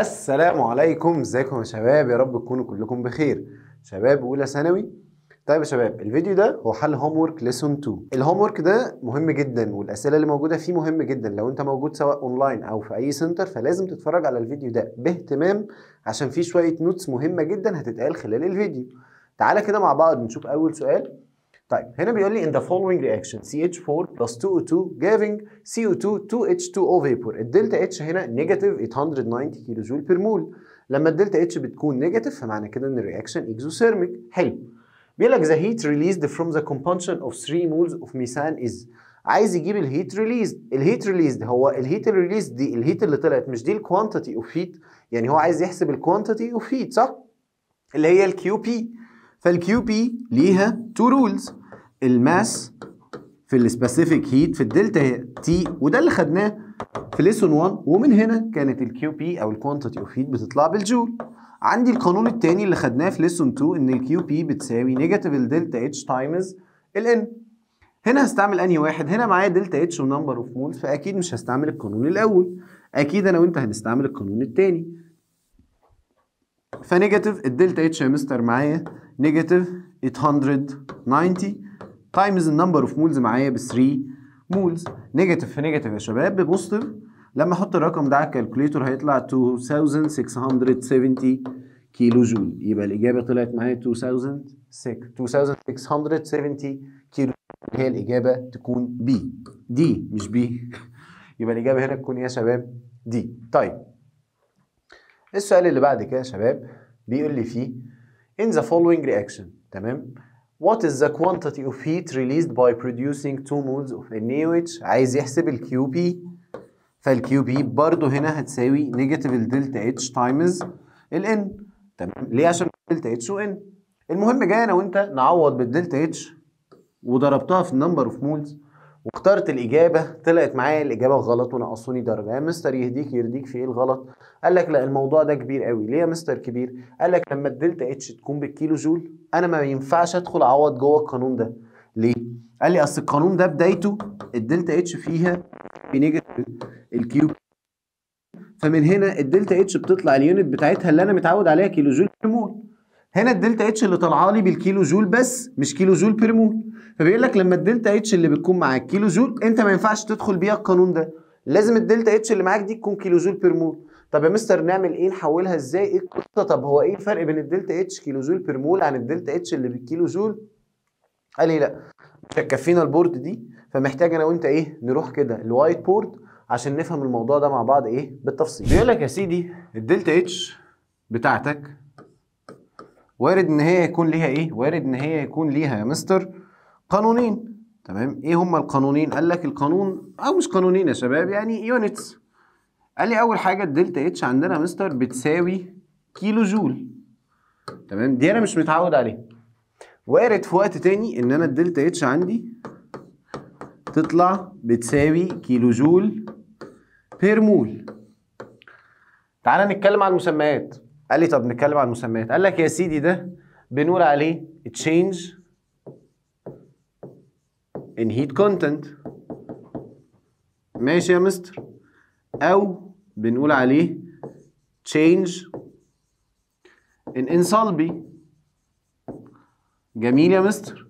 السلام عليكم ازيكم يا شباب يا رب تكونوا كلكم بخير شباب اولى ثانوي طيب يا شباب الفيديو ده هو حل هوم ورك ليسون 2 الهوم ورك ده مهم جدا والاسئله اللي موجوده فيه مهم جدا لو انت موجود سواء اونلاين او في اي سنتر فلازم تتفرج على الفيديو ده باهتمام عشان في شويه نوتس مهمه جدا هتتقال خلال الفيديو تعالى كده مع بعض نشوف اول سؤال طيب هنا بيقول لي in the following reaction CH4 plus 2O2 giving CO2 2H2O vapor الدلتا اتش هنا نيجاتيف 890 كيلو جول بير مول لما الدلتا اتش بتكون نيجاتيف فمعنى كده ان الرياكشن اكزوثيرميك حلو بيقول لك the heat released from the compunction of 3 moles of methane is عايز يجيب الهيت ريليزد الهيت ريليزد هو الهيت الريليزد دي الهيت اللي طلعت مش دي الكوانتيتي اوف هيت يعني هو عايز يحسب الكوانتيتي اوف هيت صح اللي هي الكيو بي فالكيو بي ليها تو رولز الماس في السبيسيفيك هيت في الدلتا تي وده اللي خدناه في ليسون 1 ومن هنا كانت الكيو بي او الكوانتيتي اوف هيت بتطلع بالجول عندي القانون الثاني اللي خدناه في ليسون 2 ان الكيو بي بتساوي نيجاتيف الدلتا اتش تايمز الان هنا هستعمل انهي واحد هنا معايا دلتا اتش ونمبر اوف مولز فاكيد مش هستعمل القانون الاول اكيد انا وانت هنستعمل القانون الثاني فنيجاتيف الدلتا اتش يا مستر معايا نيجاتيف 890 تايمز النمبر اوف مولز معايا ب 3 مولز نيجاتيف في نيجاتيف يا شباب ببوزيتيف لما احط الرقم ده على الكالكوليتر هيطلع 2670 كيلو جول يبقى الاجابه طلعت معايا 2670 كيلو هي الاجابه تكون بي دي مش بي يبقى الاجابه هنا تكون إيه يا شباب دي طيب السؤال اللي بعد كده يا شباب بيقول لي فيه in the following reaction تمام What is the quantity of heat released by producing 2 moles of NaOH عايز يحسب الـ QP فالـ QP برضه هنا هتساوي نيجاتيف الدلتا اتش تايمز N تمام ليه عشان H اتش N؟ المهم جاي انا وانت نعوض بالدلتا اتش وضربتها في number اوف مولز واخترت الاجابه طلعت معايا الاجابه غلط ونقصوني درجه يا مستر يهديك يرضيك في ايه الغلط قال لك لا الموضوع ده كبير قوي ليه يا مستر كبير قال لك لما الدلتا اتش تكون بالكيلو جول انا ما ينفعش ادخل اعوض جوه القانون ده ليه قال لي اصل القانون ده بدايته الدلتا اتش فيها بنيجاتيف الكيو فمن هنا الدلتا اتش بتطلع اليونت بتاعتها اللي انا متعود عليها كيلو جول بير مول هنا الدلتا اتش اللي طالعه لي بالكيلو جول بس مش كيلو جول بير مول فبيقول لك لما الدلتا اتش اللي بتكون معاك كيلو جول انت ما ينفعش تدخل بيها القانون ده لازم الدلتا اتش اللي معاك دي تكون كيلو جول بير مول طب يا مستر نعمل ايه نحولها ازاي ايه القصه طب هو ايه الفرق بين الدلتا اتش كيلو جول بير مول عن الدلتا اتش اللي بالكيلو جول قال لي لا مش هتكفينا البورد دي فمحتاج انا وانت ايه نروح كده الوايت بورد عشان نفهم الموضوع ده مع بعض ايه بالتفصيل بيقول لك يا سيدي الدلتا اتش بتاعتك وارد ان هي يكون ليها ايه وارد ان هي يكون ليها يا مستر قانونين تمام ايه هما القانونين قال لك القانون او مش قانونين يا شباب يعني يونتس قال لي اول حاجه الدلتا اتش عندنا يا مستر بتساوي كيلو جول تمام دي انا مش متعود عليها وارد في وقت تاني ان انا الدلتا اتش عندي تطلع بتساوي كيلو جول بير مول تعالى نتكلم عن المسميات قال لي طب نتكلم عن المسميات قال لك يا سيدي ده بنقول عليه تشينج ان هيت كونتنت ماشي يا مستر او بنقول عليه change in insolby جميل يا مستر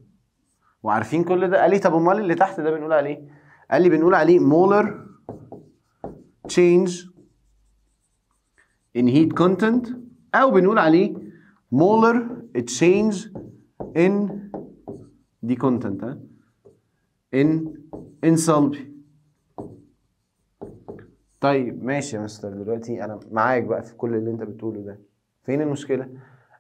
وعارفين كل ده قال لي طب امال اللي تحت ده بنقول عليه قال لي بنقول عليه molar change in heat content او بنقول عليه molar change in دي كونتنت ها in insolby طيب ماشي يا مستر دلوقتي انا معاك بقى في كل اللي انت بتقوله ده فين المشكله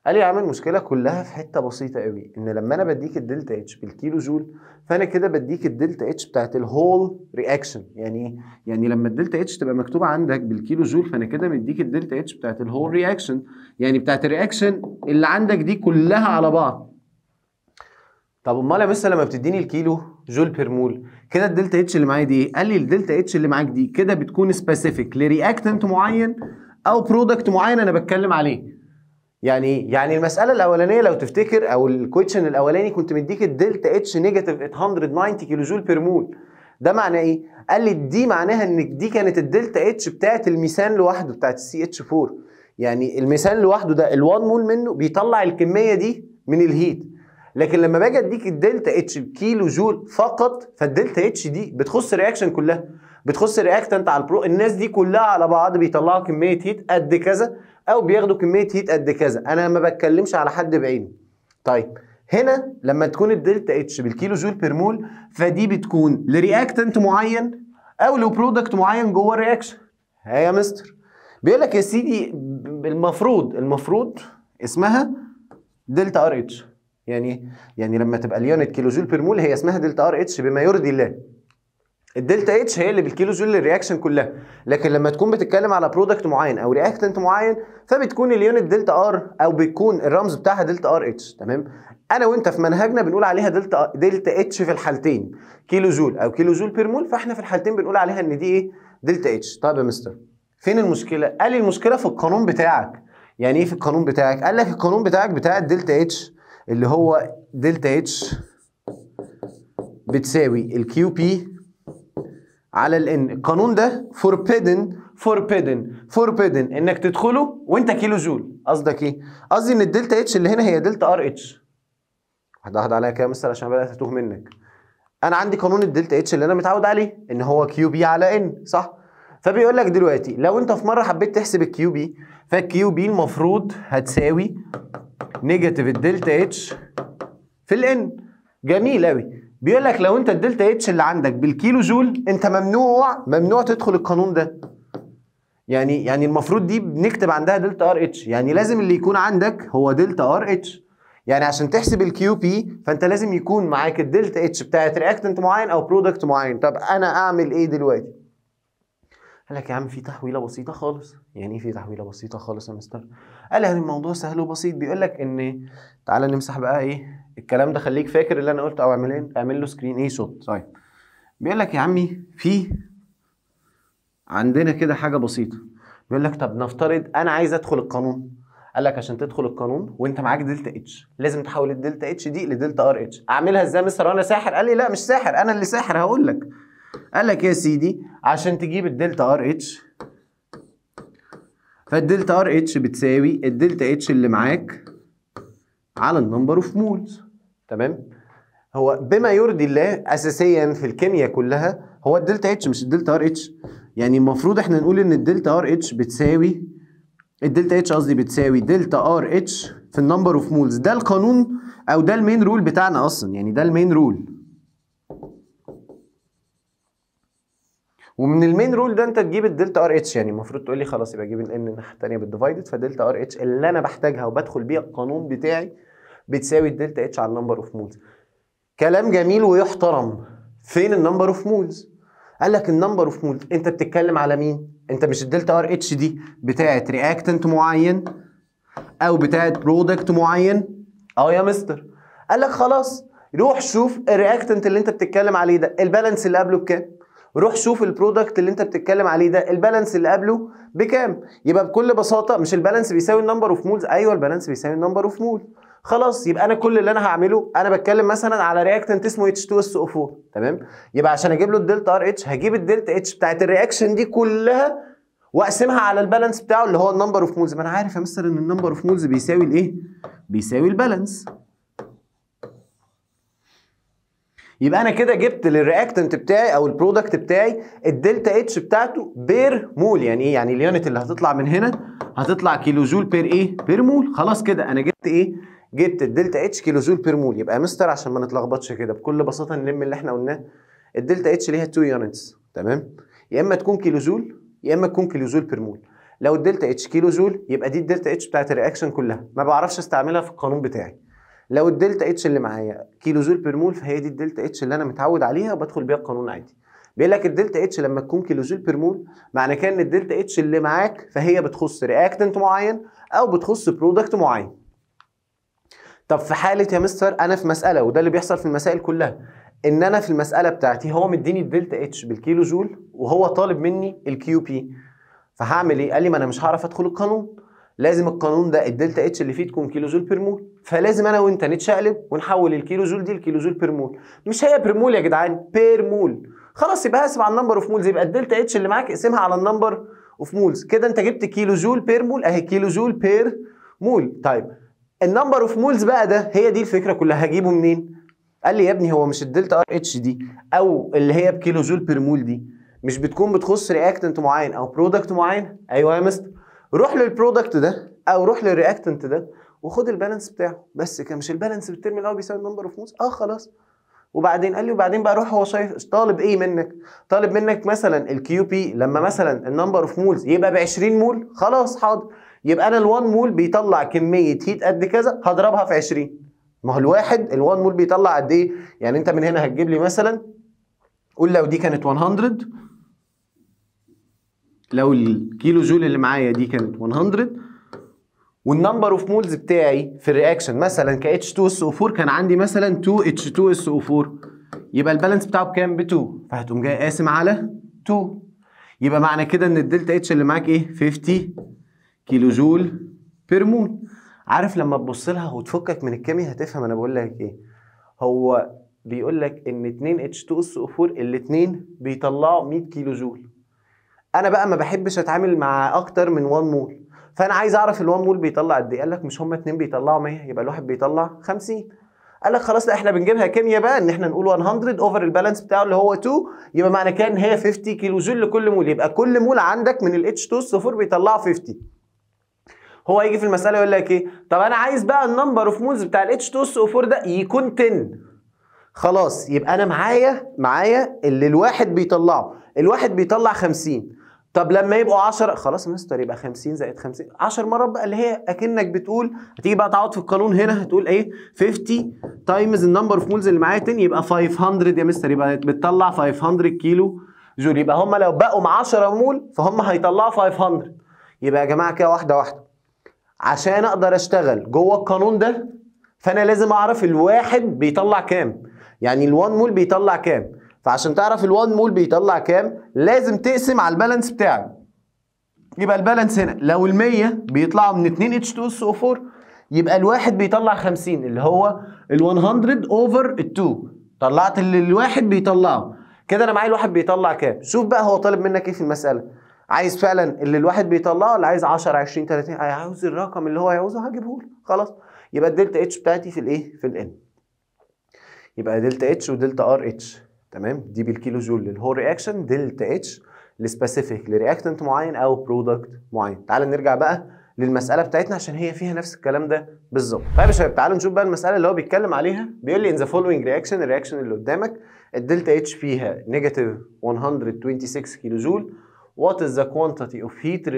قال لي يا عم المشكله كلها في حته بسيطه قوي ان لما انا بديك الدلتا اتش بالكيلو جول فانا كده بديك الدلتا اتش بتاعت الهول رياكشن يعني ايه يعني لما الدلتا اتش تبقى مكتوبه عندك بالكيلو جول فانا كده مديك الدلتا اتش بتاعت الهول رياكشن يعني بتاعت الرياكشن اللي عندك دي كلها على بعض طب امال يا مستر لما بتديني الكيلو جول بير مول كده الدلتا اتش اللي معايا دي ايه؟ قال لي الدلتا اتش اللي معاك دي كده بتكون سبيسيفيك لرياكتنت معين او برودكت معين انا بتكلم عليه يعني إيه؟ يعني المساله الاولانيه لو تفتكر او الكويتشن الاولاني كنت مديك الدلتا اتش نيجاتيف 190 كيلو جول بير مول ده معناه ايه قال لي دي معناها ان دي كانت الدلتا اتش بتاعت الميثان لوحده بتاعت السي اتش 4 يعني الميثان لوحده ده ال1 مول منه بيطلع الكميه دي من الهيت لكن لما باجي اديك الدلتا اتش بكيلو جول فقط فالدلتا اتش دي بتخص الرياكشن كلها بتخص الرياكتنت على البرو الناس دي كلها على بعض بيطلعوا كميه هيت قد كذا او بياخدوا كميه هيت قد كذا انا ما بتكلمش على حد بعينه طيب هنا لما تكون الدلتا اتش بالكيلو جول بير مول فدي بتكون لرياكتنت معين او لبرودكت معين جوه الرياكشن ها يا مستر بيقول لك يا سيدي المفروض المفروض اسمها دلتا ار اتش يعني يعني لما تبقى اليونت كيلو جول بير مول هي اسمها دلتا ار اتش بما يرضي الله الدلتا اتش هي اللي بالكيلو جول للرياكشن كلها لكن لما تكون بتتكلم على برودكت معين او رياكتنت معين فبتكون اليونت دلتا ار او بتكون الرمز بتاعها دلتا ار اتش تمام انا وانت في منهجنا بنقول عليها دلتا دلتا اتش في الحالتين كيلو جول او كيلو جول بير مول فاحنا في الحالتين بنقول عليها ان دي ايه دلتا اتش طيب يا مستر فين المشكله قال لي المشكله في القانون بتاعك يعني ايه في القانون بتاعك قال لك القانون بتاعك بتاع الدلتا اتش اللي هو دلتا اتش بتساوي الكيو بي على الان القانون ده فوربيدن فوربيدن فوربيدن انك تدخله وانت كيلو جول قصدك ايه قصدي ان الدلتا اتش اللي هنا هي دلتا ار اتش واحده واحده عليا كده مثلا عشان بدات اتوه منك انا عندي قانون الدلتا اتش اللي انا متعود عليه ان هو كيو بي على ان صح فبيقول لك دلوقتي لو انت في مره حبيت تحسب الكيو بي فالكيو بي المفروض هتساوي نيجاتيف الدلتا اتش في الان جميل قوي بيقول لك لو انت الدلتا اتش اللي عندك بالكيلو جول انت ممنوع ممنوع تدخل القانون ده يعني يعني المفروض دي بنكتب عندها دلتا ار اتش يعني لازم اللي يكون عندك هو دلتا ار اتش يعني عشان تحسب الكيو بي فانت لازم يكون معاك الدلتا اتش بتاعت رياكتنت معين او برودكت معين طب انا اعمل ايه دلوقتي قال لك يا عم في تحويله بسيطه خالص يعني ايه في تحويله بسيطه خالص يا مستر قال لي يعني الموضوع سهل وبسيط بيقول لك ان تعالى نمسح بقى ايه الكلام ده خليك فاكر اللي انا قلته او اعمل ايه اعمل له سكرين ايه شوت طيب بيقول لك يا عمي في عندنا كده حاجه بسيطه بيقول لك طب نفترض انا عايز ادخل القانون قال لك عشان تدخل القانون وانت معاك دلتا اتش لازم تحول الدلتا اتش دي لدلتا ار اتش اعملها ازاي يا مستر وانا ساحر قال لي لا مش ساحر انا اللي ساحر هقول لك قال لك إيه يا سيدي عشان تجيب الدلتا ار اتش فالدلتا ار اتش بتساوي الدلتا اتش اللي معاك على النمبر اوف مولز تمام هو بما يرضي الله اساسيا في الكيمياء كلها هو الدلتا اتش مش الدلتا ار اتش يعني المفروض احنا نقول ان الدلتا ار اتش بتساوي الدلتا اتش قصدي بتساوي دلتا ار اتش في النمبر اوف مولز ده القانون او ده المين رول بتاعنا اصلا يعني ده المين رول ومن المين رول ده انت تجيب الدلتا ار اتش يعني المفروض تقول لي خلاص يبقى اجيب الان الناحيه الثانيه بالديفايدد فدلتا ار اتش اللي انا بحتاجها وبدخل بيها القانون بتاعي بتساوي الدلتا اتش على النمبر اوف مولز كلام جميل ويحترم فين النمبر اوف مولز قال لك النمبر اوف مولز انت بتتكلم على مين انت مش الدلتا ار اتش دي بتاعه رياكتنت معين او بتاعه برودكت معين اه يا مستر قال لك خلاص روح شوف الرياكتنت اللي انت بتتكلم عليه ده البالانس اللي قبله بكام روح شوف البرودكت اللي انت بتتكلم عليه ده البالانس اللي قبله بكام يبقى بكل بساطه مش البالانس بيساوي النمبر اوف مولز ايوه البالانس بيساوي النمبر اوف مول خلاص يبقى انا كل اللي انا هعمله انا بتكلم مثلا على رياكتنت اسمه اتش 2 اس او 4 تمام يبقى عشان اجيب له الدلتا ار اتش هجيب الدلتا اتش بتاعت الرياكشن دي كلها واقسمها على البالانس بتاعه اللي هو النمبر اوف مولز ما انا عارف يا مستر ان النمبر اوف مولز بيساوي الايه بيساوي البالانس يبقى انا كده جبت للرياكتنت بتاعي او البرودكت بتاعي الدلتا اتش بتاعته بير مول يعني ايه يعني اليونت اللي هتطلع من هنا هتطلع كيلو جول بير ايه بير مول خلاص كده انا جبت ايه جبت الدلتا اتش كيلو جول بير مول يبقى مستر عشان ما نتلخبطش كده بكل بساطه نلم اللي احنا قلناه الدلتا اتش ليها تو يونتس تمام يا اما تكون كيلو جول يا اما تكون كيلو جول بير مول لو الدلتا اتش كيلو جول يبقى دي الدلتا اتش بتاعت الرياكشن كلها ما بعرفش استعملها في القانون بتاعي لو الدلتا اتش اللي معايا كيلو جول بير مول فهي دي الدلتا اتش اللي انا متعود عليها وبدخل بيها القانون عادي بيقول لك الدلتا اتش لما تكون كيلو جول بير مول معنى كده ان الدلتا اتش اللي معاك فهي بتخص رياكتنت معين او بتخص برودكت معين طب في حاله يا مستر انا في مساله وده اللي بيحصل في المسائل كلها ان انا في المساله بتاعتي هو مديني الدلتا اتش بالكيلو جول وهو طالب مني الكيو بي فهعمل ايه قال لي ما انا مش هعرف ادخل القانون لازم القانون ده الدلتا اتش اللي فيه تكون كيلو جول بير مول فلازم انا وانت نتشقلب ونحول الكيلو جول دي لكيلو جول بير مول مش هي بير مول يا جدعان بير مول خلاص يبقى اقسم على النمبر اوف مولز يبقى الدلتا اتش اللي معاك اقسمها على النمبر اوف مولز كده انت جبت كيلو جول بير مول اهي كيلو جول بير مول طيب النمبر اوف مولز بقى ده هي دي الفكره كلها هجيبه منين قال لي يا ابني هو مش الدلتا ار اتش دي او اللي هي بكيلو جول بير مول دي مش بتكون بتخص رياكتنت معين او برودكت معين ايوه يا مستر روح للبرودكت ده او روح للرياكتنت ده وخد البالانس بتاعه بس كان مش البالانس بالترم الاول بيساوي النمبر اوف مولز اه خلاص وبعدين قال لي وبعدين بقى روح هو شايف طالب ايه منك؟ طالب منك مثلا الكيو بي لما مثلا النمبر اوف مولز يبقى ب 20 مول خلاص حاضر يبقى انا ال1 مول بيطلع كميه هيت قد كذا هضربها في 20 ما هو الواحد ال1 مول بيطلع قد ايه؟ يعني انت من هنا هتجيب لي مثلا قول لو دي كانت 100 لو الكيلو جول اللي معايا دي كانت 100 والنمبر اوف مولز بتاعي في الرياكشن مثلا ك H2SO4 كان عندي مثلا 2 H2SO4 يبقى البالانس بتاعه بكام؟ ب 2 فهتقوم جاي قاسم على 2 يبقى معنى كده ان الدلتا اتش اللي معاك ايه؟ 50 كيلو جول بير مول عارف لما تبص لها وتفكك من الكيمياء هتفهم انا بقول لك ايه هو بيقول لك ان 2 H2SO4 الاثنين بيطلعوا 100 كيلو جول انا بقى ما بحبش اتعامل مع اكتر من وان مول فانا عايز اعرف الوان مول بيطلع قد ايه قال لك مش هما اتنين بيطلعوا 100 يبقى الواحد بيطلع 50 قال لك خلاص لا احنا بنجيبها كيمياء بقى ان احنا نقول 100 اوفر البالانس بتاعه اللي هو 2 يبقى معنى كده ان هي 50 كيلو جول لكل مول يبقى كل مول عندك من ال H2 o بيطلعه 50 هو هيجي في المساله يقول لك ايه طب انا عايز بقى النمبر اوف مولز بتاع ال H2SO4 ده يكون 10 خلاص يبقى انا معايا معايا اللي الواحد بيطلعه الواحد بيطلع 50 طب لما يبقوا 10 خلاص مستر يبقى 50 زائد 50 10 مرات بقى اللي هي اكنك بتقول هتيجي بقى تعوض في القانون هنا هتقول ايه 50 تايمز النمبر اوف مولز اللي معايا تاني يبقى 500 يا مستر يبقى بتطلع 500 كيلو جول يبقى هم لو بقوا مع 10 مول فهم هيطلعوا 500 يبقى يا جماعه كده واحده واحده عشان اقدر اشتغل جوه القانون ده فانا لازم اعرف الواحد بيطلع كام يعني ال1 مول بيطلع كام فعشان تعرف ال1 مول بيطلع كام لازم تقسم على البالانس بتاعك يبقى البالانس هنا لو ال100 بيطلعوا من 2 H2SO4 يبقى الواحد بيطلع 50 اللي هو ال100 اوفر ال2 طلعت اللي الواحد بيطلعه كده انا معايا الواحد بيطلع كام شوف بقى هو طالب منك ايه في المساله عايز فعلا اللي الواحد بيطلعه ولا عايز 10 20 30 عاوز الرقم اللي هو عاوزه هجيبه له خلاص يبقى الدلتا اتش بتاعتي في الايه في الان يبقى دلتا اتش ودلتا ار اتش تمام دي بالكيلو جول للهول رياكشن دلتا اتش لسبيسيفيك لرياكتنت معين او برودكت معين تعال نرجع بقى للمساله بتاعتنا عشان هي فيها نفس الكلام ده بالظبط طيب يا شباب تعالوا نشوف بقى المساله اللي هو بيتكلم عليها بيقول لي ان ذا فولوينج رياكشن الرياكشن اللي قدامك الدلتا اتش فيها نيجاتيف 126 كيلو جول what is the quantity of heat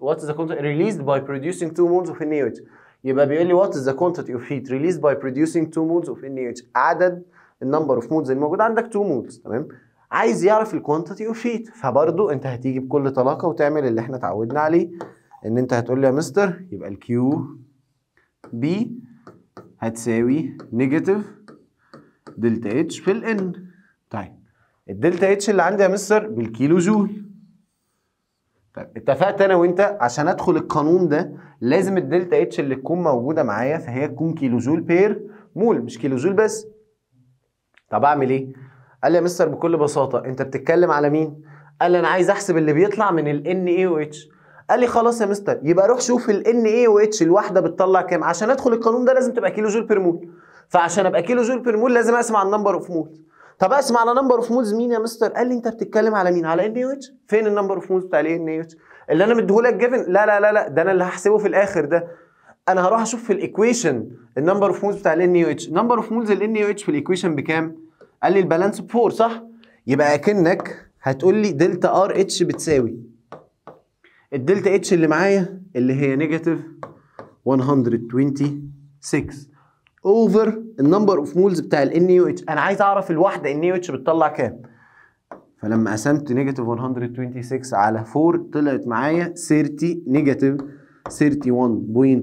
وات از ذا كوانتيتي ريليزد باي برودوسينج 2 مولز اوف NaOH يبقى بيقول لي وات از ذا كوانتيتي اوف هيت ريليزد باي برودوسينج 2 مولز اوف NaOH عدد النمبر اوف مودز الموجود عندك تو مودز تمام عايز يعرف الكوانتيتي اوف هيت فبرضه انت هتيجي بكل طلاقه وتعمل اللي احنا اتعودنا عليه ان انت هتقول لي يا مستر يبقى الكيو بي هتساوي نيجاتيف دلتا اتش في الان طيب الدلتا اتش اللي عندي يا مستر بالكيلو جول طيب اتفقت انا وانت عشان ادخل القانون ده لازم الدلتا اتش اللي تكون موجوده معايا فهي تكون كيلو جول بير مول مش كيلو جول بس طب اعمل ايه قال لي يا مستر بكل بساطه انت بتتكلم على مين قال لي انا عايز احسب اللي بيطلع من ال ان اي و اتش قال لي خلاص يا مستر يبقى روح شوف ال ان اي و اتش الواحده بتطلع كام عشان ادخل القانون ده لازم تبقى كيلو جول بير مول فعشان ابقى كيلو جول بير مول لازم اقسم على النمبر اوف مول طب اقسم على نمبر اوف مولز مين يا مستر قال لي انت بتتكلم على مين على ان اي او اتش فين النمبر اوف مولز بتاع ال ان اي او اتش اللي انا مديهولك جيفن لا لا لا لا ده انا اللي هحسبه في الاخر ده انا هروح اشوف في الايكويشن النمبر اوف مولز بتاع الان يو اتش نمبر اوف مولز الان يو اتش في الايكويشن بكام قال لي البالانس بفور صح يبقى اكنك هتقول لي دلتا ار اتش بتساوي الدلتا اتش اللي معايا اللي هي نيجاتيف 126 اوفر النمبر اوف مولز بتاع ال اتش e انا عايز اعرف الواحده اتش e بتطلع كام فلما قسمت نيجاتيف 126 على 4 طلعت معايا 30 نيجاتيف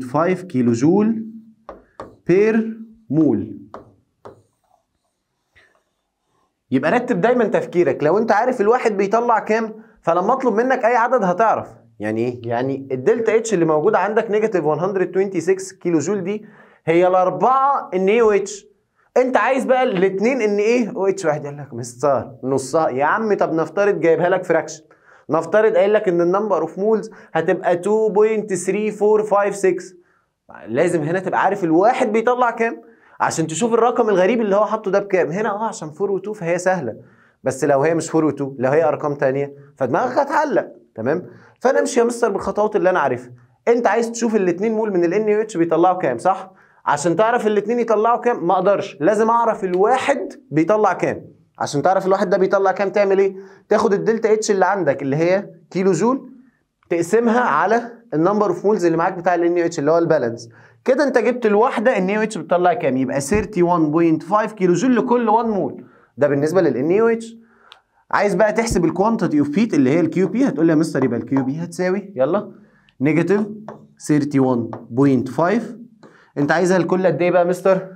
31.5 كيلو جول بير مول يبقى رتب دايما تفكيرك لو انت عارف الواحد بيطلع كام فلما اطلب منك اي عدد هتعرف يعني ايه يعني الدلتا اتش اللي موجوده عندك نيجاتيف 126 كيلو جول دي هي الاربعه ان اي و اتش انت عايز بقى الاثنين ان ايه او اتش واحد يقول لك مستر نصها يا عم طب نفترض جايبها لك فراكشن نفترض قايل لك ان النمبر اوف مولز هتبقى 2.3456 لازم هنا تبقى عارف الواحد بيطلع كام عشان تشوف الرقم الغريب اللي هو حاطه ده بكام هنا اه عشان 4 و2 فهي سهله بس لو هي مش 4 و2 لو هي ارقام ثانيه فدماغك هتعلق تمام فانا امشي يا مستر بالخطوات اللي انا عارفها انت عايز تشوف الاثنين مول من الان اتش بيطلعوا كام صح عشان تعرف الاثنين يطلعوا كام ما اقدرش لازم اعرف الواحد بيطلع كام عشان تعرف الواحد ده بيطلع كام تعمل ايه تاخد الدلتا اتش اللي عندك اللي هي كيلو جول تقسمها على النمبر اوف مولز اللي معاك بتاع الان اتش اللي هو البالانس كده انت جبت الواحده ان إيه اتش بتطلع كام يبقى 31.5 كيلو جول لكل 1 مول ده بالنسبه للان إيه اتش عايز بقى تحسب الكوانتيتي اوف هيت اللي هي الكيو بي هتقول لي يا مستر يبقى الكيو بي هتساوي يلا نيجاتيف 31.5 انت عايزها لكل قد ايه بقى يا مستر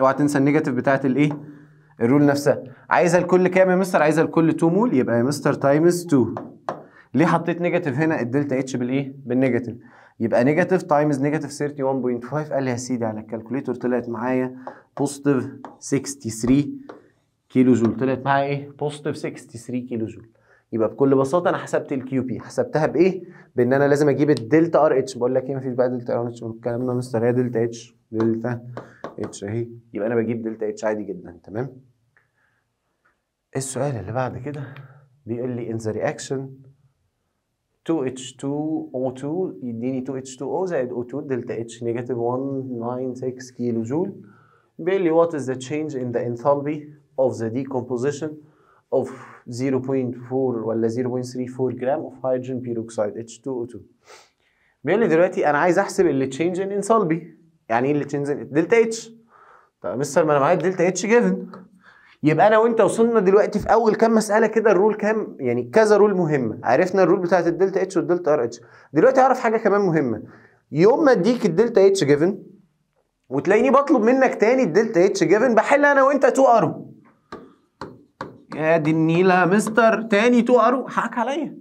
اوعى تنسى النيجاتيف بتاعت الايه الرول نفسها عايزها لكل كام يا مستر عايزها لكل 2 مول يبقى يا مستر تايمز 2 ليه حطيت نيجاتيف هنا الدلتا اتش بالايه بالنيجاتيف يبقى نيجاتيف تايمز نيجاتيف 31.5 قال لي يا سيدي على الكالكوليتور طلعت معايا بوزيتيف 63 كيلو جول طلعت معايا ايه؟ بوزيتيف 63 كيلو جول يبقى بكل بساطه انا حسبت الكيو بي حسبتها بايه؟ بان انا لازم اجيب الدلتا ار اتش بقول لك ايه مفيش بقى دلتا ار اتش والكلام ده مستر هي دلتا اتش دلتا اتش اهي يبقى انا بجيب دلتا اتش عادي جدا تمام؟ إيه السؤال اللي بعد كده بيقول لي ان ذا رياكشن 2H2O2 يديني 2H2O زائد O2 دلتا H نيجاتيف 196 كيلو جول بيقول لي what is the change in the enthalpy of the decomposition of 0.4 ولا 0.34 جرام of hydrogen peroxide H2O2 بيقول لي دلوقتي انا عايز احسب اللي change in enthalpy يعني ايه اللي change in دلتا H طب مستر ما انا معايا دلتا H given يبقى انا وانت وصلنا دلوقتي في اول كام مساله كده الرول كام يعني كذا رول مهمه عرفنا الرول بتاعت الدلتا اتش والدلتا ار اتش دلوقتي اعرف حاجه كمان مهمه يوم ما اديك الدلتا اتش جيفن وتلاقيني بطلب منك تاني الدلتا اتش جيفن بحل انا وانت 2 ار يا دي النيله مستر تاني 2 ار حقك عليا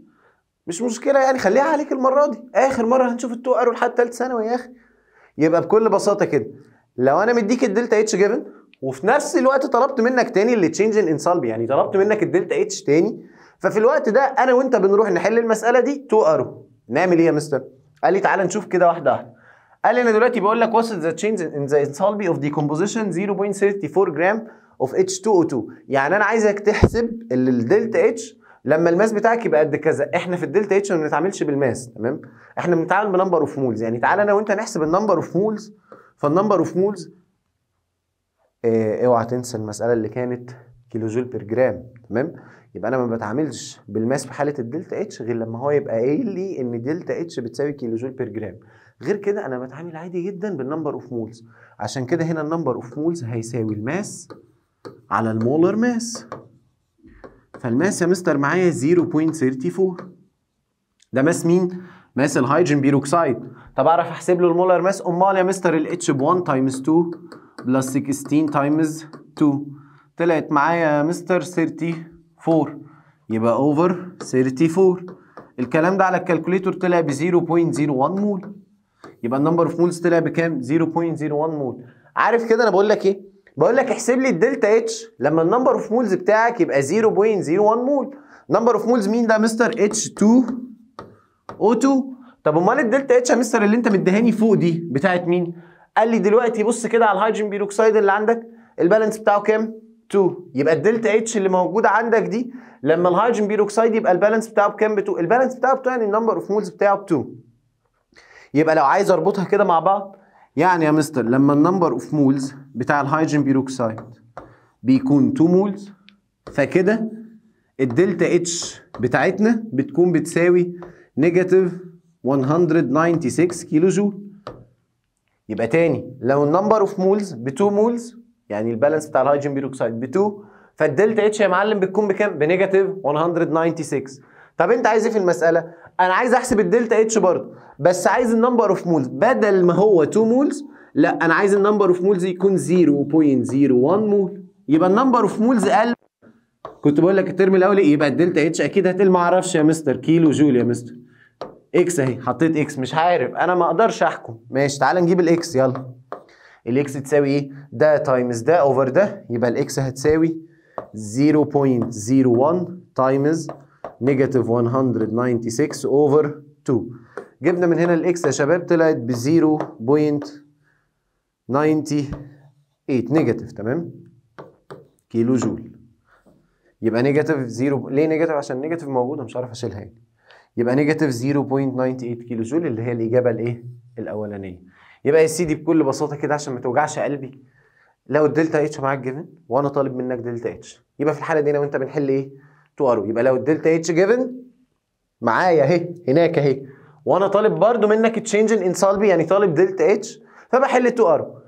مش مشكله يعني خليها عليك المره دي اخر مره هنشوف ال 2 ار لحد ثالث ثانوي يا اخي يبقى بكل بساطه كده لو انا مديك الدلتا اتش جيفن وفي نفس الوقت طلبت منك تاني اللي تشينج الانسالبي يعني طلبت منك الدلتا اتش تاني ففي الوقت ده انا وانت بنروح نحل المساله دي تو ارو نعمل ايه يا مستر قال لي تعالى نشوف كده واحده واحده قال لي انا دلوقتي بقول لك وصل ذا تشينج ان ذا انسالبي اوف ديكومبوزيشن 0.34 جرام اوف H2O2 يعني انا عايزك تحسب الدلتا اتش لما الماس بتاعك يبقى قد كذا احنا في الدلتا اتش ما بنتعاملش بالماس تمام احنا بنتعامل بنمبر اوف مولز يعني تعالى انا وانت نحسب النمبر اوف مولز فالنمبر اوف مولز آه، اوعى تنسى المساله اللي كانت كيلو جول بير جرام تمام يبقى انا ما بتعاملش بالماس في حاله الدلتا اتش غير لما هو يبقى قايل لي ان دلتا اتش بتساوي كيلو جول بير جرام غير كده انا بتعامل عادي جدا بالنمبر اوف مولز عشان كده هنا النمبر اوف مولز هيساوي الماس على المولر ماس فالماس يا مستر معايا 0.34 ده ماس مين؟ ماس الهيدروجين بيروكسيد طب اعرف احسب له المولر ماس امال يا مستر الاتش ب 1 تايمز 2 بلس 16 تايمز 2 طلعت معايا يا مستر 34 يبقى اوفر 34 الكلام ده على الكالكوليتور طلع ب 0.01 مول يبقى النمبر اوف مولز طلع بكام 0.01 مول عارف كده انا بقول لك ايه بقول لك احسب لي الدلتا اتش لما النمبر اوف مولز بتاعك يبقى 0.01 مول نمبر اوف مولز مين ده مستر اتش 2 او 2 طب امال الدلتا اتش يا مستر اللي انت مديهاني فوق دي بتاعت مين قال لي دلوقتي بص كده على الهيدروجين بيروكسيد اللي عندك البالانس بتاعه كام 2 يبقى الدلتا اتش اللي موجوده عندك دي لما الهيدروجين بيروكسيد يبقى البالانس بتاعه بكام ب 2 البالانس بتاعه ب2 يعني النمبر اوف مولز بتاعه ب 2 يبقى لو عايز اربطها كده مع بعض يعني يا مستر لما النمبر اوف مولز بتاع الهيدروجين بيروكسيد بيكون 2 مولز فكده الدلتا اتش بتاعتنا بتكون بتساوي نيجاتيف 196 كيلو جول يبقى تاني لو النمبر اوف مولز ب 2 مولز يعني البالانس بتاع الهيدروجين بيروكسيد ب 2 فالدلتا اتش يا معلم بتكون بكام؟ بنيجاتيف 196 طب انت عايز ايه في المساله؟ انا عايز احسب الدلتا اتش برضه بس عايز النمبر اوف مولز بدل ما هو 2 مولز لا انا عايز النمبر اوف مولز يكون 0.01 مول يبقى النمبر اوف مولز قل كنت بقول لك الترم الاول يبقى الدلتا اتش اكيد هتقل ما اعرفش يا مستر كيلو جول يا مستر اكس اهي حطيت اكس مش عارف انا ما اقدرش احكم ماشي تعالى نجيب الاكس يلا الاكس تساوي ايه ده تايمز ده اوفر ده يبقى الاكس هتساوي 0.01 تايمز نيجاتيف 196 اوفر 2 جبنا من هنا الاكس يا شباب طلعت ب 0.98 نيجاتيف تمام كيلو جول يبقى نيجاتيف 0 ليه نيجاتيف عشان نيجاتيف موجوده مش عارف اشيلها يعني يبقى نيجاتيف 0.98 كيلو جول اللي هي الاجابه الايه؟ الاولانيه. يبقى يا سيدي بكل بساطه كده عشان ما توجعش قلبي لو الدلتا اتش معاك جيفن وانا طالب منك دلتا اتش يبقى في الحاله دي انا وانت بنحل ايه؟ تو ار يبقى لو الدلتا اتش جيفن معايا اهي هناك اهي وانا طالب برضو منك تشينج ان سالبي يعني طالب دلتا اتش فبحل تو ار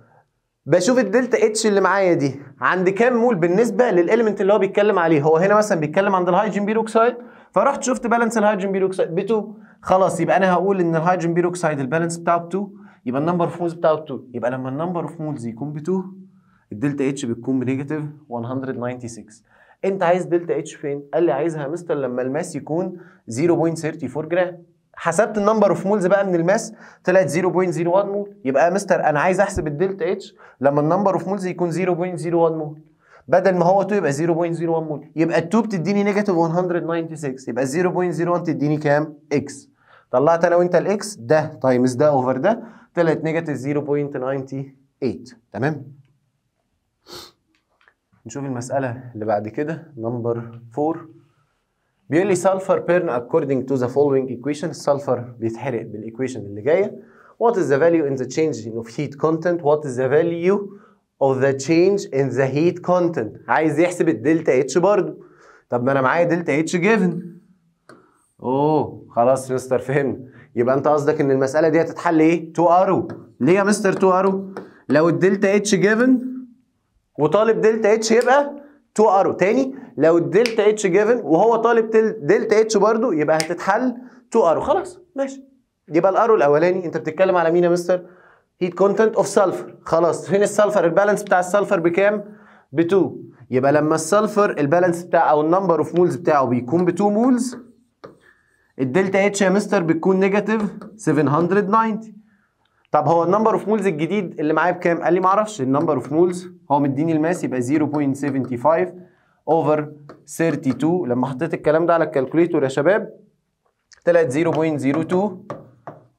بشوف الدلتا اتش اللي معايا دي عند كام مول بالنسبه للاليمنت اللي هو بيتكلم عليه هو هنا مثلا بيتكلم عند الهيدروجين بيروكسيد فرحت شفت بالانس الهيدروجين بيروكسيد ب 2 خلاص يبقى انا هقول ان الهيدروجين بيروكسيد البالانس بتاعه ب 2 يبقى النمبر اوف مولز بتاعه ب 2 يبقى لما النمبر اوف مولز يكون ب 2 الدلتا اتش بتكون بنيجاتيف 196 انت عايز دلتا اتش فين؟ قال لي عايزها يا مستر لما الماس يكون 0.34 جرام حسبت النمبر اوف مولز بقى من الماس طلعت 0.01 مول يبقى يا مستر انا عايز احسب الدلتا اتش لما النمبر اوف مولز يكون 0.01 مول بدل ما هو 2 يبقى 0.01 مول يبقى ال2 بتديني نيجاتيف 196 يبقى 0.01 تديني كام؟ اكس طلعت انا وانت الاكس ده تايمز ده اوفر ده طلعت نيجاتيف 0.98 تمام؟ نشوف المسألة اللي بعد كده نمبر 4 بيقول لي سلفر بيرن according to the following equation السلفر بيتحرق بالايكويشن اللي جايه what is the value in the change of heat content what is the value of the change in the heat content عايز يحسب الدلتا اتش برضه طب ما انا معايا دلتا اتش جيفن اوه خلاص يا مستر فهمنا يبقى انت قصدك ان المساله دي هتتحل ايه 2 ارو ليه يا مستر 2 ارو لو الدلتا اتش جيفن وطالب دلتا اتش يبقى 2 ارو تاني لو الدلتا اتش جيفن وهو طالب دلتا اتش برضو يبقى هتتحل 2 ارو خلاص ماشي يبقى الارو الاولاني انت بتتكلم على مين يا مستر؟ هيت كونتنت اوف سلفر خلاص فين السلفر البالانس بتاع السلفر بكام؟ ب 2 يبقى لما السلفر البالانس بتاعه او النمبر اوف مولز بتاعه بيكون ب 2 مولز الدلتا اتش يا مستر بتكون نيجاتيف 790 طب هو النمبر اوف مولز الجديد اللي معايا بكام؟ قال لي ما اعرفش النمبر اوف مولز هو مديني الماس يبقى 0.75 اوفر 32 لما حطيت الكلام ده على الكالكوليتور يا شباب طلعت 0.02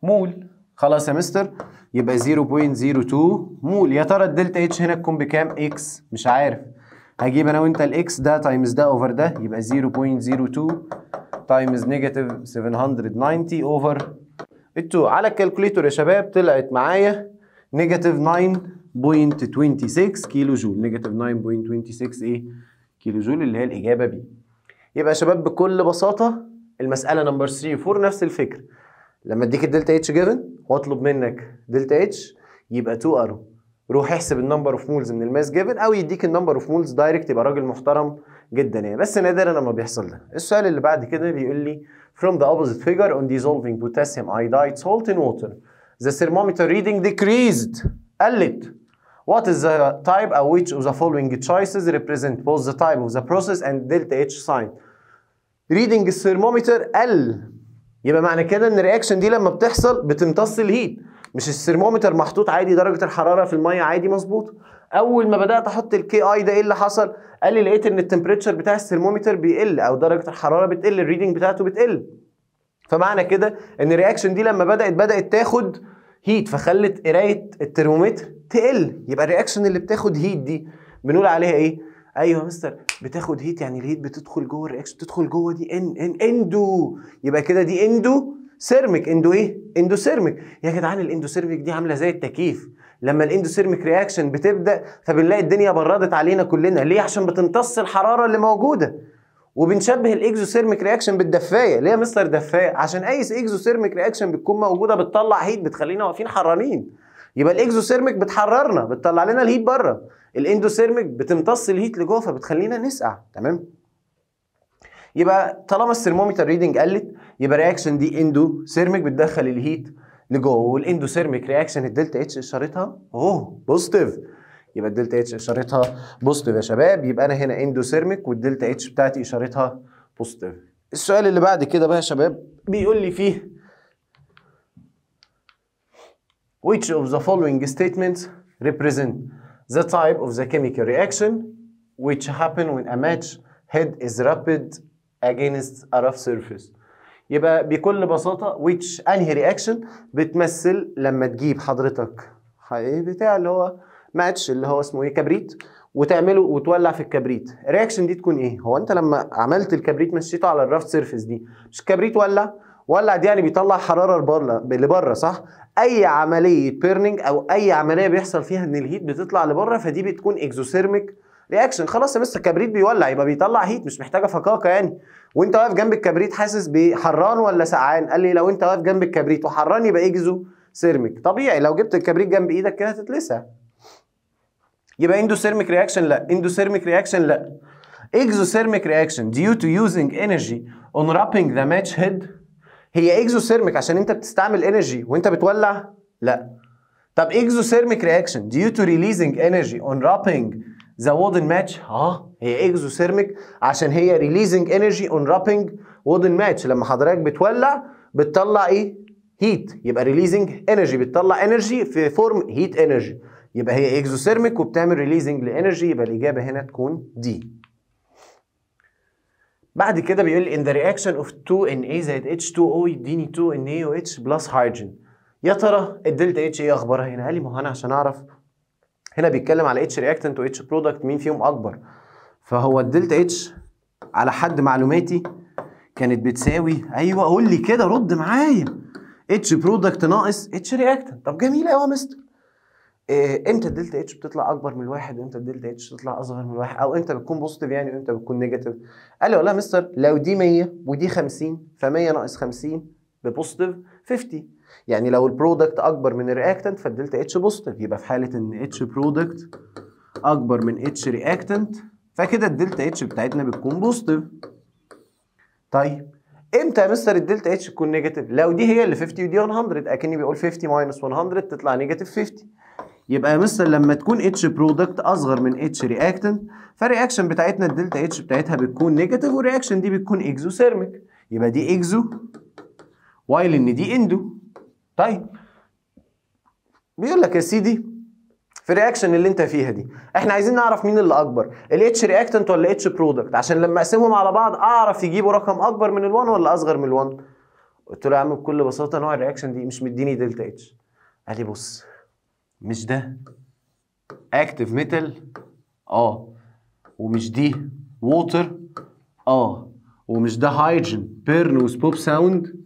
مول خلاص يا مستر يبقى 0.02 مول يا ترى الدلتا اتش هنا تكون بكام؟ اكس مش عارف هجيب انا وانت الاكس ده تايمز ده اوفر ده يبقى 0.02 تايمز نيجاتيف 790 اوفر التو على الكالكوليتور يا شباب طلعت معايا نيجاتيف 9.26 كيلو جول نيجاتيف 9.26 ايه كيلو جول اللي هي الاجابه بي يبقى يا شباب بكل بساطه المساله نمبر 3 و4 نفس الفكره لما اديك الدلتا اتش جيفن واطلب منك دلتا اتش يبقى 2 ارو روح احسب النمبر اوف مولز من الماس جيفن او يديك النمبر اوف مولز دايركت يبقى راجل محترم جدا يعني بس نادرا لما بيحصل ده السؤال اللي بعد كده بيقول لي from the opposite figure on dissolving potassium iodide salt in water. The thermometer reading decreased. L What is the type of which of the following choices represent both the type of the process and delta H sign? Reading thermometer L. يبقى معنى كده ان الرياكشن دي لما بتحصل بتمتص الهيت. مش الثرمومتر محطوط عادي درجه الحراره في الميه عادي مظبوط اول ما بدات احط الكي اي ده ايه اللي حصل قال لي لقيت ان التمبريتشر بتاع الثرمومتر بيقل او درجه الحراره بتقل الريدنج بتاعته بتقل فمعنى كده ان الرياكشن دي لما بدات بدات تاخد هيت فخلت قرايه الترمومتر تقل يبقى الرياكشن اللي بتاخد هيت دي بنقول عليها ايه ايوه يا مستر بتاخد هيت يعني الهيت بتدخل جوه الرياكشن بتدخل جوه دي ان ان اندو يبقى كده دي اندو سيرميك اندو ايه اندو سيرميك يا جدعان الاندو سيرميك دي عامله زي التكييف لما الاندو سيرميك رياكشن بتبدا فبنلاقي الدنيا بردت علينا كلنا ليه عشان بتمتص الحراره اللي موجوده وبنشبه الاكزو سيرميك رياكشن بالدفايه ليه يا مستر دفايه عشان اي اكزو سيرميك رياكشن بتكون موجوده بتطلع هيت بتخلينا واقفين حرانين يبقى الاكزو سيرميك بتحررنا بتطلع لنا الهيت بره الاندو سيرميك بتمتص الهيت لجوه فبتخلينا نسقع تمام يبقى طالما الثرمومتر ريدنج قلت يبقى رياكشن دي اندو سيرميك بتدخل الهيت لجوه والاندو سيرميك رياكشن الدلتا اتش اشارتها اهو بوزيتيف يبقى الدلتا اتش اشارتها بوزيتيف يا شباب يبقى انا هنا اندو سيرميك والدلتا اتش بتاعتي اشارتها بوزيتيف السؤال اللي بعد كده بقى يا شباب بيقول لي فيه which of the following statements represent the type of the chemical reaction which happen when a match head is rapid against a rough surface يبقى بكل بساطه which انهي رياكشن بتمثل لما تجيب حضرتك بتاع اللي هو ماتش اللي هو اسمه ايه كبريت وتعمله وتولع في الكبريت الرياكشن دي تكون ايه هو انت لما عملت الكبريت مشيته على الرف سيرفيس دي مش الكبريت ولع ولع دي يعني بيطلع حراره لبره لبره صح اي عمليه بيرنينج او اي عمليه بيحصل فيها ان الهيت بتطلع لبره فدي بتكون اكزوثيرميك رياكشن خلاص يا مستر الكبريت بيولع يبقى بيطلع هيت مش محتاجه فكاكه يعني وانت واقف جنب الكبريت حاسس بحران ولا سقعان قال لي لو انت واقف جنب الكبريت وحران يبقى اجزو ايه سيرميك طبيعي لو جبت الكبريت جنب ايدك كده هتتلسع يبقى اندو سيرميك رياكشن لا اندو سيرميك رياكشن لا سيرميك رياكشن ديو تو يوزنج انرجي اون رابينج ذا ماتش هيد هي سيرميك عشان انت بتستعمل انرجي وانت بتولع؟ لا. طب سيرميك رياكشن ديو تو ريليزنج انرجي اون رابينج ذا وودن ماتش اه هي exothermic عشان هي ريليزنج انرجي اون رابنج وودن ماتش لما حضرتك بتولع بتطلع ايه هيت يبقى ريليزنج انرجي بتطلع انرجي في فورم هيت انرجي يبقى هي exothermic وبتعمل ريليزنج لانرجي يبقى الاجابه هنا تكون دي بعد كده بيقول لي in the reaction of 2Na زائد H2O يديني 2NaOH بلس هيدروجين يا ترى الدلتا اتش ايه اخبارها هنا؟ قال لي ما هو انا عشان اعرف هنا بيتكلم على اتش رياكتنت واتش برودكت مين فيهم اكبر فهو الدلتا اتش على حد معلوماتي كانت بتساوي ايوه قول لي كده رد معايا اتش برودكت ناقص اتش رياكتنت طب جميل قوي يا مستر إيه امتى الدلتا اتش بتطلع اكبر من الواحد وامتى الدلتا اتش بتطلع اصغر من الواحد او امتى بتكون بوزيتيف يعني وامتى بتكون نيجاتيف قال لي والله يا مستر لو دي 100 ودي 50 ف 100 ناقص 50 ببوزيتيف 50 يعني لو البرودكت اكبر من الرياكتنت فالدلتا اتش بوزيتيف يبقى في حاله ان اتش برودكت اكبر من اتش رياكتنت فكده الدلتا اتش بتاعتنا بتكون بوزيتيف طيب امتى يا مستر الدلتا اتش تكون نيجاتيف لو دي هي اللي 50 ودي 100 اكني بيقول 50 ماينس 100 تطلع نيجاتيف 50 يبقى يا مستر لما تكون اتش برودكت اصغر من اتش رياكتنت فالرياكشن بتاعتنا الدلتا اتش بتاعتها بتكون نيجاتيف والرياكشن دي بتكون اكزوثيرميك يبقى دي اكزو وايل ان دي اندو طيب بيقول لك يا سيدي في الرياكشن اللي انت فيها دي احنا عايزين نعرف مين اللي اكبر الاتش رياكتنت ولا اتش برودكت عشان لما اقسمهم على بعض اعرف يجيبوا رقم اكبر من ال1 ولا اصغر من ال1 قلت له يا عم بكل بساطه نوع الرياكشن دي مش مديني دلتا اتش قال لي بص مش ده اكتف ميتال اه ومش دي ووتر اه ومش ده هيدروجين بيرن وسبوب ساوند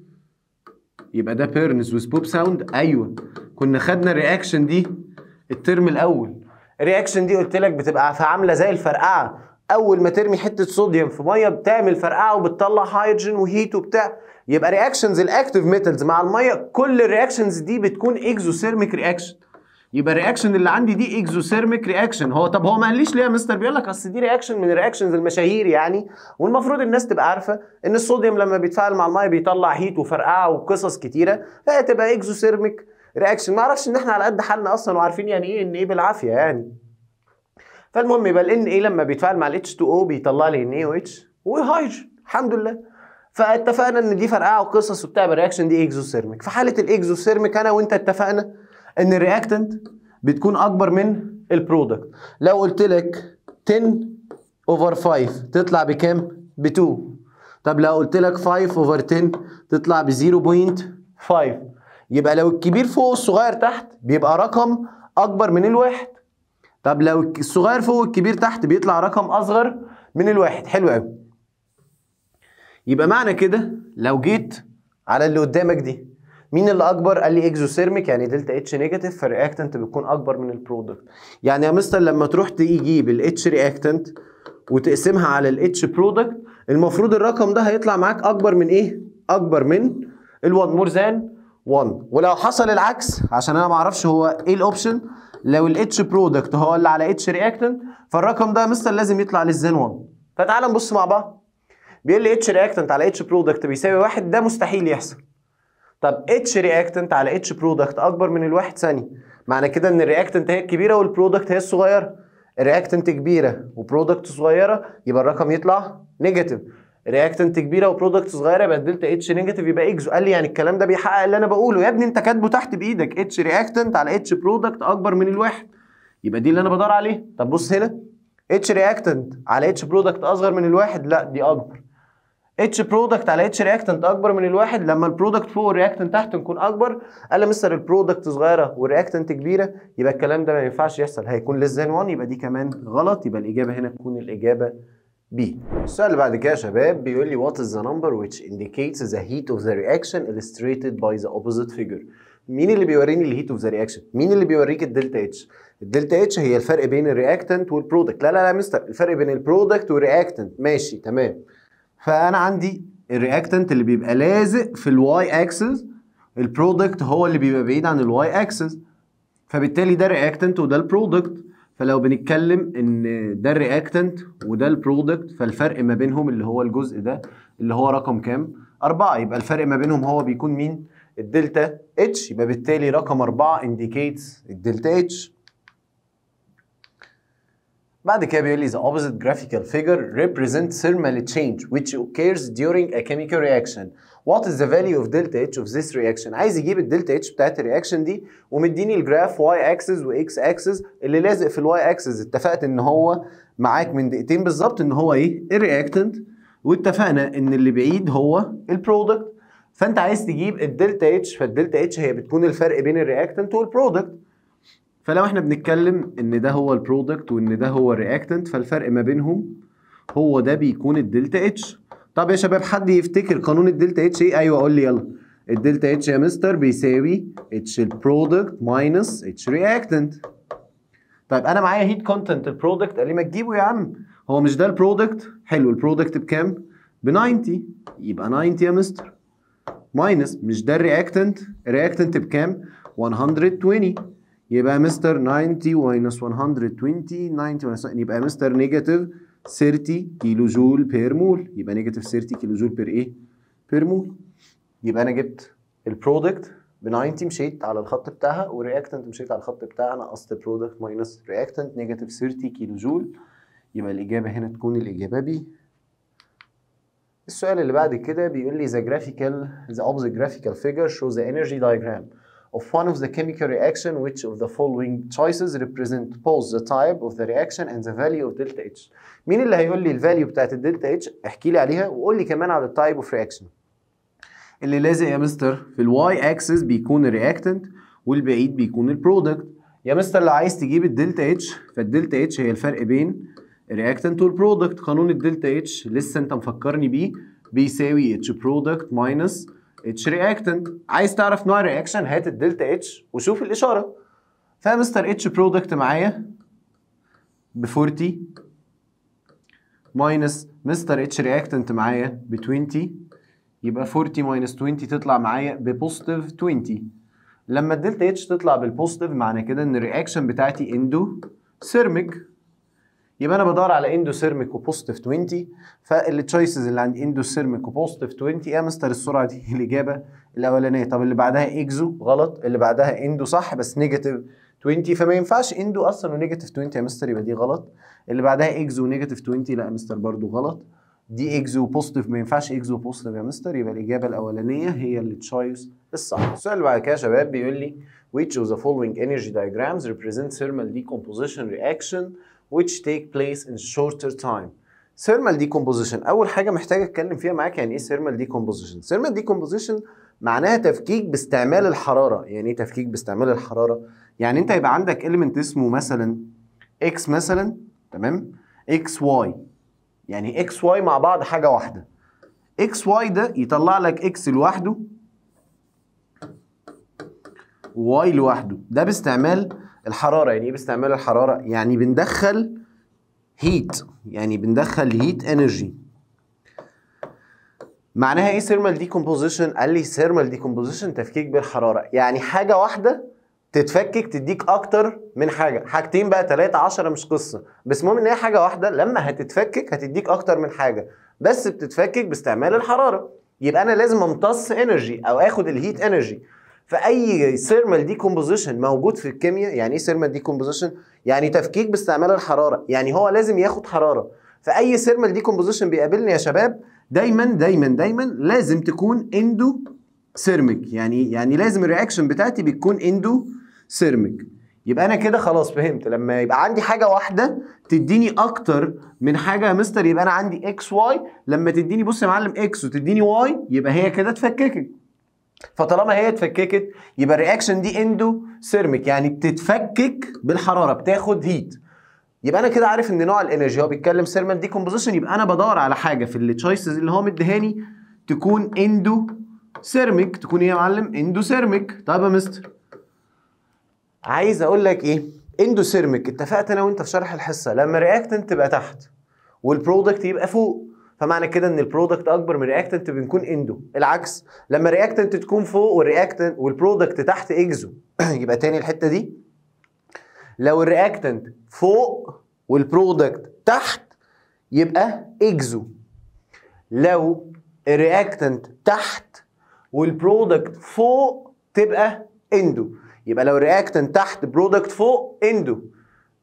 يبقى ده بيرنز وسبوب ساوند ايوه كنا خدنا الرياكشن دي الترم الاول الرياكشن دي قلت لك بتبقى عامله زي الفرقعه اول ما ترمي حته صوديوم في ميه بتعمل فرقعه وبتطلع هيدروجين وهيت وبتاع يبقى رياكشنز الاكتيف ميتالز مع الميه كل الرياكشنز دي بتكون اكزوثيرميك رياكشن يبقى الرياكشن اللي عندي دي اكزوثيرميك رياكشن هو طب هو ما قاليش ليه يا مستر بيقول لك اصل دي رياكشن من الرياكشنز المشاهير يعني والمفروض الناس تبقى عارفه ان الصوديوم لما بيتفاعل مع الميه بيطلع هيت وفرقعه وقصص كتيره فهي تبقى اكزوثيرميك رياكشن ما اعرفش ان احنا على قد حالنا اصلا وعارفين يعني ايه ان ايه بالعافيه يعني فالمهم يبقى الان ايه لما بيتفاعل مع الاتش 2 او بيطلع لي ان او اتش وهيدروجين الحمد لله فاتفقنا ان دي فرقعه وقصص وبتاع الرياكشن دي اكزوثيرميك في حاله الاكزوثيرميك انا وانت اتفقنا ان الرياكتنت بتكون اكبر من البرودكت لو قلت لك 10 اوفر 5 تطلع بكام ب 2 طب لو قلت لك 5 اوفر 10 تطلع ب 0.5 يبقى لو الكبير فوق والصغير تحت بيبقى رقم اكبر من الواحد طب لو الصغير فوق والكبير تحت بيطلع رقم اصغر من الواحد حلو قوي يبقى معنى كده لو جيت على اللي قدامك دي مين اللي اكبر قال لي اكزوثيرميك يعني دلتا اتش نيجاتيف فالرياكتنت بتكون اكبر من البرودكت يعني يا مستر لما تروح تجيب الاتش رياكتنت وتقسمها على الاتش برودكت المفروض الرقم ده هيطلع معاك اكبر من ايه اكبر من ال1 مور ذان 1 ولو حصل العكس عشان انا ما اعرفش هو ايه الاوبشن لو الاتش برودكت هو اللي على اتش رياكتنت فالرقم ده يا مستر لازم يطلع للزين 1 فتعال نبص مع بعض بيقول لي اتش رياكتنت على اتش برودكت بيساوي واحد ده مستحيل يحصل طب اتش رياكتنت على اتش برودكت اكبر من الواحد ثانيه معنى كده ان الرياكتنت هي الكبيره والبرودكت هي الصغيره الرياكتنت كبيره وبرودكت صغيره يبقى الرقم يطلع نيجاتيف رياكتنت كبيره وبرودكت صغيره يبقى الدلتا اتش نيجاتيف يبقى اكزو قال لي يعني الكلام ده بيحقق اللي انا بقوله يا ابني انت كاتبه تحت بايدك اتش رياكتنت على اتش برودكت اكبر من الواحد يبقى دي اللي انا بدور عليه طب بص هنا اتش رياكتنت على اتش برودكت اصغر من الواحد لا دي اكبر اتش برودكت على اتش رياكتنت اكبر من الواحد لما البرودكت فوق الرياكتنت تحت نكون اكبر قال مستر البرودكت صغيره والرياكتنت كبيره يبقى الكلام ده ما ينفعش يحصل هيكون ليس ذان 1 يبقى دي كمان غلط يبقى الاجابه هنا تكون الاجابه بي السؤال اللي بعد كده يا شباب بيقول لي وات از ذا نمبر ويتش indicates ذا هيت اوف ذا رياكشن illustrated باي ذا opposite فيجر مين اللي بيوريني الهيت اوف ذا رياكشن مين اللي بيوريك الدلتا اتش الدلتا اتش هي الفرق بين الرياكتنت والبرودكت لا لا لا مستر الفرق بين البرودكت والرياكتنت ماشي تمام فانا عندي الرياكتنت اللي بيبقى لازق في الواي اكسس البرودكت هو اللي بيبقى بعيد عن الواي اكسس فبالتالي ده رياكتنت وده البرودكت فلو بنتكلم ان ده الرياكتنت وده البرودكت فالفرق ما بينهم اللي هو الجزء ده اللي هو رقم كام؟ أربعة يبقى الفرق ما بينهم هو بيكون مين؟ الدلتا اتش يبقى بالتالي رقم أربعة انديكيتس الدلتا اتش بعد كده بيقول لي the opposite graphical figure represents thermal change which occurs during a chemical reaction. What is the value of delta H of this reaction? عايز يجيب الدلتا H بتاعت الرياكشن دي ومديني الجراف y axis و x axis اللي لازق في ال y axis اتفقت ان هو معاك من دقيقتين بالظبط ان هو ايه؟ الرياكتنت واتفقنا ان اللي بعيد هو البرودكت فانت عايز تجيب الدلتا H فالدلتا H هي بتكون الفرق بين الرياكتنت والبرودكت فلو احنا بنتكلم ان ده هو البرودكت وان ده هو الرياكتنت فالفرق ما بينهم هو ده بيكون الدلتا اتش طب يا شباب حد يفتكر قانون الدلتا اتش ايه ايوه قول لي يلا الدلتا اتش يا مستر بيساوي اتش البرودكت ماينس اتش رياكتنت طيب انا معايا هيت كونتنت البرودكت قال لي ما تجيبه يا عم هو مش ده البرودكت حلو البرودكت بكام ب 90 يبقى 90 يا مستر ماينس مش ده الرياكتنت الرياكتنت بكام 120 يبقى مستر 90 minus 120 90 يبقى مستر نيجاتيف 30 كيلو جول بير مول يبقى نيجاتيف 30 كيلو جول بير ايه؟ بير مول يبقى انا جبت البرودكت ب 90 مشيت على الخط بتاعها والرياكتنت مشيت على الخط بتاعها نقصت برودكت ماينس رياكتنت نيجاتيف 30 كيلو جول يبقى الاجابه هنا تكون الاجابه بي السؤال اللي بعد كده بيقول لي the graphical the اوبز جرافيكال graphical figure ذا the energy diagram of one of the chemical reaction which of the following choices represent both the type of the reaction and the value of delta H مين اللي هيقول لي الفاليو بتاعت الدلتا H احكي لي عليها وقول لي كمان على التايب اوف رياكشن اللي لازق يا مستر في الواي اكسس بيكون الرياكتنت والبعيد بيكون البرودكت يا مستر اللي عايز تجيب الدلتا اتش فالدلتا اتش هي الفرق بين الرياكتنت والبرودكت قانون الدلتا اتش لسه انت مفكرني بيه بيساوي اتش برودكت ماينس اتش رياكتنت عايز تعرف نوع الرياكشن هات الدلتا اتش وشوف الاشاره فمستر اتش برودكت معايا ب 40 ماينس مستر اتش رياكتنت معايا ب 20 يبقى 40 ماينس 20 تطلع معايا ببوزيتيف 20 لما الدلتا اتش تطلع بالبوزيتيف معنى كده ان الرياكشن بتاعتي اندو سيرميك يبقى انا بدور على اندوثيرميك وبوزيتيف 20 فالتشويسز اللي عند اندوثيرميك وبوزيتيف 20 ايه يا مستر السرعه دي الاجابه الاولانيه طب اللي بعدها اكزو غلط اللي بعدها اندو صح بس نيجاتيف 20 فما ينفعش اندو اصلا ونيجاتيف 20 يا مستر يبقى دي غلط اللي بعدها اكزو ونيجاتيف 20 لا يا مستر برضو غلط دي اكزو بوزيتيف ما ينفعش اكزو بوزيتيف يا مستر يبقى الاجابه الاولانيه هي التشويس الصح السؤال اللي بعد كده يا شباب بيقول لي which of the following energy diagrams represent thermal decomposition reaction which take place in shorter time thermal decomposition اول حاجه محتاج اتكلم فيها معاك يعني ايه thermal decomposition thermal decomposition معناها تفكيك باستعمال الحراره يعني ايه تفكيك باستعمال الحراره يعني انت يبقى عندك إيليمنت اسمه مثلا x مثلا تمام x y يعني x y مع بعض حاجه واحده x y ده يطلع لك x لوحده y لوحده ده باستعمال الحراره يعني ايه باستعمال الحراره يعني بندخل هيت يعني بندخل هيت انرجي معناها ايه ثيرمال ديكومبوزيشن قال لي ثيرمال ديكومبوزيشن تفكيك بالحراره يعني حاجه واحده تتفكك تديك اكتر من حاجه حاجتين بقى تلاتة عشرة مش قصه بس المهم ان هي حاجه واحده لما هتتفكك هتديك اكتر من حاجه بس بتتفكك باستعمال الحراره يبقى انا لازم امتص انرجي او اخد الهيت انرجي فاي ثيرمال دي كومبوزيشن موجود في الكيمياء يعني ايه ثيرمال دي كومبوزيشن يعني تفكيك باستعمال الحراره يعني هو لازم ياخد حراره فاي ثيرمال دي كومبوزيشن بيقابلني يا شباب دايما دايما دايما لازم تكون اندو سيرميك يعني يعني لازم الرياكشن بتاعتي بتكون اندو سيرميك يبقى انا كده خلاص فهمت لما يبقى عندي حاجه واحده تديني اكتر من حاجه يا مستر يبقى انا عندي اكس واي لما تديني بص يا معلم اكس وتديني واي يبقى هي كده اتفككت فطالما هي اتفككت يبقى الرياكشن دي اندو سيرميك يعني بتتفكك بالحراره بتاخد هيت يبقى انا كده عارف ان نوع الانرجي هو بيتكلم سيرمال دي كومبوزيشن يبقى انا بدور على حاجه في التشويسز اللي هو مديهاني تكون اندو سيرميك تكون ايه يا معلم اندو سيرميك طيب يا مستر عايز اقول لك ايه اندو سيرميك اتفقت انا وانت في شرح الحصه لما الرياكتنت تبقى تحت والبرودكت يبقى فوق فمعنى كده ان البرودكت اكبر من الرياكتنت بنكون اندو العكس لما الرياكتنت تكون فوق والرياكتنت والبرودكت تحت اكزو يبقى تاني الحته دي لو الرياكتنت فوق والبرودكت تحت يبقى اكزو لو الرياكتنت تحت والبرودكت فوق تبقى اندو يبقى لو الرياكتنت تحت برودكت فوق اندو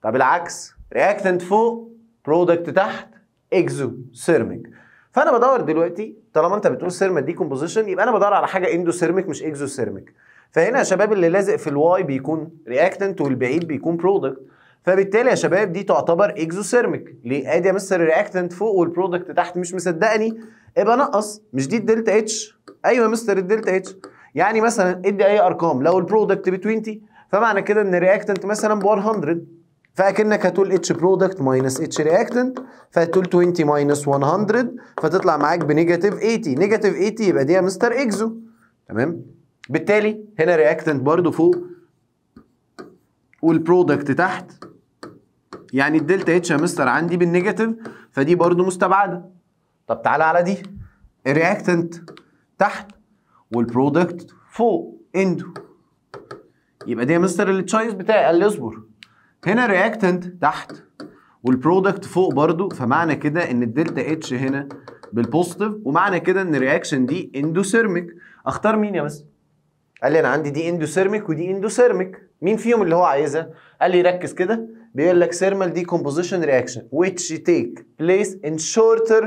طب العكس رياكتنت فوق برودكت تحت اكزو سيرميك فانا بدور دلوقتي طالما انت بتقول سيرميك دي كومبوزيشن يبقى انا بدور على حاجه اندو سيرميك مش اكزو سيرميك فهنا يا شباب اللي لازق في الواي بيكون رياكتنت والبعيد بيكون برودكت فبالتالي يا شباب دي تعتبر اكزو سيرميك ليه ادي يا مستر الرياكتنت فوق والبرودكت تحت مش مصدقني ابقى نقص مش دي الدلتا اتش ايوه يا مستر الدلتا اتش يعني مثلا ادي اي ارقام لو البرودكت ب 20 فمعنى كده ان الرياكتنت مثلا ب 100 فاكنك هتقول اتش برودكت ماينس اتش رياكتنت فهتقول 20 ماينس 100 فتطلع معاك بنيجاتيف 80 نيجاتيف 80 يبقى دي يا مستر اكزو تمام بالتالي هنا رياكتنت برضو فوق والبرودكت تحت يعني الدلتا اتش يا مستر عندي بالنيجاتيف فدي برضو مستبعده طب تعالى على دي الرياكتنت تحت والبرودكت فوق اندو يبقى دي يا مستر التشايس بتاعي قال لي اصبر هنا الرياكتنت تحت والبرودكت فوق برضو فمعنى كده ان الدلتا اتش هنا بالبوزيتيف ومعنى كده ان الرياكشن دي اندوثيرميك اختار مين يا بس قال لي انا عندي دي اندوثيرميك ودي اندوثيرميك مين فيهم اللي هو عايزها قال لي ركز كده بيقول لك ثيرمال دي كومبوزيشن رياكشن which take place in shorter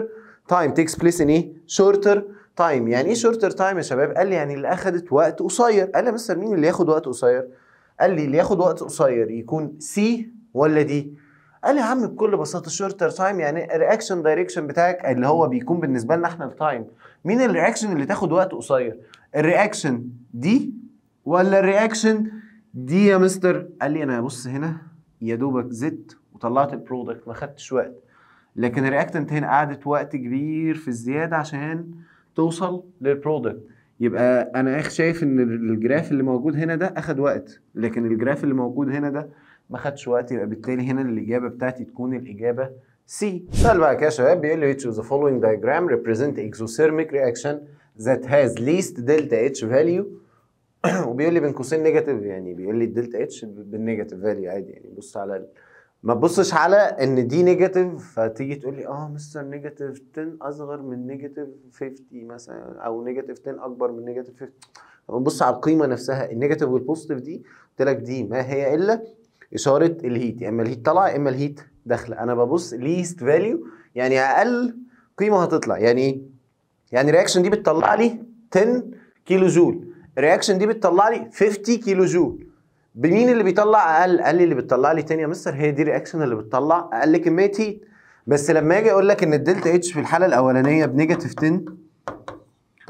time takes place in ايه shorter time يعني ايه shorter time يا شباب قال لي يعني اللي اخذت وقت قصير قال لي يا مستر مين اللي ياخد وقت قصير قال لي اللي ياخد وقت قصير يكون سي ولا دي قال لي يا عم بكل بساطه شورتر تايم يعني الرياكشن دايركشن بتاعك اللي هو بيكون بالنسبه لنا احنا التايم مين الرياكشن اللي تاخد وقت قصير الرياكشن دي ولا الرياكشن دي يا مستر قال لي انا بص هنا يا دوبك زدت وطلعت البرودكت ما خدتش وقت لكن الرياكتنت هنا قعدت وقت كبير في الزياده عشان توصل للبرودكت يبقى انا اخ شايف ان الجراف اللي موجود هنا ده اخد وقت لكن الجراف اللي موجود هنا ده ما خدش وقت يبقى بالتالي هنا الاجابه بتاعتي تكون الاجابه سي سؤال بقى كده يا شباب بيقول لي which of the following diagram represent exothermic reaction that has least delta H value وبيقول لي بين قوسين نيجاتيف يعني بيقول لي الدلتا اتش بالنيجاتيف فاليو عادي يعني بص على ما تبصش على ان دي نيجاتيف فتيجي تقول لي اه مستر نيجاتيف 10 اصغر من نيجاتيف 50 مثلا او نيجاتيف 10 اكبر من نيجاتيف 50 بص على القيمه نفسها النيجاتيف والبوزيتيف دي قلت لك دي ما هي الا اشاره الهيت يا اما الهيت طالعه يا اما الهيت داخله انا ببص ليست فاليو يعني اقل قيمه هتطلع يعني ايه؟ يعني الرياكشن دي بتطلع لي 10 كيلو جول الرياكشن دي بتطلع لي 50 كيلو جول بمين اللي بيطلع اقل قال لي اللي بتطلع لي تاني يا مستر هي دي رياكشن اللي بتطلع اقل كميه هيت بس لما اجي اقول لك ان الدلتا اتش في الحاله الاولانيه بنيجاتيف 10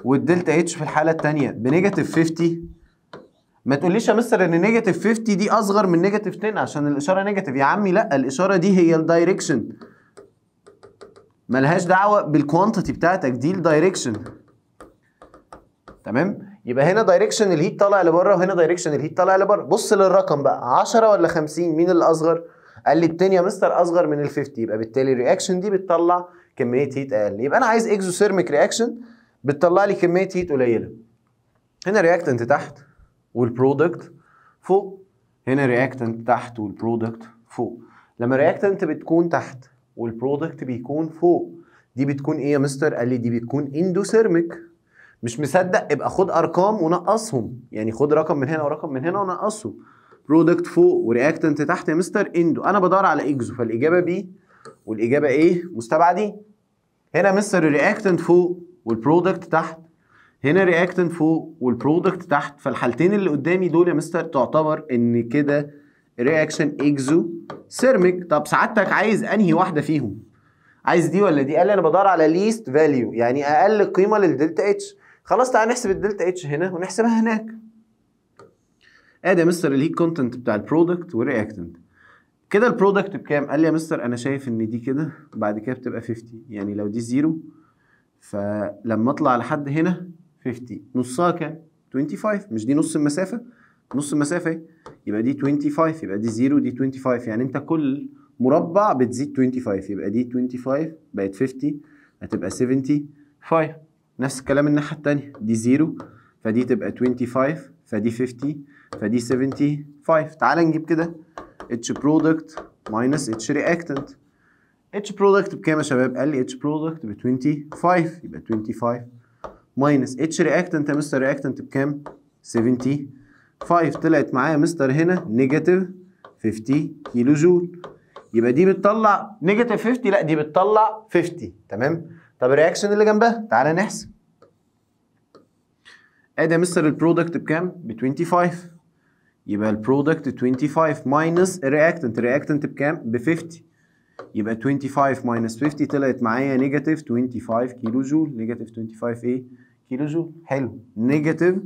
والدلتا اتش في الحاله الثانيه بنيجاتيف 50 ما تقوليش يا مستر ان نيجاتيف 50 دي اصغر من نيجاتيف 10 عشان الاشاره نيجاتيف يا عمي لا الاشاره دي هي الدايركشن ملهاش دعوه بالكوانتيتي بتاعتك دي الدايركشن تمام يبقى هنا دايركشن الهيت طالع لبره وهنا دايركشن الهيت طالع لبره بص للرقم بقى 10 ولا 50 مين اللي اصغر قال لي التاني يا مستر اصغر من ال50 يبقى بالتالي الرياكشن دي بتطلع كميه هيت اقل يبقى انا عايز اكزوثيرميك رياكشن بتطلع لي كميه هيت قليله هنا رياكتنت تحت والبرودكت فوق هنا رياكتنت تحت والبرودكت فوق لما رياكتنت بتكون تحت والبرودكت بيكون فوق دي بتكون ايه يا مستر قال لي دي بتكون اندوثيرميك مش مصدق ابقى خد ارقام ونقصهم يعني خد رقم من هنا ورقم من هنا ونقصه برودكت فوق ورياكتنت تحت يا مستر اندو انا بدور على اكزو فالاجابه بي والاجابه ايه مستبعدي هنا مستر الرياكتنت فوق والبرودكت تحت هنا رياكتنت فوق والبرودكت تحت فالحالتين اللي قدامي دول يا مستر تعتبر ان كده رياكشن اكزو سيرميك طب سعادتك عايز انهي واحده فيهم عايز دي ولا دي قال لي انا بدور على ليست فاليو يعني اقل قيمه للدلتا اتش خلاص تعال نحسب الدلتا اتش هنا ونحسبها هناك ادي آه، يا مستر الهيت كونتنت بتاع البرودكت والرياكتنت كده البرودكت بكام قال لي يا مستر انا شايف ان دي كده بعد كده بتبقى 50 يعني لو دي زيرو فلما اطلع لحد هنا 50 نصها كام 25 مش دي نص المسافه نص المسافه ايه يبقى دي 25 يبقى دي زيرو دي 25 يعني انت كل مربع بتزيد 25 يبقى دي 25 بقت 50 هتبقى 75 نفس الكلام الناحية التانية دي زيرو فدي تبقى 25 فدي 50 فدي 75 تعال نجيب كده اتش برودكت ماينس اتش رياكتنت اتش برودكت بكام يا شباب؟ قال لي اتش برودكت ب 25 يبقى 25 ماينس اتش رياكتنت يا مستر رياكتنت بكام؟ 75 طلعت معايا مستر هنا نيجاتيف 50 كيلو جول يبقى دي بتطلع نيجاتيف 50 لا دي بتطلع 50 تمام؟ طب الرياكشن اللي جنبها تعالى نحسب ادي يا مستر البرودكت بكام ب 25 يبقى البرودكت 25 ماينس الرياكتنت الرياكتنت بكام ب 50 يبقى 25 ماينس 50 طلعت معايا نيجاتيف 25 كيلو جول نيجاتيف 25 ايه كيلو جول حلو نيجاتيف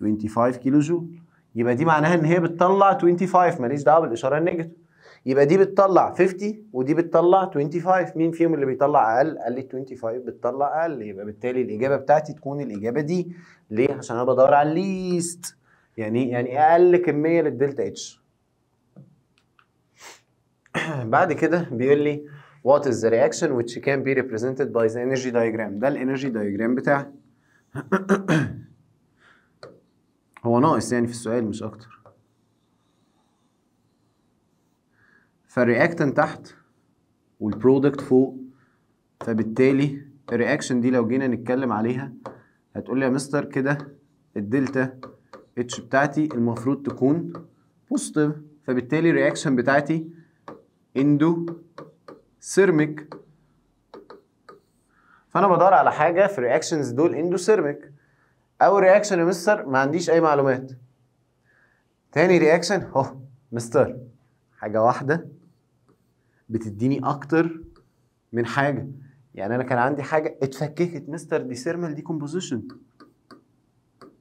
25 كيلو جول يبقى دي معناها ان هي بتطلع 25 ماليش دعوه بالاشاره النيجاتيف يبقى دي بتطلع 50 ودي بتطلع 25 مين فيهم اللي بيطلع اقل قال لي 25 بتطلع اقل يبقى بالتالي الاجابه بتاعتي تكون الاجابه دي ليه عشان انا بدور على الليست يعني إيه؟ يعني إيه اقل كميه للدلتا اتش بعد كده بيقول لي what is the reaction which can be represented by the energy diagram ده الانرجي دايجرام بتاعي هو ناقص يعني في السؤال مش اكتر فالرياكتن تحت والبرودكت فوق فبالتالي الرياكشن دي لو جينا نتكلم عليها هتقول لي يا مستر كده الدلتا اتش بتاعتي المفروض تكون بوزيتيف فبالتالي الرياكشن بتاعتي اندو سيرميك فانا بدور على حاجه في الرياكشنز دول اندو سيرميك اول رياكشن يا مستر ما عنديش اي معلومات تاني رياكشن اهو مستر حاجه واحده بتديني اكتر من حاجه يعني انا كان عندي حاجه اتفككت مستر دي سيرمل دي كومبوزيشن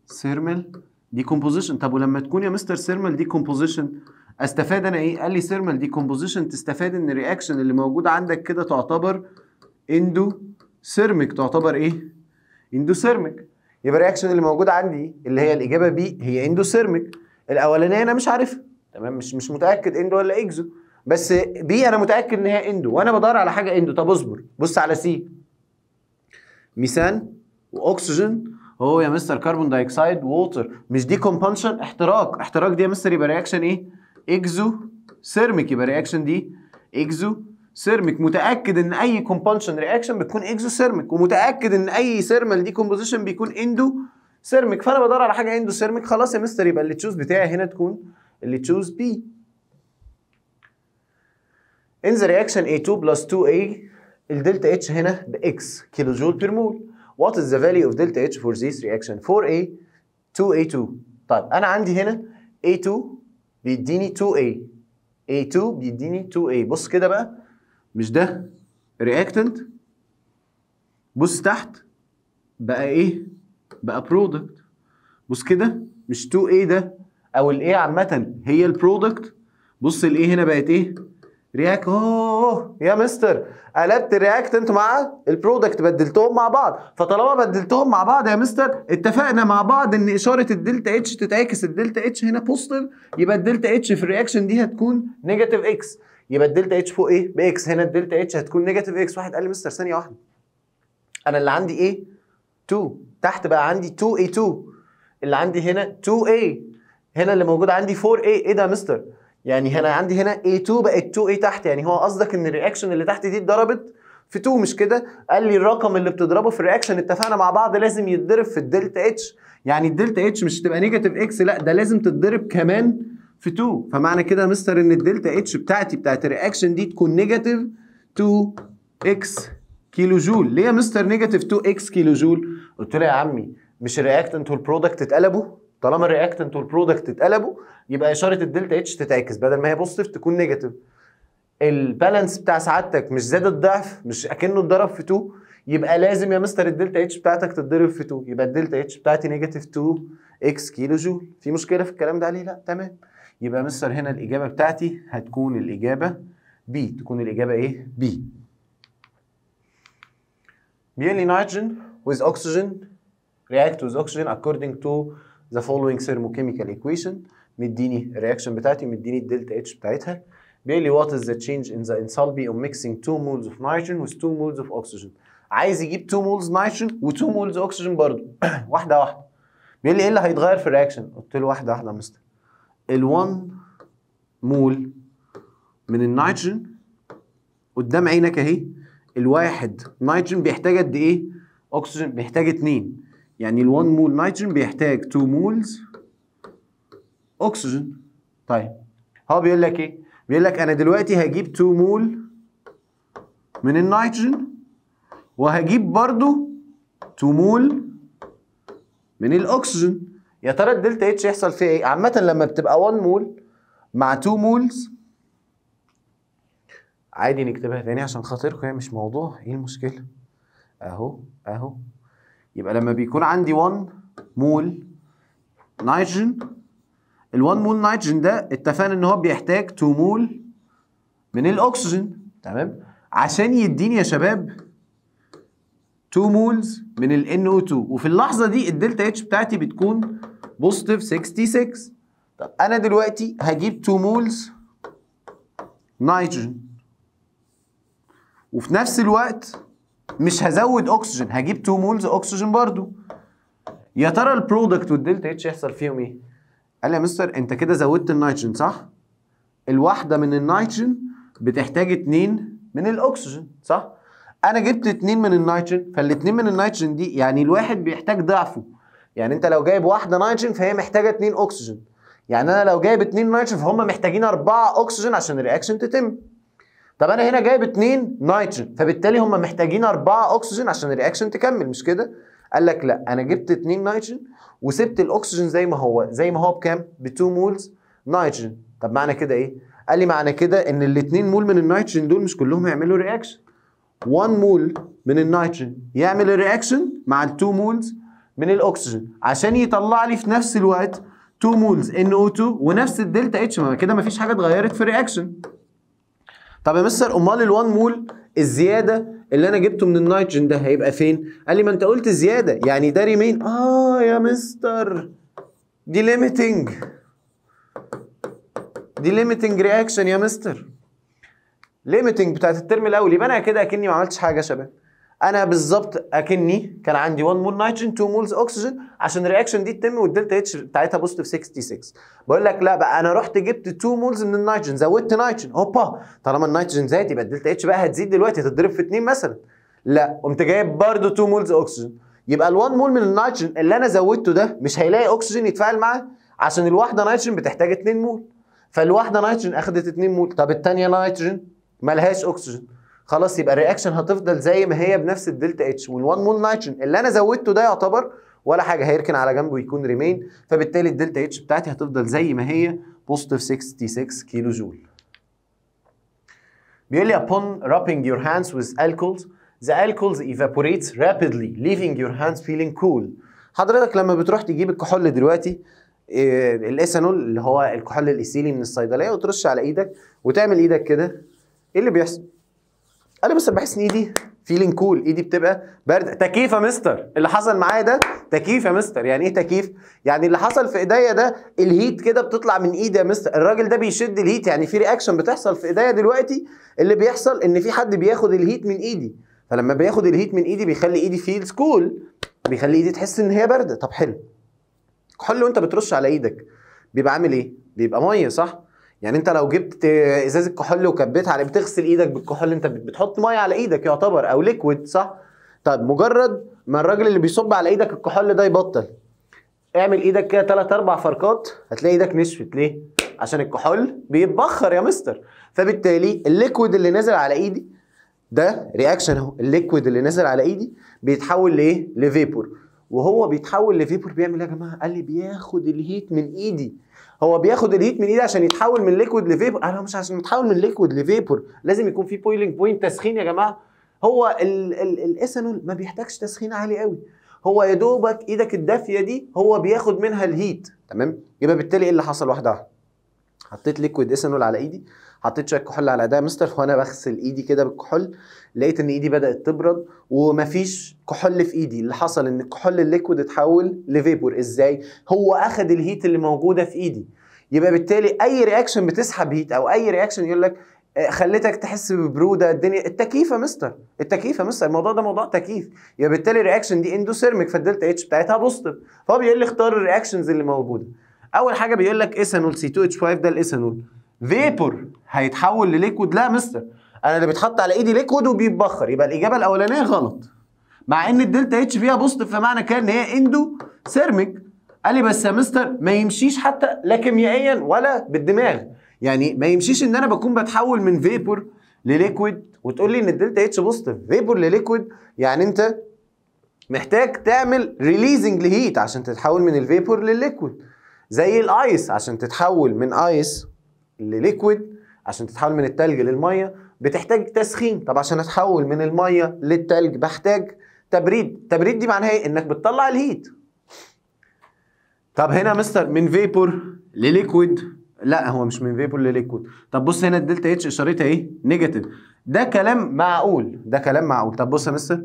سيرمل دي كومبوزيشن طب ولما تكون يا مستر سيرمل دي كومبوزيشن استفاد انا ايه قال لي سيرمل دي كومبوزيشن تستفاد ان الرياكشن اللي موجود عندك كده تعتبر اندو سيرميك تعتبر ايه اندو سيرميك يبقى الرياكشن اللي موجود عندي اللي هي الاجابه بي هي اندو سيرميك الاولانيه انا مش عارفها تمام مش مش متاكد اندو ولا اكزو بس بي انا متاكد ان هي اندو وانا بدور على حاجه اندو طب اصبر بص على سي ميثان واكسجين هو يا مستر كربون دايكسايد ووتر مش دي كومبانشن احتراق احتراق دي يا مستر يبقى رياكشن ايه اكزو سيرميك يبقى رياكشن دي اكزو سيرميك متاكد ان اي كومبانشن رياكشن بتكون اكزو سيرميك ومتاكد ان اي سيرمال دي كومبوزيشن بيكون اندو سيرميك فانا بدور على حاجه اندو سيرميك خلاص يا مستر يبقى اللي تشوز بتاعي هنا تكون اللي تشوز بي In the reaction A2 plus 2A الدلتا H هنا ب X كيلو جول بير مول. What is the value of delta H for this reaction? 4A 2A2. طيب أنا عندي هنا A2 بيديني 2A. A2 بيديني 2A. بص كده بقى مش ده reactant بص تحت بقى إيه؟ بقى product. بص كده مش 2A ده أو ال عامة هي البرودكت بص ال هنا بقت إيه؟ رياكت اوه يا مستر قلبت الرياكت انت مع البرودكت بدلتهم مع بعض فطالما بدلتهم مع بعض يا مستر اتفقنا مع بعض ان اشاره الدلتا اتش تتعكس الدلتا اتش هنا بوزيتيف يبقى الدلتا اتش في الرياكشن دي هتكون نيجاتيف اكس يبقى الدلتا اتش فوق ايه باكس هنا الدلتا اتش هتكون نيجاتيف اكس واحد قال لي مستر ثانيه واحده انا اللي عندي ايه 2 تحت بقى عندي 2 a 2 اللي عندي هنا 2 a هنا اللي موجود عندي 4 a ايه ده يا مستر يعني هنا عندي هنا A2 بقت 2 A تحت يعني هو قصدك ان الرياكشن اللي تحت دي اتضربت في 2 مش كده قال لي الرقم اللي بتضربه في الرياكشن اتفقنا مع بعض لازم يتضرب في الدلتا اتش يعني الدلتا اتش مش تبقى نيجاتيف اكس لا ده لازم تتضرب كمان في 2 فمعنى كده يا مستر ان الدلتا اتش بتاعتي بتاعت الرياكشن دي تكون نيجاتيف 2 اكس كيلو جول ليه يا مستر نيجاتيف 2 اكس كيلو جول قلت له يا عمي مش الرياكتنت والبرودكت اتقلبوا طالما الرياكتنت والبرودكت اتقلبوا يبقى اشاره الدلتا اتش تتعكس بدل ما هي بوزيتيف تكون نيجاتيف البالانس بتاع سعادتك مش زاد الضعف مش اكنه اتضرب في 2 يبقى لازم يا مستر الدلتا اتش بتاعتك تتضرب في 2 يبقى الدلتا اتش بتاعتي نيجاتيف 2 اكس كيلو جول في مشكله في الكلام ده عليه لا تمام يبقى مستر هنا الاجابه بتاعتي هتكون الاجابه بي تكون الاجابه ايه بي merely نيتروجين with oxygen react with oxygen according to ذا فولوينج ثيرموكيميكال ايكويشن مديني الرياكشن بتاعتي مديني الدلتا اتش بتاعتها بيقول لي وات از ذا تشينج ان ذا انثالبي اوف ميكسينج 2 مولز اوف نيتروجين و 2 مولز اوف اوكسجين عايز يجيب 2 مولز نيتروجين و2 مولز اوكسجين برضه واحده واحده بيقول لي ايه اللي هيتغير في الرياكشن قلت له واحده واحده يا مستر ال1 مول من النيتروجين قدام عينك اهي الواحد نيتروجين بيحتاج قد ايه؟ اكسجين بيحتاج 2 يعني ال1 مول نيتروجين بيحتاج 2 مولز اكسجين طيب هو بيقول لك ايه بيقول لك انا دلوقتي هجيب 2 مول من النيتروجين وهجيب برضو 2 مول من الاكسجين يا ترى الدلتا اتش يحصل فيها ايه عامه لما بتبقى 1 مول مع 2 مولز عادي نكتبها تاني عشان خاطركم هي مش موضوع ايه المشكله اهو اهو يبقى لما بيكون عندي 1 مول نيتروجين ال 1 مول نيتروجين ده اتفقنا ان هو بيحتاج 2 مول من الاكسجين تمام عشان يديني يا شباب 2 مولز من ال NO2 وفي اللحظه دي الدلتا اتش بتاعتي بتكون بوزيتيف 66 طب انا دلوقتي هجيب 2 مولز نيتروجين وفي نفس الوقت مش هزود اكسجين هجيب 2 مولز اكسجين برضو يا ترى البرودكت والدلتا اتش يحصل فيهم ايه قال لي يا مستر انت كده زودت النيتروجين صح الواحده من النيتروجين بتحتاج 2 من الاكسجين صح انا جبت 2 من النيتروجين فالاثنين من النيتروجين دي يعني الواحد بيحتاج ضعفه يعني انت لو جايب واحده نيتروجين فهي محتاجه 2 اكسجين يعني انا لو جايب 2 نيتروجين فهم محتاجين 4 اكسجين عشان الرياكشن تتم طب انا هنا جايب 2 نيتروجين فبالتالي هم محتاجين 4 اكسجين عشان الرياكشن تكمل مش كده قال لك لا انا جبت 2 نيتروجين وسبت الاكسجين زي ما هو زي ما هو بكام ب 2 مولز نيتروجين طب معنى كده ايه قال لي معنى كده ان الاتنين مول من النيتروجين دول مش كلهم هيعملوا رياكشن 1 مول من النيتروجين يعمل الرياكشن مع ال 2 مولز من الاكسجين عشان يطلع لي في نفس الوقت 2 مولز NO2 ونفس الدلتا اتش ما كده مفيش حاجه اتغيرت في الرياكشن طب يا مستر امال ال1 مول الزياده اللي انا جبته من النيتروجين ده هيبقى فين؟ قال لي ما انت قلت زياده يعني ده ريمين اه يا مستر دي ليميتنج دي ليميتنج رياكشن يا مستر ليميتنج بتاعت الترم الاول يبقى انا كده اكني ما عملتش حاجه يا شباب انا بالظبط اكني كان عندي 1 مول نيتروجين 2 مولز اكسجين عشان الرياكشن دي تتم والدلتا اتش بتاعتها بوزيتيف 66 بقول لك لا بقى انا رحت جبت 2 مولز من النيتروجين زودت نيتروجين هوبا طالما النيتروجين زاد يبقى الدلتا اتش بقى هتزيد دلوقتي هتضرب في 2 مثلا لا قمت جايب برضه 2 مولز اكسجين يبقى ال1 مول من النيتروجين اللي انا زودته ده مش هيلاقي اكسجين يتفاعل معاه عشان الواحده نيتروجين بتحتاج 2 مول فالواحده نيتروجين اخدت 2 مول طب الثانيه نيتروجين مالهاش اكسجين خلاص يبقى الرياكشن هتفضل زي ما هي بنفس الدلتا اتش وال1 مول نيتروجين اللي انا زودته ده يعتبر ولا حاجه هيركن على جنبه يكون ريمين فبالتالي الدلتا اتش بتاعتي هتفضل زي ما هي بوزيتيف 66 كيلو جول بيقول لي upon wrapping your hands with alcohols the alcohols evaporates rapidly leaving your hands feeling cool حضرتك لما بتروح تجيب الكحول دلوقتي إيه الايثانول اللي هو الكحول الايثيلي من الصيدليه وترش على ايدك وتعمل ايدك كده ايه اللي بيحصل انا بس بحس ان ايدي فيلينج كول ايدي بتبقى بارده تكييف يا مستر اللي حصل معايا ده تكييف يا مستر يعني ايه تكييف يعني اللي حصل في ايديا ده الهيت كده بتطلع من ايدي يا مستر الراجل ده بيشد الهيت يعني في رياكشن بتحصل في ايديا دلوقتي اللي بيحصل ان في حد بياخد الهيت من ايدي فلما بياخد الهيت من ايدي بيخلي ايدي فيلز كول بيخلي ايدي تحس ان هي بارده طب حلو حلو وانت بترش على ايدك بيبقى عامل ايه بيبقى ميه صح يعني انت لو جبت ازازه كحول وكبيت عليه بتغسل ايدك بالكحول انت بتحط ميه على ايدك يعتبر او ليكويد صح طب مجرد ما الراجل اللي بيصب على ايدك الكحول ده يبطل اعمل ايدك كده ثلاث اربع فركات هتلاقي ايدك نشفت ليه عشان الكحول بيتبخر يا مستر فبالتالي الليكويد اللي نازل على ايدي ده رياكشن اهو الليكويد اللي نازل على ايدي بيتحول لايه لفيبور وهو بيتحول لفيبور بيعمل ايه يا جماعه قال لي بياخد الهيت من ايدي هو بياخد الهيت من ايدي عشان يتحول من ليكويد لفيبر انا مش عشان يتحول من ليكويد لفيبر لازم يكون في بويلنج بوينت تسخين يا جماعه هو الايثانول ما بيحتاجش تسخين عالي قوي هو يا دوبك ايدك الدافيه دي هو بياخد منها الهيت تمام يبقى بالتالي ايه اللي حصل واحده حطيت ليكويد ايثانول على ايدي حطيت شويه كحول على ايديا مستر وانا بغسل ايدي كده بالكحول لقيت ان ايدي بدات تبرد ومفيش كحول في ايدي اللي حصل ان الكحول الليكويد اتحول لفيبور ازاي هو اخد الهيت اللي موجوده في ايدي يبقى بالتالي اي رياكشن بتسحب هيت او اي رياكشن يقول لك آه، خليتك تحس ببروده الدنيا التكييف يا مستر التكييف يا مستر الموضوع ده موضوع تكييف يبقى بالتالي الرياكشن دي اندوثيرميك فالدلتا اتش بتاعتها بوزيتيف فهو بيقول لي اختار الرياكشنز اللي موجوده اول حاجه بيقول لك ايثانول سي 2 اتش 5 ده الايثانول فيبور هيتحول لليكويد لا مستر انا اللي بيتحط على ايدي ليكويد وبيتبخر يبقى الاجابه الاولانيه غلط مع ان الدلتا اتش فيها بوزيتيف فمعنى كده ان هي اندو سيرميك قال لي بس يا مستر ما يمشيش حتى لا كيميائيا ولا بالدماغ يعني ما يمشيش ان انا بكون بتحول من فيبور لليكويد وتقول لي ان الدلتا اتش بوزيتيف فيبور لليكويد يعني انت محتاج تعمل ريليزنج لهيت عشان تتحول من الفيبور للليكويد زي الايس عشان تتحول من ايس لليكويد عشان تتحول من التلج للميه بتحتاج تسخين طب عشان اتحول من الميه للتلج بحتاج تبريد تبريد دي معناها ايه انك بتطلع الهيت طب هنا مستر من فيبور لليكويد لا هو مش من فيبور لليكويد طب بص هنا الدلتا اتش اشارتها ايه نيجاتيف ده كلام معقول ده كلام معقول طب بص يا مستر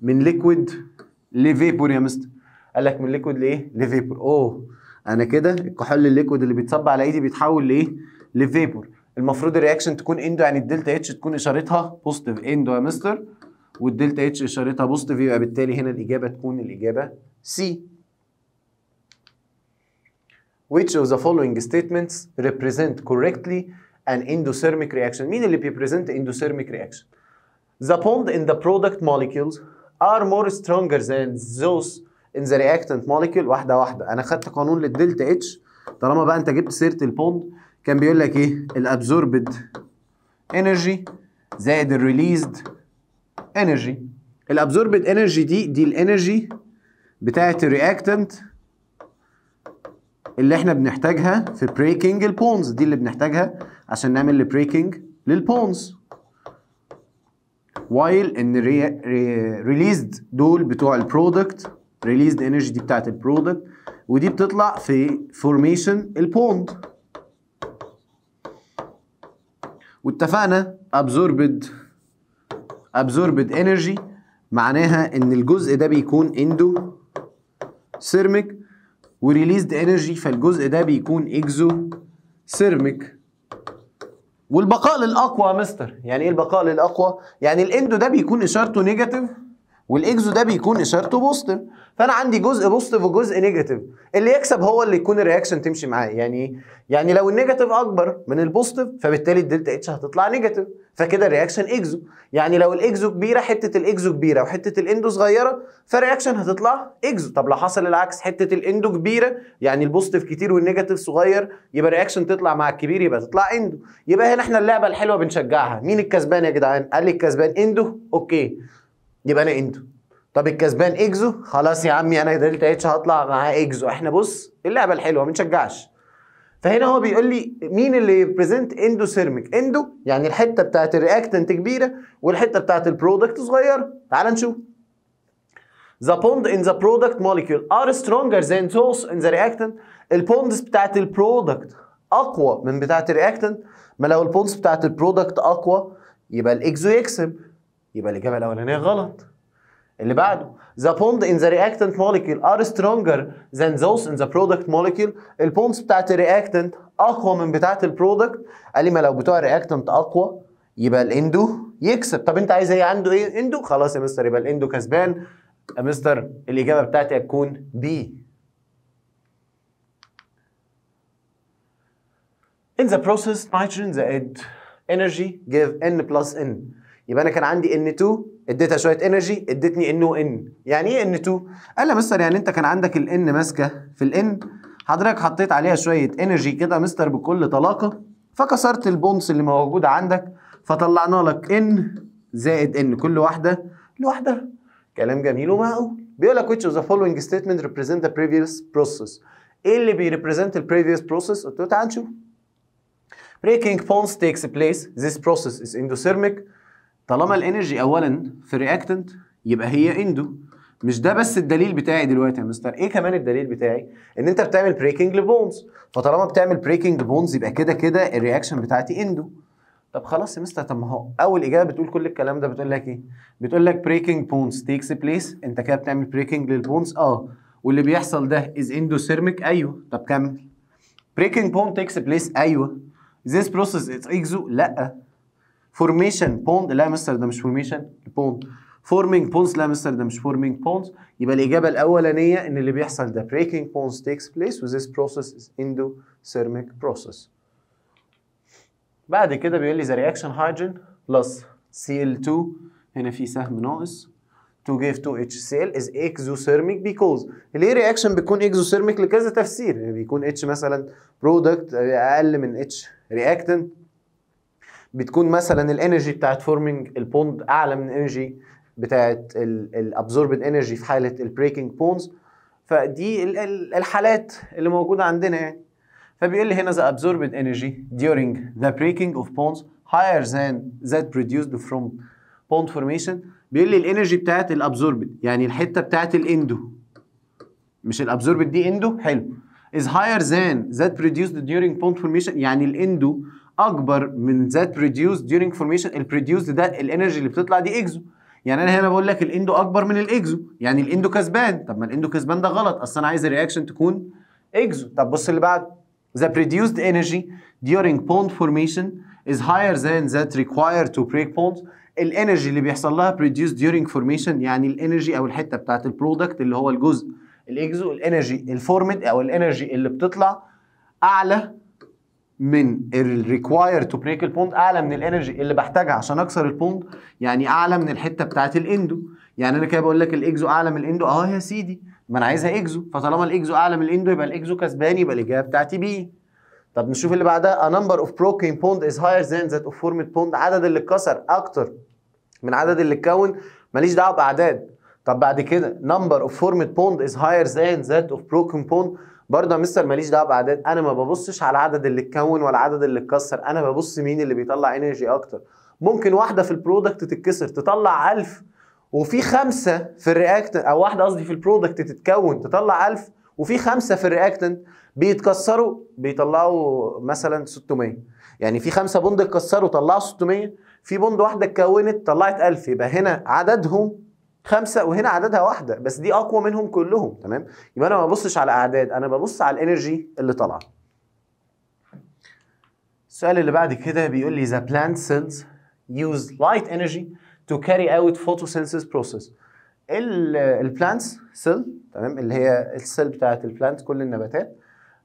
من ليكويد لفيبور يا مستر قال لك من ليكويد لايه لفيبور اوه انا كده الكحول الليكويد اللي بيتصب على ايدي بيتحول لايه لفيبور المفروض الرياكشن تكون اندو يعني الدلتا اتش تكون اشارتها بوزيتيف اندو يا مستر والدلتا اتش اشارتها بوزيتيف يبقى بالتالي هنا الاجابه تكون الاجابه سي which of the following statements represent correctly an endothermic reaction مين اللي بيبريزنت endothermic reaction the bond in the product molecules are more stronger than those in the reactant molecule واحده واحده انا خدت قانون للدلتا اتش طالما بقى انت جبت سيره البوند كان بيقول لك ايه الابزوربد انرجي زائد الريليزد انرجي الابزوربد انرجي دي دي الانرجي بتاعت الرياكتنت اللي احنا بنحتاجها في بريكنج البونز دي اللي بنحتاجها عشان نعمل البريكنج للبونز وايل ان ريليزد دول بتوع البرودكت ريليزد انرجي دي بتاعت البرودكت ودي بتطلع في فورميشن البوند واتفقنا absorbed absorbed energy معناها ان الجزء ده بيكون اندو سيرميك وريليزد انرجي فالجزء ده بيكون اكزو سيرميك والبقاء للاقوى يا مستر يعني ايه البقاء للاقوى يعني الاندو ده بيكون اشارته نيجاتيف والاكزو ده بيكون اشارته بوزيتيف فانا عندي جزء بوزيتيف وجزء نيجاتيف اللي يكسب هو اللي يكون الرياكشن تمشي معاه يعني إيه؟ يعني لو النيجاتيف اكبر من البوزيتيف فبالتالي الدلتا اتش هتطلع نيجاتيف فكده الرياكشن اكزو يعني لو الاكزو كبيره حته الاكزو كبيره وحته الاندو صغيره فالرياكشن هتطلع اكزو طب لو حصل العكس حته الاندو كبيره يعني البوزيتيف كتير والنيجاتيف صغير يبقى الرياكشن تطلع مع الكبير يبقى تطلع اندو يبقى هنا احنا اللعبه الحلوه بنشجعها مين الكسبان يا جدعان قال لي الكسبان اندو اوكي يبقى انا انتو طب الكسبان اكزو خلاص يا عمي انا دلتا اتش هطلع معاه اكزو احنا بص اللعبه الحلوه ما نشجعش فهنا هو بيقول لي مين اللي يبريزنت اندو سيرميك اندو يعني الحته بتاعت الرياكتنت كبيره والحته بتاعت البرودكت صغيره تعال نشوف The bond in the product molecule are stronger than those in the reactant. البوندز بتاعت البرودكت اقوى من بتاعت الرياكتنت ما لو البوندز بتاعت البرودكت اقوى يبقى الاكزو يكسب يبقى الاجابه الاولانيه غلط اللي بعده the bond in the reactant molecule are stronger than those in the product molecule البوندز بتاعت الرياكتنت اقوى من بتاعت البرودكت قال لي ما لو بتوع الرياكتنت اقوى يبقى الاندو يكسب طب انت عايز ايه عنده ايه اندو خلاص يا مستر يبقى الاندو كسبان يا مستر الاجابه بتاعتي هتكون بي In the process nitrogen the energy give n plus n يبقى انا كان عندي ان 2 اديتها شويه انرجي ادتني ان ان يعني ايه ان 2 قال لي مستر يعني انت كان عندك الان ماسكه في الان حضرتك حطيت عليها شويه انرجي كده مستر بكل طلاقه فكسرت البونس اللي موجود عندك فطلعنا لك ان زائد ان كل واحده لوحدها كلام جميل ومعقول بيقول لك which of the following statement represent the previous process ايه اللي بيريبريزنت البريفيوس process قلت له تعال نشوف breaking bonds takes place this process is endothermic طالما الانرجي اولا في رياكتنت يبقى هي اندو مش ده بس الدليل بتاعي دلوقتي يا مستر ايه كمان الدليل بتاعي ان انت بتعمل بريكنج لبونز فطالما بتعمل بريكنج لبونز يبقى كده كده الرياكشن بتاعتي اندو طب خلاص يا مستر طب ما هو اول اجابه بتقول كل الكلام ده بتقول لك ايه بتقول لك بريكنج بونز تيكس بليس انت كده بتعمل بريكنج للبونز اه واللي بيحصل ده از اندوثيرميك ايوه طب كمل بريكنج بون تيكس بليس ايوه ذيس بروسيس اتس اكزو لا فورميشن بوند لا مستر ده مش فورميشن بوند فورمينج بونز لا مستر ده مش فورمينج بونز يبقى الاجابه الاولانيه ان اللي بيحصل ده بريكنج بونز تيكس بليس وذيس بروسيس از اندوثيرميك بروسيس بعد كده بيقول لي ذا رياكشن هيدروجين بلس Cl2 هنا في سهم ناقص to give to HCl is exothermic because ليه رياكشن بيكون exothermic لكذا تفسير يعني بيكون H مثلا برودكت اقل من H رياكتنت بتكون مثلا الانرجي بتاعت فورمينج البوند اعلى من الانرجي بتاعت الابزوربد انرجي في حاله البريكنج بونز فدي الحالات اللي موجوده عندنا يعني فبيقول لي هنا the absorbed energy during the breaking of بونز higher than that produced from bond formation بيقول لي الانرجي بتاعت الابزوربد يعني الحته بتاعت الاندو مش الابزوربد دي اندو حلو is higher than that produced during bond formation يعني الاندو اكبر من ذات بروديوس ديورنج فورميشن البروديوس ده الانرجي اللي بتطلع دي اكزو يعني انا هنا بقول لك الاندو اكبر من الاكزو يعني الاندو كسبان طب ما الاندو كسبان ده غلط اصل انا عايز الرياكشن تكون اكزو طب بص اللي بعده ذا produced انرجي ديورنج بوند فورميشن از هاير ذان ذات ريكواير تو بريك بوند الانرجي اللي بيحصل لها بروديوس ديورنج فورميشن يعني الانرجي او الحته بتاعت البرودكت اللي هو الجزء الاكزو الانرجي الفورمد او الانرجي اللي بتطلع اعلى من الريكواير تو بريك البوند اعلى من الانرجي اللي بحتاجها عشان اكسر البوند يعني اعلى من الحته بتاعه الاندو يعني انا كده بقول لك الاكزو اعلى من الاندو اه يا سيدي ما انا عايزها اكزو فطالما الاكزو اعلى من الاندو يبقى الاكزو كسبان يبقى الاجابه بتاعتي بي طب نشوف اللي بعدها a number of broken bond is higher than that of formed bond عدد اللي اتكسر اكتر من عدد اللي اتكون ماليش دعوه باعداد طب بعد كده number of formed بوند is higher than that of broken بوند برضه يا مستر ماليش دعوه باعداد انا ما ببصش على العدد اللي اتكون ولا العدد اللي اتكسر انا ببص مين اللي بيطلع انرجي اكتر ممكن واحده في البرودكت تتكسر تطلع 1000 وفي خمسه في الرياكتنت او واحده قصدي في البرودكت تتكون تطلع 1000 وفي خمسه في الرياكتنت بيتكسروا بيطلعوا مثلا 600 يعني في خمسه بوند اتكسروا طلعوا 600 في بوند واحده اتكونت طلعت 1000 يبقى هنا عددهم خمسه وهنا عددها واحده بس دي اقوى منهم كلهم تمام يبقى انا ما ببصش على اعداد انا ببص على الانرجي اللي طالعه السؤال اللي بعد كده بيقول لي the plant cells use light energy to carry out photosynthesis process البلانتس سيل تمام اللي هي السيل بتاعه البلانت كل النباتات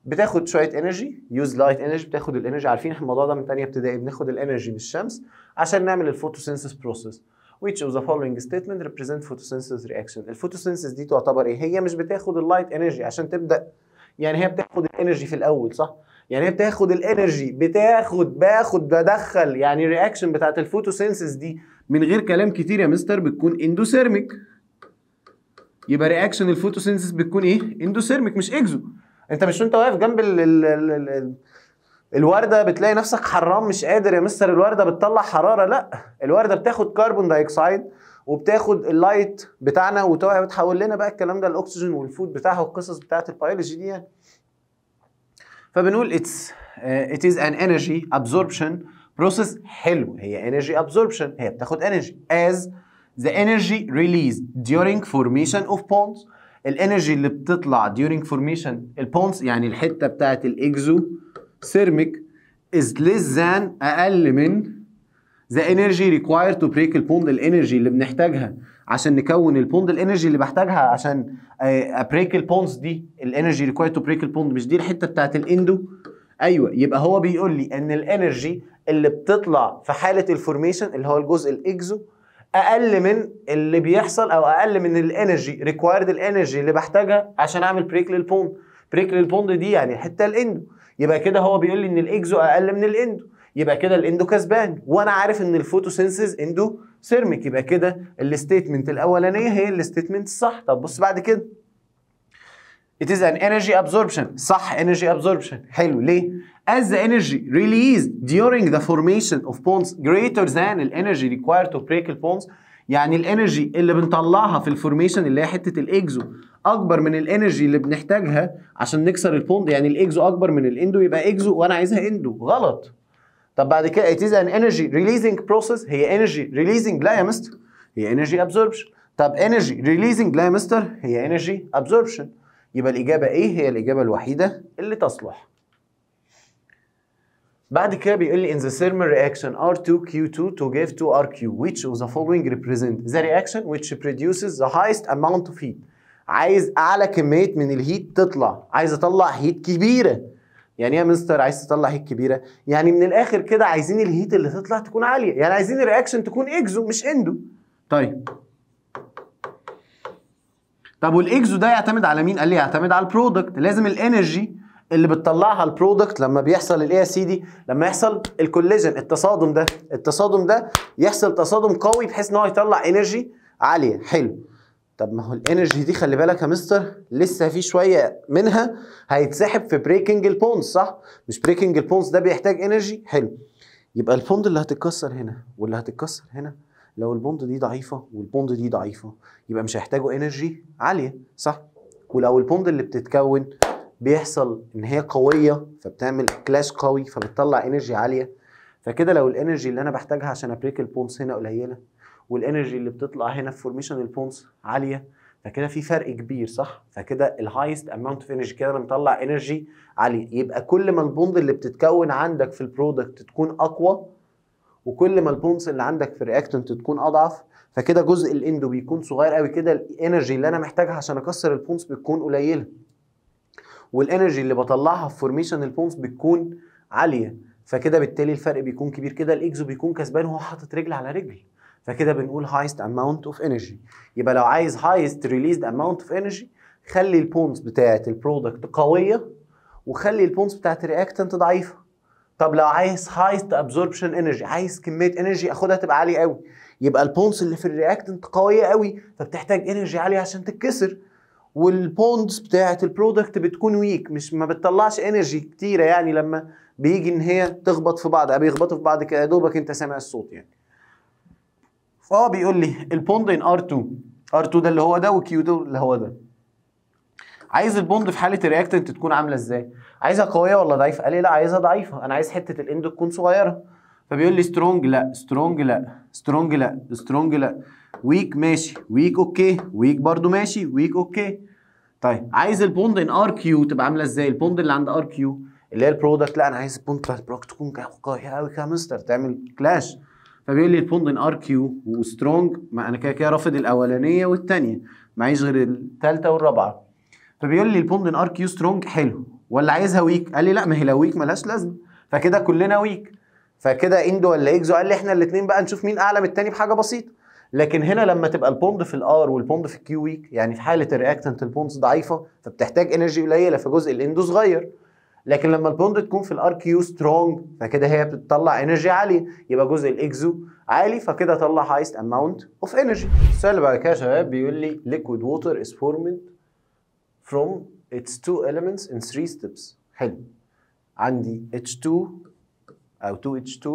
بتاخد شويه انرجي يوز لايت انرجي بتاخد الانرجي عارفين الموضوع ده من ثانيه ابتدائي بناخد الانرجي من الشمس عشان نعمل الفوتوسينثيس بروسيس which of the following statement represent photosynthesis reaction الفوتوسينثيز دي تعتبر ايه هي مش بتاخد اللايت انرجي عشان تبدا يعني هي بتاخد الانرجي في الاول صح يعني هي بتاخد الانرجي بتاخد باخد بدخل يعني الرياكشن بتاعت الفوتوسينثيز دي من غير كلام كتير يا مستر بتكون اندوثيرميك يبقى رياكشن الفوتوسينثيز بتكون ايه اندوثيرميك مش اكزو انت مش انت واقف جنب ال ال ال ال الورده بتلاقي نفسك حرام مش قادر يا مستر الورده بتطلع حراره لا الورده بتاخد كربون دايكسايد وبتاخد اللايت بتاعنا وتحول لنا بقى الكلام ده الاكسجين والفود بتاعها والقصص بتاعه البيولوجي دي يعني. فبنقول اتس ات از ان انرجي ابزوربشن بروسيس حلو هي انرجي ابزوربشن هي بتاخد انرجي از ذا انرجي ريليز ديورينج فورميشن اوف بونز الانرجي اللي بتطلع ديورينج فورميشن البونز يعني الحته بتاعه الاكزو سيرميك از ليس ذان اقل من ذا انرجي ريكوايرد تو بريك البوند الانرجي اللي بنحتاجها عشان نكون البوند الانرجي اللي بحتاجها عشان ابريك آه، البوندز دي الانرجي ريكوايرد تو بريك البوند مش دي الحته بتاعت الاندو ايوه يبقى هو بيقول لي ان الانرجي اللي بتطلع في حاله الفورميشن اللي هو الجزء الاكزو اقل من اللي بيحصل او اقل من الانرجي ريكوايرد الانرجي اللي بحتاجها عشان اعمل بريك للبوند بريك للبوند دي يعني الحته الاندو يبقى كده هو بيقول لي ان الاكزو اقل من الاندو يبقى كده الاندو كسبان وانا عارف ان الفوتوسينسيز اندو سيرميك يبقى كده الستيتمنت الاولانيه هي الستيتمنت الصح طب بص بعد كده It is an energy absorption صح energy absorption حلو ليه؟ As the energy released during the formation of ponds greater than the energy required to break the ponds يعني الانرجي اللي بنطلعها في الفورميشن اللي هي حته الاكزو اكبر من الانرجي اللي بنحتاجها عشان نكسر البوند يعني الاكزو اكبر من الاندو يبقى اكزو وانا عايزها اندو غلط طب بعد كده it is an energy releasing process هي energy releasing لا يا مستر هي energy absorption طب energy releasing لا يا مستر هي energy absorption يبقى الاجابه ايه هي الاجابه الوحيده اللي تصلح بعد كده بيقول لي in the thermal reaction R2Q2 to give to RQ which of the following represent the reaction which produces the highest amount of heat عايز اعلى كميه من الهيت تطلع عايز اطلع هيت كبيره يعني ايه يا مستر عايز تطلع هيت كبيره يعني من الاخر كده عايزين الهيت اللي تطلع تكون عاليه يعني عايزين الرياكشن تكون اكزو مش اندو طيب طب والاكزو ده يعتمد على مين قال لي يعتمد على البرودكت لازم الانرجي اللي بتطلعها البرودكت لما بيحصل الاي اس دي لما يحصل الكوليجن التصادم ده التصادم ده يحصل تصادم قوي بحيث ان هو يطلع انرجي عاليه حلو طب ما هو الانرجي دي خلي بالك يا مستر لسه في شويه منها هيتسحب في بريكنج البونز صح مش بريكنج البونز ده بيحتاج انرجي حلو يبقى البوند اللي هتتكسر هنا واللي هتتكسر هنا لو البوند دي ضعيفه والبوند دي ضعيفه يبقى مش هيحتاجوا انرجي عاليه صح ولو البوند اللي بتتكون بيحصل ان هي قويه فبتعمل كلاش قوي فبتطلع انرجي عاليه فكده لو الانرجي اللي انا بحتاجها عشان ابريك البونس هنا قليله والانرجي اللي بتطلع هنا في فورميشن البونس عاليه فكده في فرق كبير صح فكده الهايست اماونت اوف انرجي كده انا مطلع انرجي عاليه يبقى كل ما البوند اللي بتتكون عندك في البرودكت تكون اقوى وكل ما البونس اللي عندك في الرياكتنت تكون اضعف فكده جزء الاندو بيكون صغير قوي كده الانرجي اللي انا محتاجها عشان اكسر البونس بتكون قليله والانرجي اللي بطلعها في فورميشن البونز بتكون عاليه فكده بالتالي الفرق بيكون كبير كده الاكزو بيكون كسبان وهو حاطط رجل على رجل فكده بنقول هايست اماونت اوف انرجي يبقى لو عايز هايست ريليزد اماونت اوف انرجي خلي البونز بتاعه البرودكت قويه وخلي البونز بتاعه الرياكتنت ضعيفه طب لو عايز هايست ابزوربشن انرجي عايز كميه انرجي اخدها تبقى عاليه قوي يبقى البونز اللي في الرياكتنت قويه قوي فبتحتاج انرجي عاليه عشان تتكسر والبوندز بتاعه البرودكت بتكون ويك مش ما بتطلعش انرجي كتيره يعني لما بيجي ان هي تخبط في بعض او بيخبطوا في بعض كده يا دوبك انت سامع الصوت يعني فهو بيقول لي البوند ان ار2 ار2 ده اللي هو ده وكيو ده اللي هو ده عايز البوند في حاله الرياكتنت تكون عامله ازاي عايزها قويه ولا ضعيفه قال لي لا عايزها ضعيفه انا عايز حته الاند تكون صغيره فبيقول لي سترونج لا سترونج لا سترونج لا سترونج لا ويك ماشي ويك اوكي ويك برضو ماشي ويك اوكي طيب عايز البوند ان ار كيو تبقى عامله ازاي البوند اللي عند ار كيو اللي هي البرودكت لا انا عايز البوند بتاعت البرودكت تكون قويه قوي كده مستر تعمل كلاش فبيقول لي البوند ان ار كيو وسترونج ما انا كده كده رافض الاولانيه والثانيه معيش غير الثالثه والرابعه فبيقول لي البوند ان ار كيو سترونج حلو ولا عايزها ويك قال لي لا ما هي لو ويك مالهاش لازمه فكده كلنا ويك فكده اندو ولا اكزو قال لي احنا الاثنين بقى نشوف مين اعلى من الثاني بحاجه بسيطه لكن هنا لما تبقى البوند في الار والبوند في الكيو ويك يعني في حاله الرياكتنت البوندز ضعيفه فبتحتاج انرجي قليله فجزء الاندو صغير لكن لما البوند تكون في الار كيو سترونج فكده هي بتطلع انرجي عاليه يبقى جزء الاكزو عالي فكده طلع هايست اماونت اوف انرجي السؤال اللي بعد كده يا شباب بيقول لي ليكويد ووتر از فورمد فروم اتس تو اليمنتس ان ثري ستيبس حلو عندي H2 او 2H2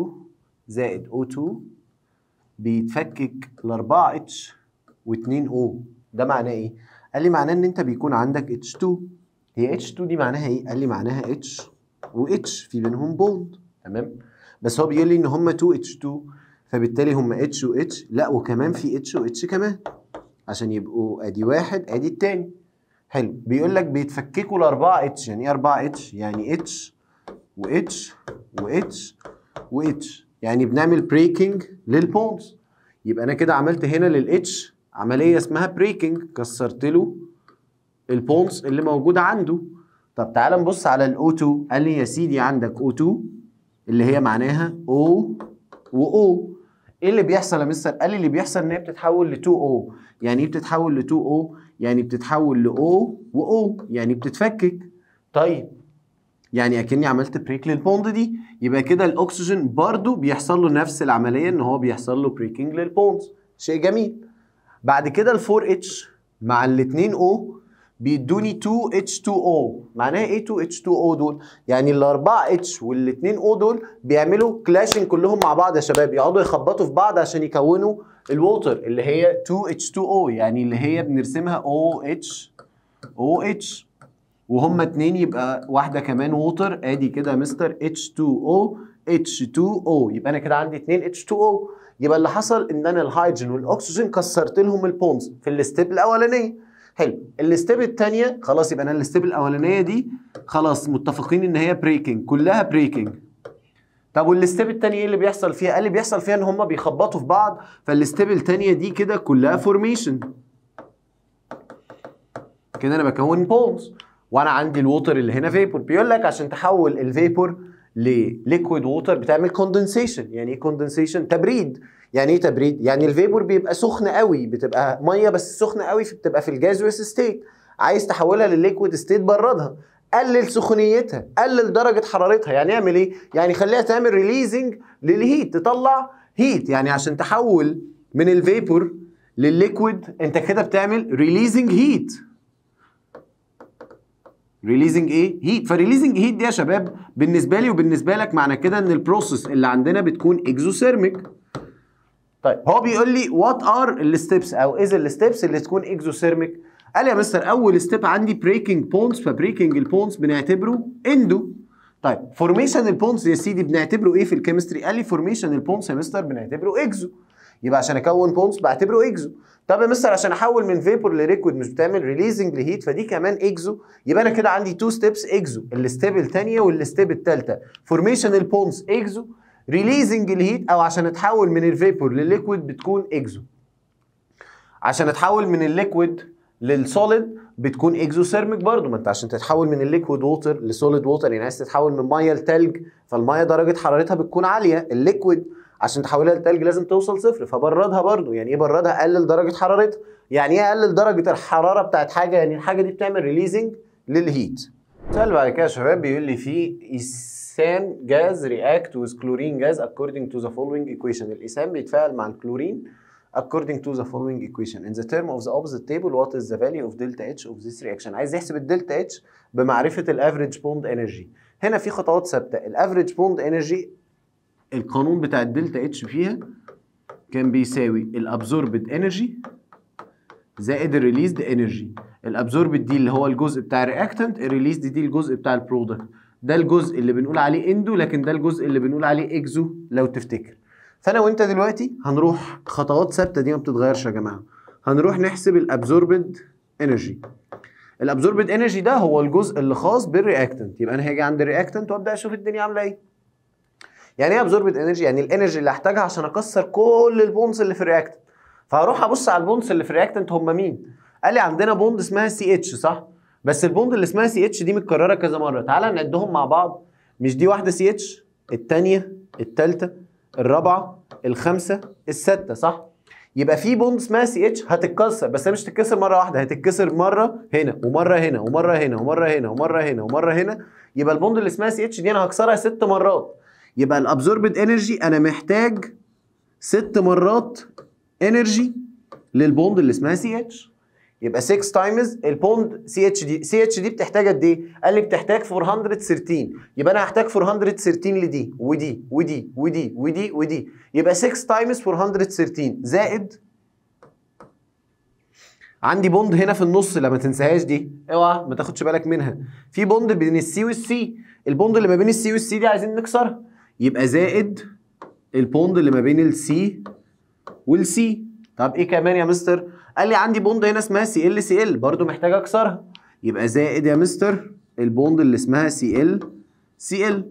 زائد O2 بيتفكك لاربعة اتش واتنين او ده معناه ايه؟ قال لي معناه ان انت بيكون عندك اتش 2 هي اتش 2 دي معناها ايه؟ قال لي معناها اتش واتش في بينهم بوند تمام؟ بس هو بيقول لي ان هم 2 اتش 2 فبالتالي هم اتش واتش لا وكمان في اتش واتش كمان عشان يبقوا ادي واحد ادي التاني حلو بيقول لك بيتفككوا لاربعة اتش يعني ايه 4 اتش؟ يعني اتش واتش واتش واتش يعني بنعمل بريكنج للبونز يبقى انا كده عملت هنا للاتش عمليه اسمها بريكنج كسرت له البونز اللي موجوده عنده طب تعالى نبص على الاو 2 قال لي يا سيدي عندك او 2 اللي هي معناها او و او ايه اللي بيحصل يا مستر قال لي اللي بيحصل ان هي بتتحول ل 2 او يعني ايه بتتحول ل 2 او يعني بتتحول ل او و او يعني بتتفكك طيب يعني اكني عملت بريك للبوند دي يبقى كده الاكسجين برضو بيحصل له نفس العمليه ان هو بيحصل له بريكنج للبوند شيء جميل بعد كده ال 4 اتش مع ال 2 او بيدوني 2 H2O معناها ايه 2 H2O دول؟ يعني ال 4 H وال 2 O دول بيعملوا كلاشنج كلهم مع بعض يا شباب يقعدوا يخبطوا في بعض عشان يكونوا الووتر اللي هي 2 H2O يعني اللي هي بنرسمها OH OH وهما اتنين يبقى واحده كمان ووتر ادي كده مستر H2O H2O يبقى انا كده عندي اتنين H2O يبقى اللي حصل ان انا الهيدروجين والاكسجين كسرت لهم البونز في الستيب الاولانيه حلو الستيب الثانيه خلاص يبقى انا الستيب الاولانيه دي خلاص متفقين ان هي بريكنج كلها بريكنج طب والستيب الثانيه ايه اللي بيحصل فيها؟ قال لي بيحصل فيها ان هم بيخبطوا في بعض فالستيب الثانيه دي كده كلها فورميشن كده انا بكون بونز وانا عندي الووتر اللي هنا فيبور بيقول لك عشان تحول الفيبور لليكويد ووتر بتعمل كوندنسيشن يعني ايه كوندنسيشن تبريد يعني ايه تبريد يعني الفيبور بيبقى سخن قوي بتبقى ميه بس سخنه قوي فبتبقى في الجازوس ستيت عايز تحولها للليكويد ستيت بردها قلل سخونيتها قلل درجه حرارتها يعني اعمل ايه يعني خليها تعمل ريليزنج للهيت تطلع هيت يعني عشان تحول من الفيبور للليكويد انت كده بتعمل ريليزنج هيت ريليزنج ايه هيت فريليزنج هيت دي يا شباب بالنسبه لي وبالنسبه لك معنى كده ان البروسيس اللي عندنا بتكون اكزوثيرميك طيب هو بيقول لي وات ار الستبس او از الستبس اللي تكون اكزوثيرميك قال يا مستر اول ستيب عندي بريكنج بونز فبريكنج البونز بنعتبره اندو طيب فورميشن البونز يا سيدي بنعتبره ايه في الكيمستري قال لي فورميشن البونز يا مستر بنعتبره اكزو يبقى عشان اكون بونس بعتبره اكزو طب يا مستر عشان احول من فيبور لليكويد مش بتعمل ريليزنج لهيت فدي كمان اكزو يبقى انا كده عندي تو ستيبس اكزو الستيب الثانيه والستيب الثالثه فورميشن البونس اكزو ريليزنج الهيت او عشان اتحول من الفيبور للليكويد بتكون اكزو عشان اتحول من الليكويد للسوليد بتكون اكزوثيرميك برضه ما انت عشان تتحول من الليكويد ووتر لسوليد ووتر يعني عايز تتحول من ميه لتلج فالميه درجه حرارتها بتكون عاليه الليكويد عشان تحولها لتلج لازم توصل صفر فبردها برضو يعني ايه بردها اقلل درجه حرارتها يعني ايه اقلل درجه الحراره بتاعت حاجه يعني الحاجه دي بتعمل ريليزنج للهيت سؤال بعد كده يا شباب بيقول لي في اسام جاز رياكت وذ كلورين جاز اكوردنج تو ذا فولوينج ايكويشن الاسام بيتفاعل مع الكلورين according to the following equation in the term of the opposite table what is the value of delta H of this reaction عايز يحسب الدلتا H بمعرفة الافريج بوند انرجي هنا في خطوات ثابتة الافريج بوند انرجي القانون بتاع الدلتا اتش فيها كان بيساوي الابزوربد انرجي زائد الريليزد انرجي الابزوربد دي اللي هو الجزء بتاع الرياكتنت الريليزد دي الجزء بتاع البرودكت ده الجزء اللي بنقول عليه اندو لكن ده الجزء اللي بنقول عليه اكزو لو تفتكر فانا وانت دلوقتي هنروح خطوات ثابته دي ما بتتغيرش يا جماعه هنروح نحسب الابزوربد انرجي الابزوربد انرجي ده هو الجزء اللي خاص بالرياكتنت يبقى انا هاجي عند الرياكتنت وابدا اشوف الدنيا عامله ايه يعني ايه ابزوربد انرجي يعني الانرجي اللي هحتاجها عشان اكسر كل البونز اللي في الرياكتنت فهروح ابص على البونز اللي في الرياكتنت هم مين قال لي عندنا بوند اسمها سي اتش صح بس البوند اللي اسمها سي اتش دي متكرره كذا مره تعالى نعدهم مع بعض مش دي واحده سي اتش الثانيه الثالثه الرابعه الخامسه السادسه صح يبقى في بوند اسمها سي اتش هتتكسر بس هي مش هتتكسر مره واحده هتتكسر مره هنا ومره هنا ومره هنا ومره هنا ومره هنا ومره هنا يبقى البوند اللي اسمها سي اتش دي انا هكسرها ست مرات يبقى الابزوربد انرجي انا محتاج ست مرات انرجي للبوند اللي اسمها سي اتش يبقى 6 تايمز البوند سي اتش دي سي اتش دي بتحتاج قد ايه؟ قال لي بتحتاج 413 يبقى انا هحتاج 413 لدي ودي ودي ودي ودي ودي يبقى 6 تايمز 413 زائد عندي بوند هنا في النص لا ما تنساهاش دي اوعى ما تاخدش بالك منها في بوند بين السي والسي البوند اللي ما بين السي والسي دي عايزين نكسرها يبقى زائد البوند اللي ما بين السي والسي طب ايه كمان يا مستر قال لي عندي بوند هنا اسمها سي ال سي ال برضه محتاج اكسرها يبقى زائد يا مستر البوند اللي اسمها سي ال سي ال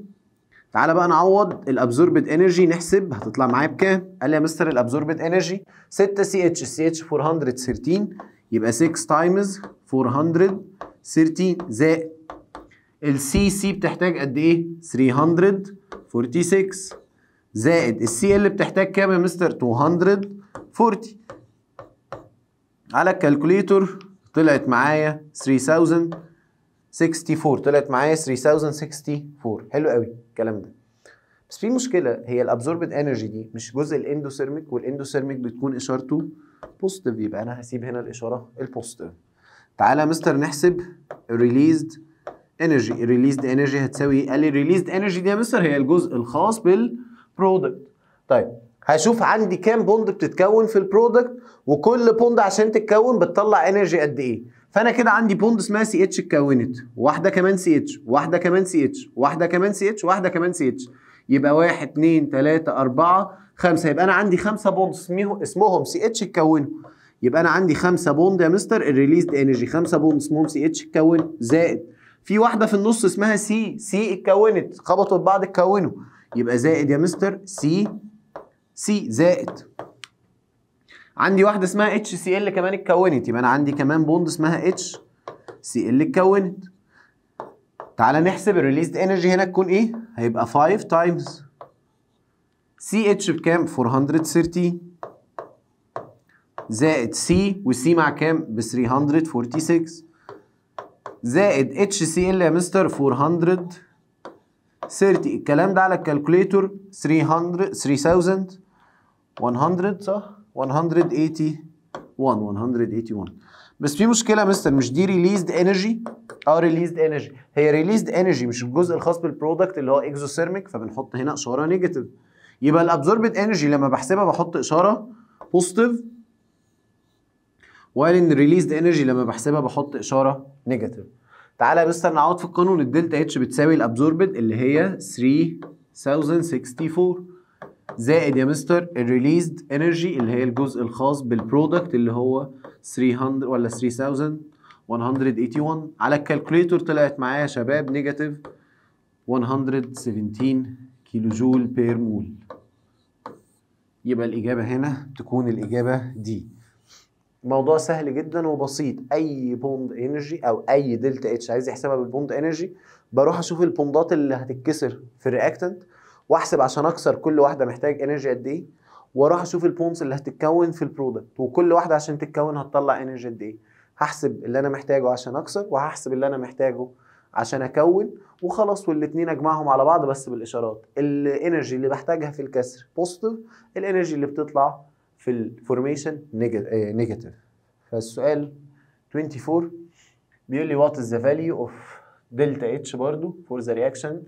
تعالى بقى نعوض الابزوربد انرجي نحسب هتطلع معايا بكام؟ قال لي يا مستر الابزوربد انرجي 6 سي اتش سي اتش 413 يبقى 6 تايمز 413 زائد السي سي بتحتاج قد ايه؟ 300 46 زائد السي ال بتحتاج كام يا مستر 240 على الكالكوليتور طلعت معايا 3064 طلعت معايا 3064 حلو قوي الكلام ده بس في مشكله هي الابزوربد انرجي دي مش جزء الاندوثيرميك والاندوثيرميك بتكون اشارته بوزيتيف يبقى انا هسيب هنا الاشاره البوزيتيف تعالى يا مستر نحسب الريليزد انرجي الريليزد انرجي هتساوي إيه؟ قال لي الريليزد انرجي دي يا مستر هي الجزء الخاص بالبرودكت طيب هشوف عندي كام بوند بتتكون في البرودكت وكل بوند عشان تتكون بتطلع انرجي قد ايه فانا كده عندي بوند اسمها سي اتش اتكونت واحده كمان سي اتش واحده كمان سي اتش واحده كمان سي اتش واحده كمان سي اتش يبقى 1 2 3 4 5 يبقى انا عندي 5 بوند اسمهم سي اتش اتكونوا يبقى انا عندي 5 بوند يا مستر الريليزد انرجي 5 بوند اسمهم سي اتش اتكونوا زائد في واحده في النص اسمها سي سي اتكونت خبطوا في بعض اتكونوا يبقى زائد يا مستر سي سي زائد عندي واحده اسمها اتش سي ال كمان اتكونت يبقى انا عندي كمان بوند اسمها اتش سي ال اتكونت تعالى نحسب الريليزد انرجي هنا تكون ايه هيبقى 5 تايمز سي اتش بكام 430 زائد سي وسي مع كام ب 346 زائد اتش سي ال يا مستر 430 الكلام ده على الكالكوليتور 300 3100 صح 181 181 بس في مشكله يا مستر مش دي ريليزد انرجي اه ريليزد انرجي هي ريليزد انرجي مش الجزء الخاص بالبرودكت اللي هو اكزوثيرميك فبنحط هنا اشاره نيجاتيف يبقى الابزوربت انرجي لما بحسبها بحط اشاره بوزيتيف وقال ان ريليزد انرجي لما بحسبها بحط اشاره نيجاتيف تعالى يا مستر نعوض في القانون الدلتا اتش بتساوي الابزوربد اللي هي 3064 زائد يا مستر الريليزد انرجي اللي هي الجزء الخاص بالبرودكت اللي هو 300 ولا 3181 على الكالكوليتور طلعت معايا يا شباب نيجاتيف 117 كيلو جول بير مول يبقى الإجابة هنا تكون الإجابة دي موضوع سهل جدا وبسيط اي بوند انرجي او اي دلتا اتش عايز يحسبها بالبوند انرجي بروح اشوف البوندات اللي هتتكسر في الرياكتنت واحسب عشان اكسر كل واحده محتاج انرجي قد ايه واروح اشوف البوندز اللي هتتكون في البرودكت وكل واحده عشان تتكون هتطلع انرجي قد ايه هحسب اللي انا محتاجه عشان اكسر وهحسب اللي انا محتاجه عشان اكون وخلاص والاثنين اجمعهم على بعض بس بالاشارات الانرجي اللي بحتاجها في الكسر بوزيتيف الانرجي اللي بتطلع في الفورميشن نيجاتيف آه، فالسؤال 24 بيقول لي وات از ذا فاليو اوف دلتا اتش برضه فور ذا رياكشن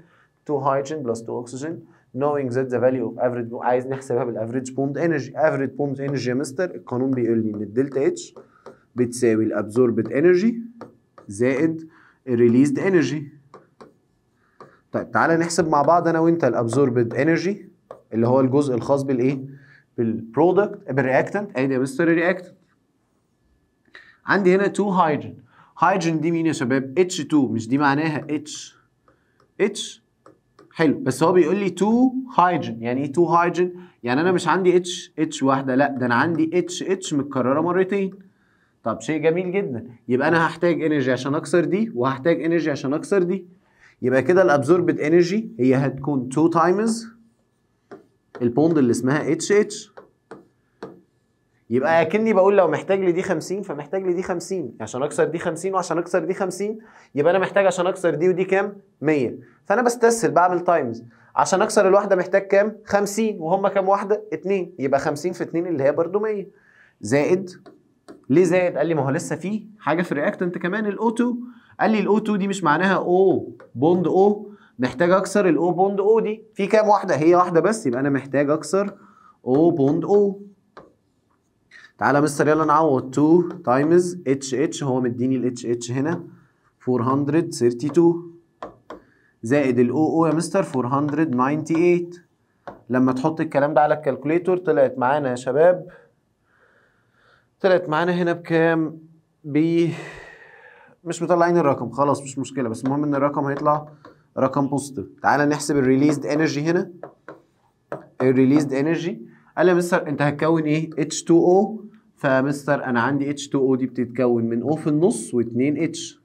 تو هيدروجين بلس تو اكسجين knowing that the value of average عايز نحسبها بالافريج بوند انرجي افريج بوند انرجي يا مستر القانون بيقول لي ان الدلتا اتش بتساوي الابزوربد انرجي زائد الريليزد انرجي طيب تعالى نحسب مع بعض انا وانت الابزوربد انرجي اللي هو الجزء الخاص بالايه بالبرودكت بالرياكتنت ادي مستر رياكتنت عندي هنا 2 هيدروجين هيدروجين دي مين يا شباب H2 مش دي معناها H H حلو بس هو بيقول لي 2 هيدروجين يعني ايه 2 هيدروجين يعني انا مش عندي H H واحده لا ده انا عندي H H متكرره مرتين طب شيء جميل جدا يبقى انا هحتاج انرجي عشان اكسر دي وهحتاج انرجي عشان اكسر دي يبقى كده الابزوربد انرجي هي هتكون 2 تايمز البوند اللي اسمها اتش اتش يبقى اكني بقول لو محتاج لدي 50 فمحتاج لدي 50 عشان اكسر دي 50 وعشان اكسر دي 50 يبقى انا محتاج عشان اكسر دي ودي كام 100 فانا بستسهل بعمل تايمز عشان اكسر الواحده محتاج كام 50 وهم كام واحده 2 يبقى 50 في 2 اللي هي برده 100 زائد ليه زائد قال لي ما هو لسه في حاجه في الرياكتنت كمان الاو 2 قال لي الاو 2 دي مش معناها او بوند او محتاج اكسر الاو بوند او دي في كام واحده هي واحده بس يبقى انا محتاج اكسر او بوند او تعالى مستر يلا نعوض 2 تايمز اتش اتش هو مديني الاتش اتش هنا 432 زائد الاو او يا مستر 498 لما تحط الكلام ده على الكالكوليتور طلعت معانا يا شباب طلعت معانا هنا بكام ب مش مطلعين الرقم خلاص مش مشكله بس المهم ان الرقم هيطلع رقم بوزيتيف تعالى نحسب الريليزد انرجي هنا الريليزد انرجي قال لي يا مستر انت هتكون ايه H2O فمستر انا عندي H2O دي بتتكون من O في النص و2 H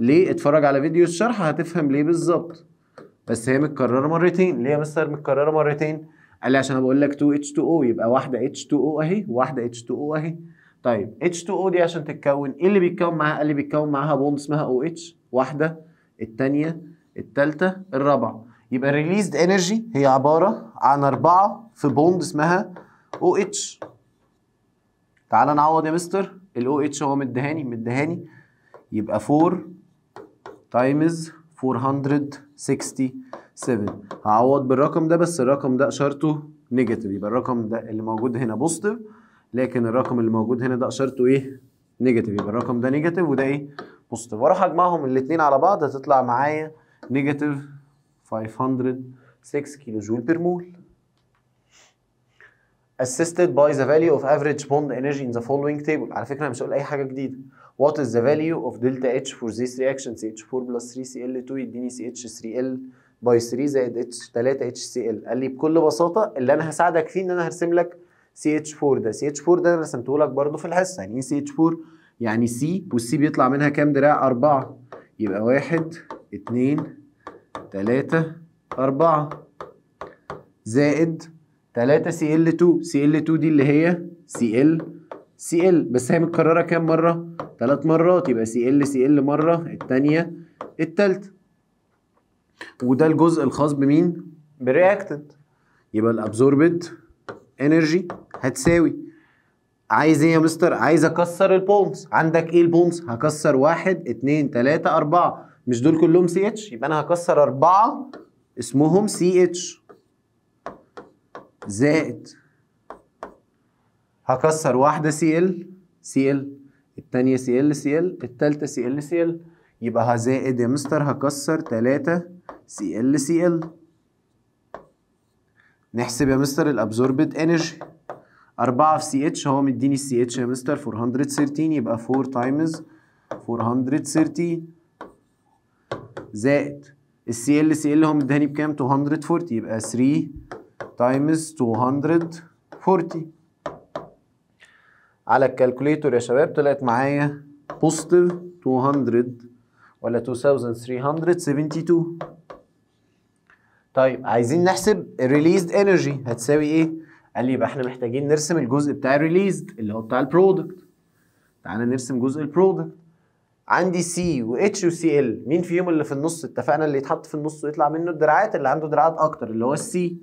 ليه اتفرج على فيديو الشرح هتفهم ليه بالظبط بس هي متكرره مرتين ليه يا مستر متكرره مرتين قال لي عشان بقول لك 2 H2O يبقى واحده H2O اهي وواحده H2O اهي طيب H2O دي عشان تتكون ايه اللي بيتكون معاها؟ قال لي بيتكون معاها بوند اسمها OH واحده الثانيه الثالثه الرابعه يبقى الريليزد انرجي هي عباره عن اربعه في بوند اسمها OH تعالى نعوض يا مستر الاو اتش هو مديهاني مديهاني يبقى 4 تايمز 467 هعوض بالرقم ده بس الرقم ده اشارته نيجاتيف يبقى الرقم ده اللي موجود هنا بوزيتيف لكن الرقم اللي موجود هنا ده اشارته ايه نيجاتيف يبقى الرقم ده نيجاتيف وده ايه بوزيتيف واروح اجمعهم الاثنين على بعض هتطلع معايا نيجاتيف 506 كيلو جول بير مول assisted by the value of average bond energy in the following table على فكره مش هقول اي حاجه جديده what is the value of delta H for this reaction CH4 plus 3Cl2 يديني CH3L by 3 زائد H3 HCl قال لي بكل بساطه اللي انا هساعدك فيه ان انا هرسم لك CH4 ده CH4 ده انا رسمته لك برضه في الحصه يعني ايه CH4 يعني C والسي بيطلع منها كام دراع أربعة يبقى 1 2 3 4 زائد 3 Cl2 Cl2 دي اللي هي Cl Cl بس هي متكررة كام مرة؟ ثلاث مرات يبقى Cl Cl مرة الثانيه الثالثه وده الجزء الخاص بمين؟ بالرياكتنت يبقى الابزوربت انرجي هتساوي عايز ايه يا مستر؟ عايز اكسر البونز عندك ايه البونز؟ هكسر واحد اثنين ثلاثه أربعة مش دول كلهم سي اتش يبقى انا هكسر أربعة اسمهم سي اتش زائد هكسر واحدة سي ال سي ال التانية سي ال سي ال التالتة سي ال سي ال يبقى هزائد يا مستر هكسر تلاتة سي ال سي ال نحسب يا مستر الابزوربت انرجي 4 في سي اتش هو مديني السي اتش يا مستر 413 يبقى 4 تايمز 413 زائد السي ال سي ال هو مداني بكام 240 يبقى 3 تايمز 240 على الكالكوليتور يا شباب طلعت معايا بوزيتيف 200 ولا 2372 طيب عايزين نحسب الريليزد انرجي هتساوي ايه؟ قال لي يبقى احنا محتاجين نرسم الجزء بتاع الريليزد اللي هو بتاع البرودكت تعالى نرسم جزء البرودكت عندي سي واتش وسي ال مين فيهم اللي في النص اتفقنا اللي يتحط في النص ويطلع منه الدراعات اللي عنده دراعات اكتر اللي هو السي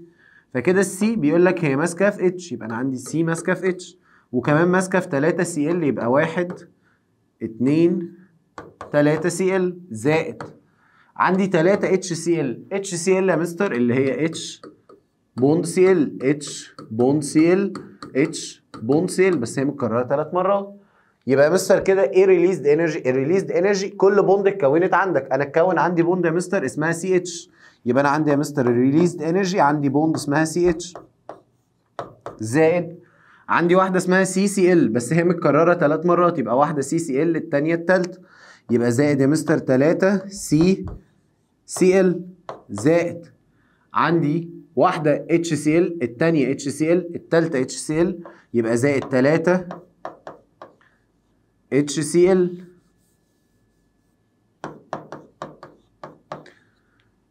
فكده السي بيقول لك هي ماسكه في اتش يبقى انا عندي سي ماسكه في اتش وكمان ماسكه في 3 سي ال يبقى 1 2 3 سي ال زائد عندي 3 اتش سي ال اتش سي ال يا مستر اللي هي اتش بوند سي ال اتش بوند سي ال اتش بوند سي ال بس هي متكرره ثلاث مرات يبقى يا مستر كده ايه ريليزد انرجي الريليزد انرجي كل بوند اتكونت عندك انا اتكون عندي بوند يا مستر اسمها سي اتش يبقى انا عندي يا مستر ريليزد انرجي عندي بوند اسمها سي اتش زائد عندي واحده اسمها سي سي ال بس هي متكرره ثلاث مرات يبقى واحده سي سي ال الثانيه الثالثه يبقى زائد يا مستر 3 سي سي ال زائد عندي واحده اتش سي ال الثانيه اتش سي ال الثالثه اتش سي ال يبقى زائد 3 اتش سي ال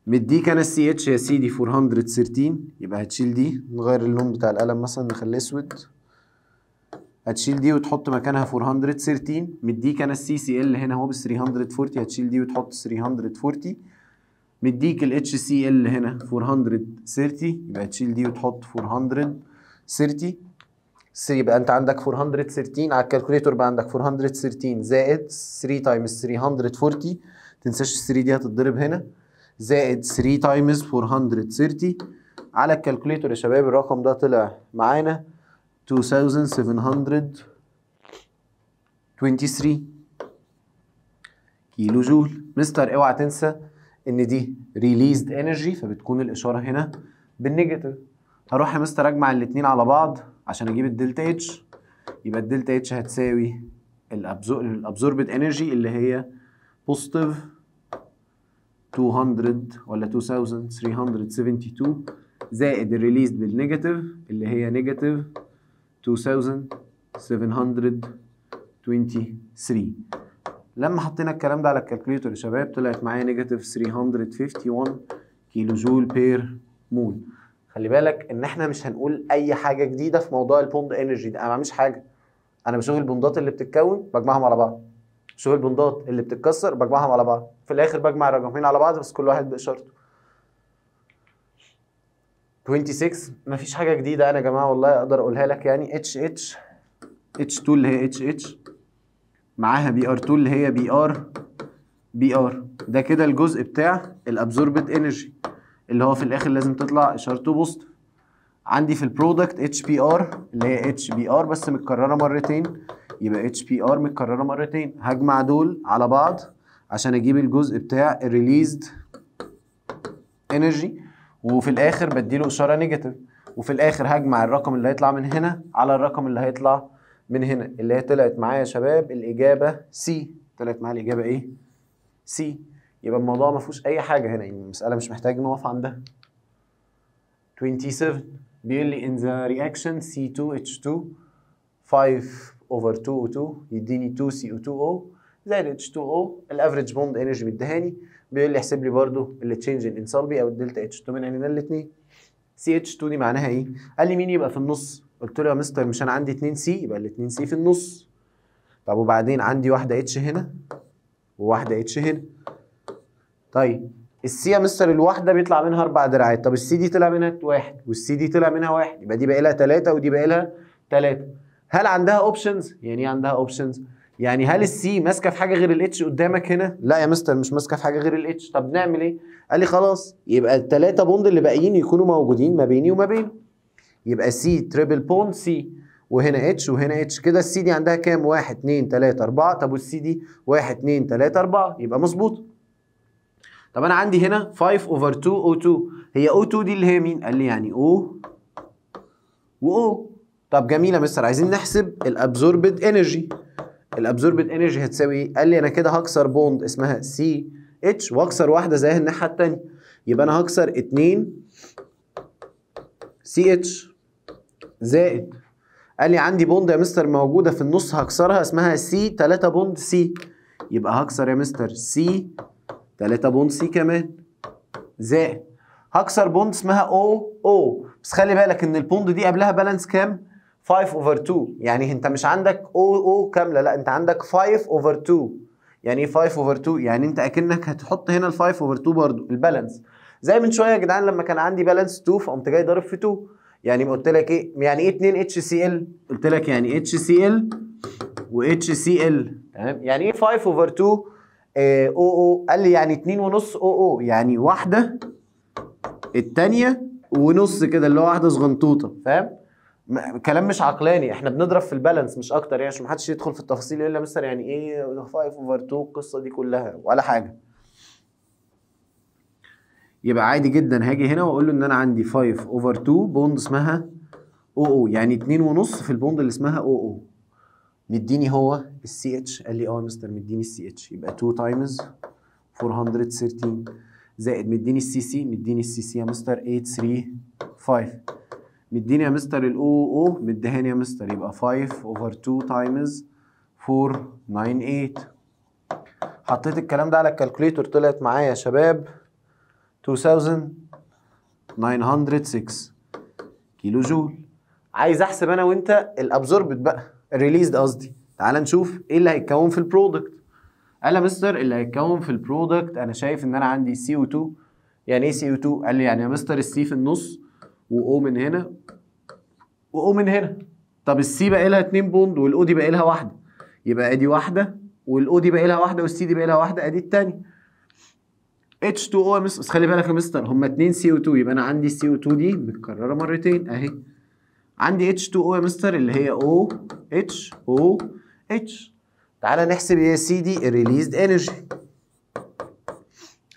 مديك انا السي اتش يا سيدي 413 يبقى هتشيل دي نغير اللون بتاع القلم مثلا نخليه اسود هتشيل دي وتحط مكانها 413 مديك انا السي سي ال هنا اهو ب 340 هتشيل دي وتحط 340 مديك الاتش سي ال هنا 430 يبقى هتشيل دي وتحط 430 يبقى انت عندك 413 على الكالكوليتور بقى عندك 413 زائد 3 تايمز 340 تنساش ال 3 دي هتتضرب هنا زائد 3 تايمز 430 على الكالكوليتور يا شباب الرقم ده طلع معانا 2723 كيلو جول مستر اوعى تنسى ان دي ريليزد انرجي فبتكون الاشاره هنا بالنيجاتيف هروح يا مستر اجمع الاثنين على بعض عشان اجيب الدلتا اتش يبقى الدلتا اتش هتساوي الابزوربد انرجي اللي هي بوزيتيف 200 ولا 2372 زائد الريليزد بالنيجاتيف اللي هي نيجاتيف 2723 لما حطينا الكلام ده على الكالكوليتر يا شباب طلعت معايا نيجاتيف 351 كيلو جول بير مول خلي بالك ان احنا مش هنقول اي حاجه جديده في موضوع البوند انرجي ده انا ما بعملش حاجه انا بشوف البوندات اللي بتتكون بجمعهم على بعض شوف البندات اللي بتتكسر بجمعهم على بعض في الاخر بجمع الرقمين على بعض بس كل واحد باشارته 26 مفيش حاجه جديده انا يا جماعه والله اقدر اقولها لك يعني اتش اتش اتش 2 اللي هي اتش اتش معاها بي ار 2 اللي هي بي ار بي ار ده كده الجزء بتاع الابزوربت انرجي اللي هو في الاخر لازم تطلع اشارته بوست عندي في البرودكت اتش بي ار اللي هي اتش بي ار بس متكرره مرتين يبقى اتش بي ار متكرره مرتين هجمع دول على بعض عشان اجيب الجزء بتاع الريليزد انرجي وفي الاخر بديله اشاره نيجاتيف وفي الاخر هجمع الرقم اللي هيطلع من هنا على الرقم اللي هيطلع من هنا اللي هي طلعت معايا يا شباب الاجابه سي طلعت معايا الاجابه ايه سي يبقى الموضوع ما فيهوش اي حاجه هنا يعني المساله مش محتاج نقف عندها 27 بيقول لي in the reaction C2H2 5 اوفر 2 O2 يديني 2 CO2O زائد H2O الافريج بوند انرجي بيديهاني بيقول لي احسب لي برده التشينج ان سلبي او الدلتا اتش 2 من عينينا الاثنين CH2 دي معناها ايه؟ قال لي مين يبقى في النص؟ قلت له يا مستر مش انا عندي 2 سي يبقى ال 2 سي في النص طب وبعدين عندي واحده اتش هنا وواحده اتش هنا طيب السي يا مستر الواحده بيطلع منها اربع دراعات طب السي دي طلع منها واحد والسي دي طلع منها واحد يبقى دي باقي لها ثلاثه ودي باقي لها ثلاثه هل عندها اوبشنز يعني ايه عندها اوبشنز يعني هل السي ماسكه في حاجه غير الاتش قدامك هنا لا يا مستر مش ماسكه في حاجه غير الاتش طب نعمل ايه قال لي خلاص يبقى الثلاثه بوند اللي باقيين يكونوا موجودين ما بيني وما بينه يبقى سي تريبل بوند سي وهنا اتش وهنا اتش كده السي دي عندها كام 1 2 3 4 طب والسي دي 1 2 3 4 يبقى مظبوط طب انا عندي هنا 5 اوفر 2 او 2 هي او 2 دي اللي هي مين قال لي يعني او و او طب جميل يا مستر عايزين نحسب الابزوربد انرجي الابزوربد انرجي هتساوي ايه؟ قال لي انا كده هكسر بوند اسمها سي اتش واكسر واحده زيها الناحيه الثانيه يبقى انا هكسر 2 سي اتش زائد قال لي عندي بوند يا مستر موجوده في النص هكسرها اسمها سي 3 بوند سي يبقى هكسر يا مستر سي 3 بوند سي كمان زائد هكسر بوند اسمها او او بس خلي بالك ان البوند دي قبلها بالانس كام؟ 5 اوفر 2 يعني انت مش عندك او او كامله لا انت عندك 5 اوفر 2 يعني ايه 5 اوفر 2 يعني انت اكنك هتحط هنا ال 5 اوفر 2 برضو البالانس زي من شويه يا جدعان لما كان عندي بالانس 2 فقمت جاي ضارب في 2 يعني قلت لك ايه يعني ايه 2 اتش سي ال قلت لك يعني اتش سي ال واتش سي ال تمام يعني ايه 5 اوفر 2 او او قال لي يعني 2 ونص او او يعني واحده الثانيه ونص كده اللي هو واحده صغنطوطه فاهم كلام مش عقلاني احنا بنضرب في البالانس مش اكتر يعني عشان محدش يدخل في التفاصيل يقول لي مستر يعني ايه 5 اوفر 2 القصه دي كلها ولا حاجه يبقى عادي جدا هاجي هنا واقول له ان انا عندي 5 اوفر 2 بوند اسمها او او يعني 2 ونص في البوند اللي اسمها او او مديني هو السي اتش قال لي اه يا مستر مديني السي اتش يبقى 2 تايمز 413 زائد مديني السي سي مديني السي سي يا مستر 835 مديني يا مستر الاو او مديهاني يا مستر يبقى 5 اوفر 2 تايمز 498 حطيت الكلام ده على الكالكوليتور طلعت معايا يا شباب 2906 كيلو جول عايز احسب انا وانت الابزوربت بقى الريليزد قصدي تعال نشوف ايه اللي هيتكون في البرودكت قال يا مستر اللي هيتكون في البرودكت انا شايف ان انا عندي سي او 2 يعني ايه سي او 2 قال لي يعني يا مستر السي في النص و من هنا واو من هنا طب السي بقى لها 2 بوند والاو دي بقى لها واحده يبقى ادي واحده والاو دي بقى لها واحده والسي دي بقى لها واحده ادي الثانيه H2O ms بس خلي بالك يا مستر هما اتنين CO2 يبقى انا عندي CO2 دي متكرره مرتين اهي عندي H2O يا مستر اللي هي O H O H تعالى نحسب يا سيدي الريليزد انرجي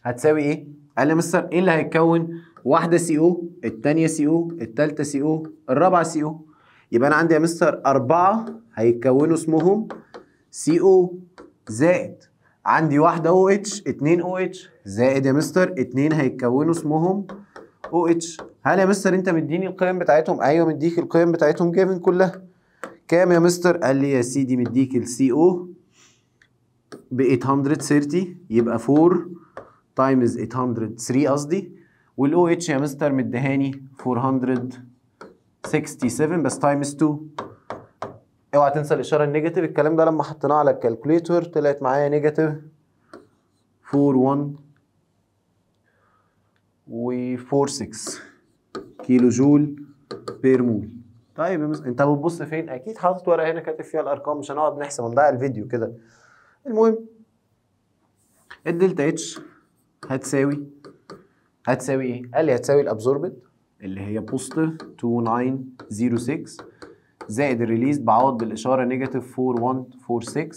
هتساوي ايه؟ قال لي يا مستر ايه اللي هيتكون واحده سي او الثانيه سي او الثالثه سي او الرابعه سي او يبقى انا عندي يا مستر اربعه هيتكونوا اسمهم سي او زائد عندي واحده او اتش اتنين او اتش زائد يا مستر اتنين هيتكونوا اسمهم او اتش هل يا مستر انت مديني القيم بتاعتهم ايوه مديك القيم بتاعتهم جايبين كلها كام يا مستر قال لي يا سيدي مديك السي او ب 830 يبقى 4 تايمز 803 قصدي والاو اتش يا مستر مديهاني 467 بس تايمز 2 اوعى تنسى الاشاره النيجاتيف الكلام ده لما حطيناه على الكالكوليتور طلعت معايا نيجاتيف 41 و46 كيلو جول بير مول طيب يا مستر انت بتبص فين اكيد حاطط ورقه هنا كاتب فيها الارقام مش هنقعد نحسب ونضيع الفيديو كده المهم الدلتا اتش هتساوي هتساوي ايه؟ قال لي هتساوي الابزوربت اللي هي بوست 2906 زائد الريليز بعوض بالاشاره نيجاتيف 4146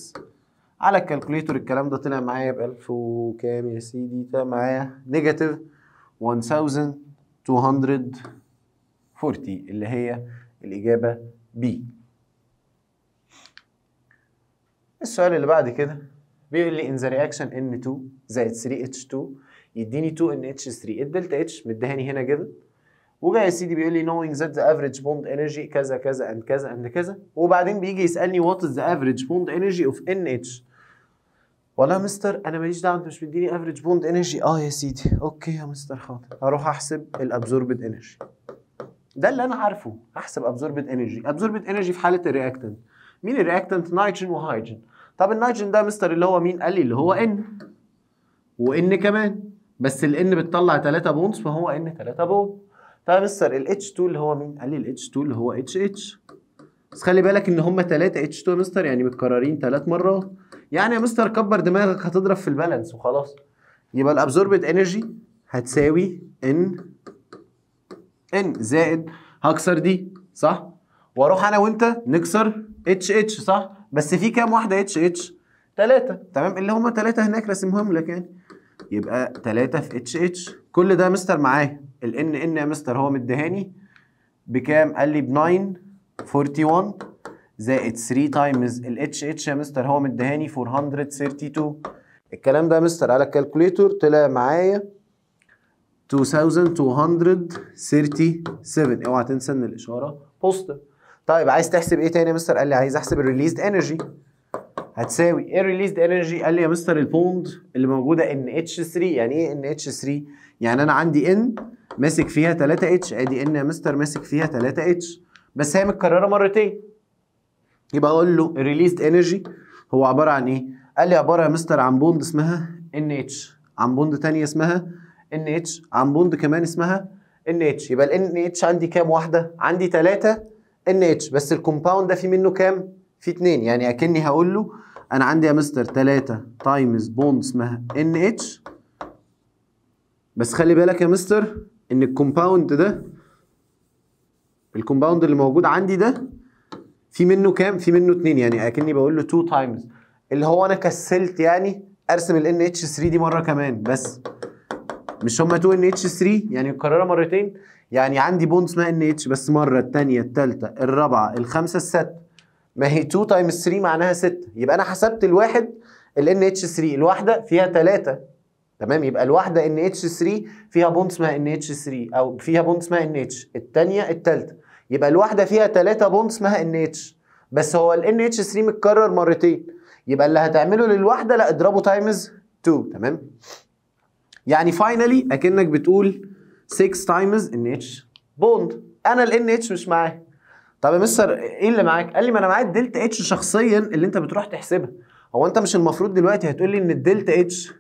على الكالكوليتور الكلام ده طلع معايا ب 1000 وكام يا سيدي؟ طلع معايا نيجاتيف 1240 اللي هي الاجابه بي. السؤال اللي بعد كده بيقول لي in the reaction N2 زائد 3H2 يديني 2 ان اتش 3 الدلتا اتش مدهاني هنا كده وجاي يا سيدي بيقول لي نوينج ذات ذا افريج بوند انرجي كذا كذا اند كذا اند كذا وبعدين بيجي يسالني وات از ذا افريج بوند انرجي اوف ان والله يا مستر انا ماليش دعوه انت مش مديني افريج بوند انرجي اه يا سيدي اوكي يا مستر حاضر هروح احسب الابزوربد انرجي ده اللي انا عارفه احسب ابزوربد انرجي ابزوربد انرجي في حاله الرياكتنت مين الرياكتنت نيتروجين وهيدروجين طب النيتروجين ده مستر اللي هو مين قال لي اللي هو ان وان كمان بس الان بتطلع 3 بونز فهو ان 3 بون طيب يا مستر ال H2 اللي هو مين؟ قال لي الاتش H2 اللي هو HH بس خلي بالك ان هم 3 H2 يا مستر يعني متكررين 3 مرات يعني يا مستر كبر دماغك هتضرب في البالانس وخلاص يبقى الابزوربد انرجي هتساوي ان ان زائد هكسر دي صح واروح انا وانت نكسر اتش اتش صح بس في كام واحده اتش اتش ثلاثه تمام اللي هم ثلاثه هناك راسمهم لك يعني يبقى 3 في اتش اتش كل ده مستر معاه ال ان يا مستر هو مديهاني بكام قال لي ب 941 زائد 3 تايمز ال اتش يا مستر هو مديهاني 432 الكلام ده يا مستر على الكالكوليتور طلع معايا 2237 اوعى تنسى ان الاشاره بوست طيب عايز تحسب ايه تاني يا مستر قال لي عايز احسب الريليزد انرجي هتساوي ايه ريليزد انرجي قال لي يا مستر البوند اللي موجوده ان اتش 3 يعني ايه ان اتش 3 يعني انا عندي ان ماسك فيها 3 اتش ادي ان يا مستر ماسك فيها 3 اتش بس هي متكرره مرتين يبقى اقول له ريليزد انرجي هو عباره عن ايه قال لي عباره يا مستر عن بوند اسمها ان اتش عن بوند ثانيه اسمها ان اتش عن بوند كمان اسمها ان اتش يبقى الان اتش عندي كام واحده عندي 3 ان اتش بس الكومباوند ده في منه كام في اتنين يعني اكني هقول له انا عندي يا مستر تلاته تايمز بوند اسمها ان اتش بس خلي بالك يا مستر ان الكومباوند ده الكومباوند اللي موجود عندي ده في منه كام في منه اتنين يعني اكني بقول له 2 تايمز اللي هو انا كسلت يعني ارسم ال ان اتش 3 دي مره كمان بس مش هما 2 ان اتش 3 يعني مكرره مرتين يعني عندي بوند اسمها ان اتش بس مره الثانيه الثالثه الرابعه الخامسه السادسه ما هي 2 تايمز 3 معناها 6 يبقى انا حسبت الواحد ال NH3 الواحده فيها 3 تمام يبقى الواحده NH3 فيها بوند اسمها NH3 او فيها بوند اسمها NH الثانيه الثالثه يبقى الواحده فيها 3 بوند اسمها NH بس هو ال NH3 متكرر مرتين يبقى اللي هتعمله للواحده لا اضربه تايمز 2 تمام يعني فاينلي اكنك بتقول 6 تايمز NH بوند انا ال NH مش معايا طب يا مستر ايه اللي معاك؟ قال لي ما انا معايا الدلتا اتش شخصيا اللي انت بتروح تحسبها هو انت مش المفروض دلوقتي هتقول لي ان الدلتا اتش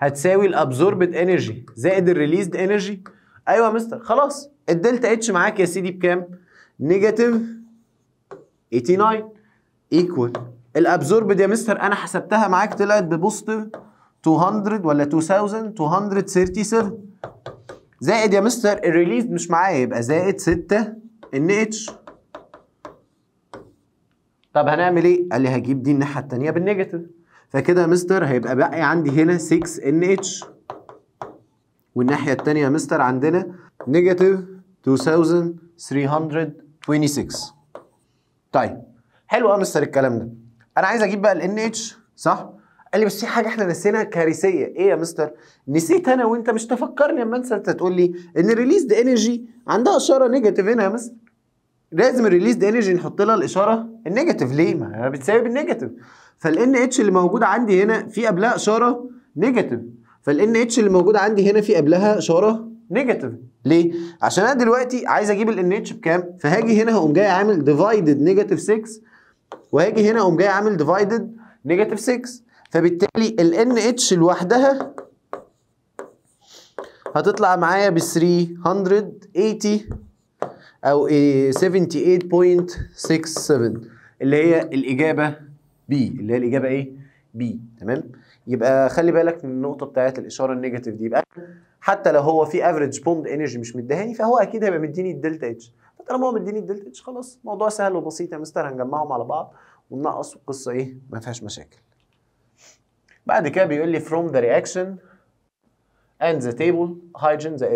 هتساوي الابزوربد انرجي زائد الريليزد انرجي ايوه يا مستر خلاص الدلتا اتش معاك يا سيدي بكام؟ نيجاتيف 89 ايكوال الابزوربد يا مستر انا حسبتها معاك طلعت ببوستيف 200 ولا 2237 زائد يا مستر الريليز مش معايا يبقى زائد 6 ان اتش طب هنعمل ايه؟ قال لي هجيب دي الناحيه الثانيه بالنيجاتيف فكده يا مستر هيبقى باقي عندي هنا 6 ان اتش والناحيه الثانيه يا مستر عندنا نيجاتيف 2326 طيب حلو قوي يا مستر الكلام ده انا عايز اجيب بقى الان اتش صح؟ قال لي بس في حاجه احنا نسيناها كارثيه ايه يا مستر نسيت انا وانت مش تفكرني اما انسى انت تقول لي ان ريليزد انرجي عندها اشاره نيجاتيف هنا يا مستر لازم الريليز انرجي نحط لها الاشاره النيجاتيف ليه؟ ما هي بتساوي بالنيجاتيف فالان اتش اللي موجود عندي هنا في قبلها اشاره نيجاتيف فالان اتش اللي موجود عندي هنا في قبلها اشاره نيجاتيف ليه؟ عشان انا دلوقتي عايز اجيب الان اتش بكام؟ فهاجي هنا هقوم جاي عامل ديفايدد نيجاتيف 6 وهاجي هنا هقوم جاي عامل ديفايدد نيجاتيف 6 فبالتالي الان اتش لوحدها هتطلع معايا ب 380 او 78.67 إيه، اللي هي الاجابه بي اللي هي الاجابه ايه بي تمام يبقى خلي بالك من النقطه بتاعت الاشاره النيجاتيف دي يبقى حتى لو هو في افريج بوند انرجي مش مديهاني فهو اكيد هيبقى مديني الدلتا اتش فطالما هو مديني الدلتا اتش خلاص موضوع سهل وبسيط يا مستر هنجمعهم على بعض وننقص والقصه ايه ما فيهاش مشاكل بعد كده بيقول لي from the reaction and the table hydrogen the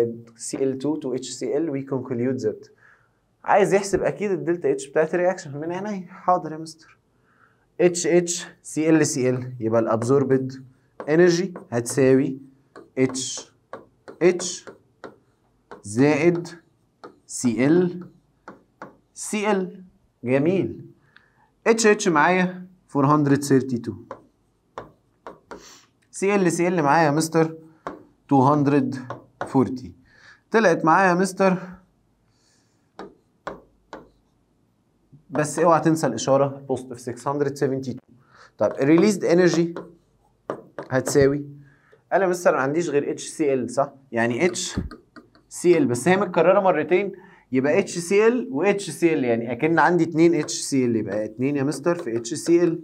Cl2 to HCl we conclude that عايز يحسب اكيد الدلتا اتش بتاعت الرياكشن من هنا حاضر يا مستر اتش اتش سي ال سي ال يبقى الابزوربد انرجي هتساوي اتش اتش زائد سي ال سي ال جميل اتش اتش معايا 432 سي ال سي ال معايا يا مستر 240 طلعت معايا يا مستر بس اوعى تنسى الاشاره بوزيتيف 672 طب الريليزد انرجي هتساوي انا مستر ما عنديش غير اتش سي ال صح يعني اتش سي ال بس هي متكرره مرتين يبقى اتش سي ال واتش سي ال يعني اكن عندي اتنين اتش سي ال يبقى اتنين يا مستر في اتش سي ال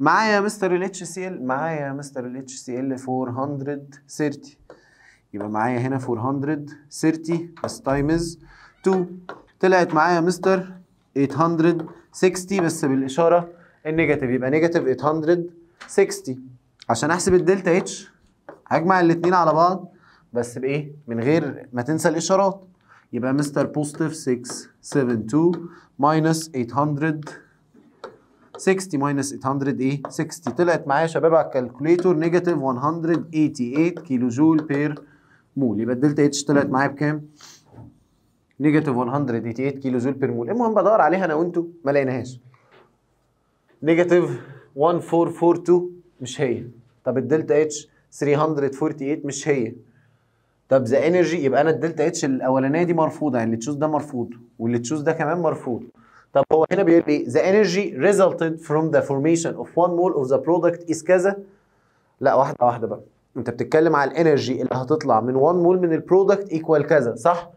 معايا يا مستر الاتش سي ال معايا يا مستر الاتش سي ال 430 يبقى معايا هنا 430 بس تايمز 2 طلعت معايا مستر 860 بس بالاشاره النيجاتيف يبقى نيجاتيف 860 عشان احسب الدلتا اتش هجمع الاثنين على بعض بس بايه من غير ما تنسى الاشارات يبقى مستر بوزيتيف 672 ماينس 860 ماينس 800 ايه 60 طلعت معايا يا شباب على الكالكوليتور نيجاتيف 188 كيلو جول بير مول يبقى الدلتا اتش طلعت معايا بكام نيجاتيف 188 كيلو جول بير مول المهم بدور عليها انا وانتو ما لقيناهاش نيجاتيف 1442 مش هي طب الدلتا اتش 348 مش هي طب ذا انرجي يبقى انا الدلتا اتش الاولانيه دي مرفوضه يعني اللي تشوز ده مرفوض واللي تشوز ده كمان مرفوض طب هو هنا بيقول ايه ذا انرجي ريزلتد فروم ذا فورميشن اوف 1 مول اوف ذا برودكت از كذا لا واحده واحده بقى انت بتتكلم على الانرجي اللي هتطلع من 1 مول من البرودكت ايكوال كذا صح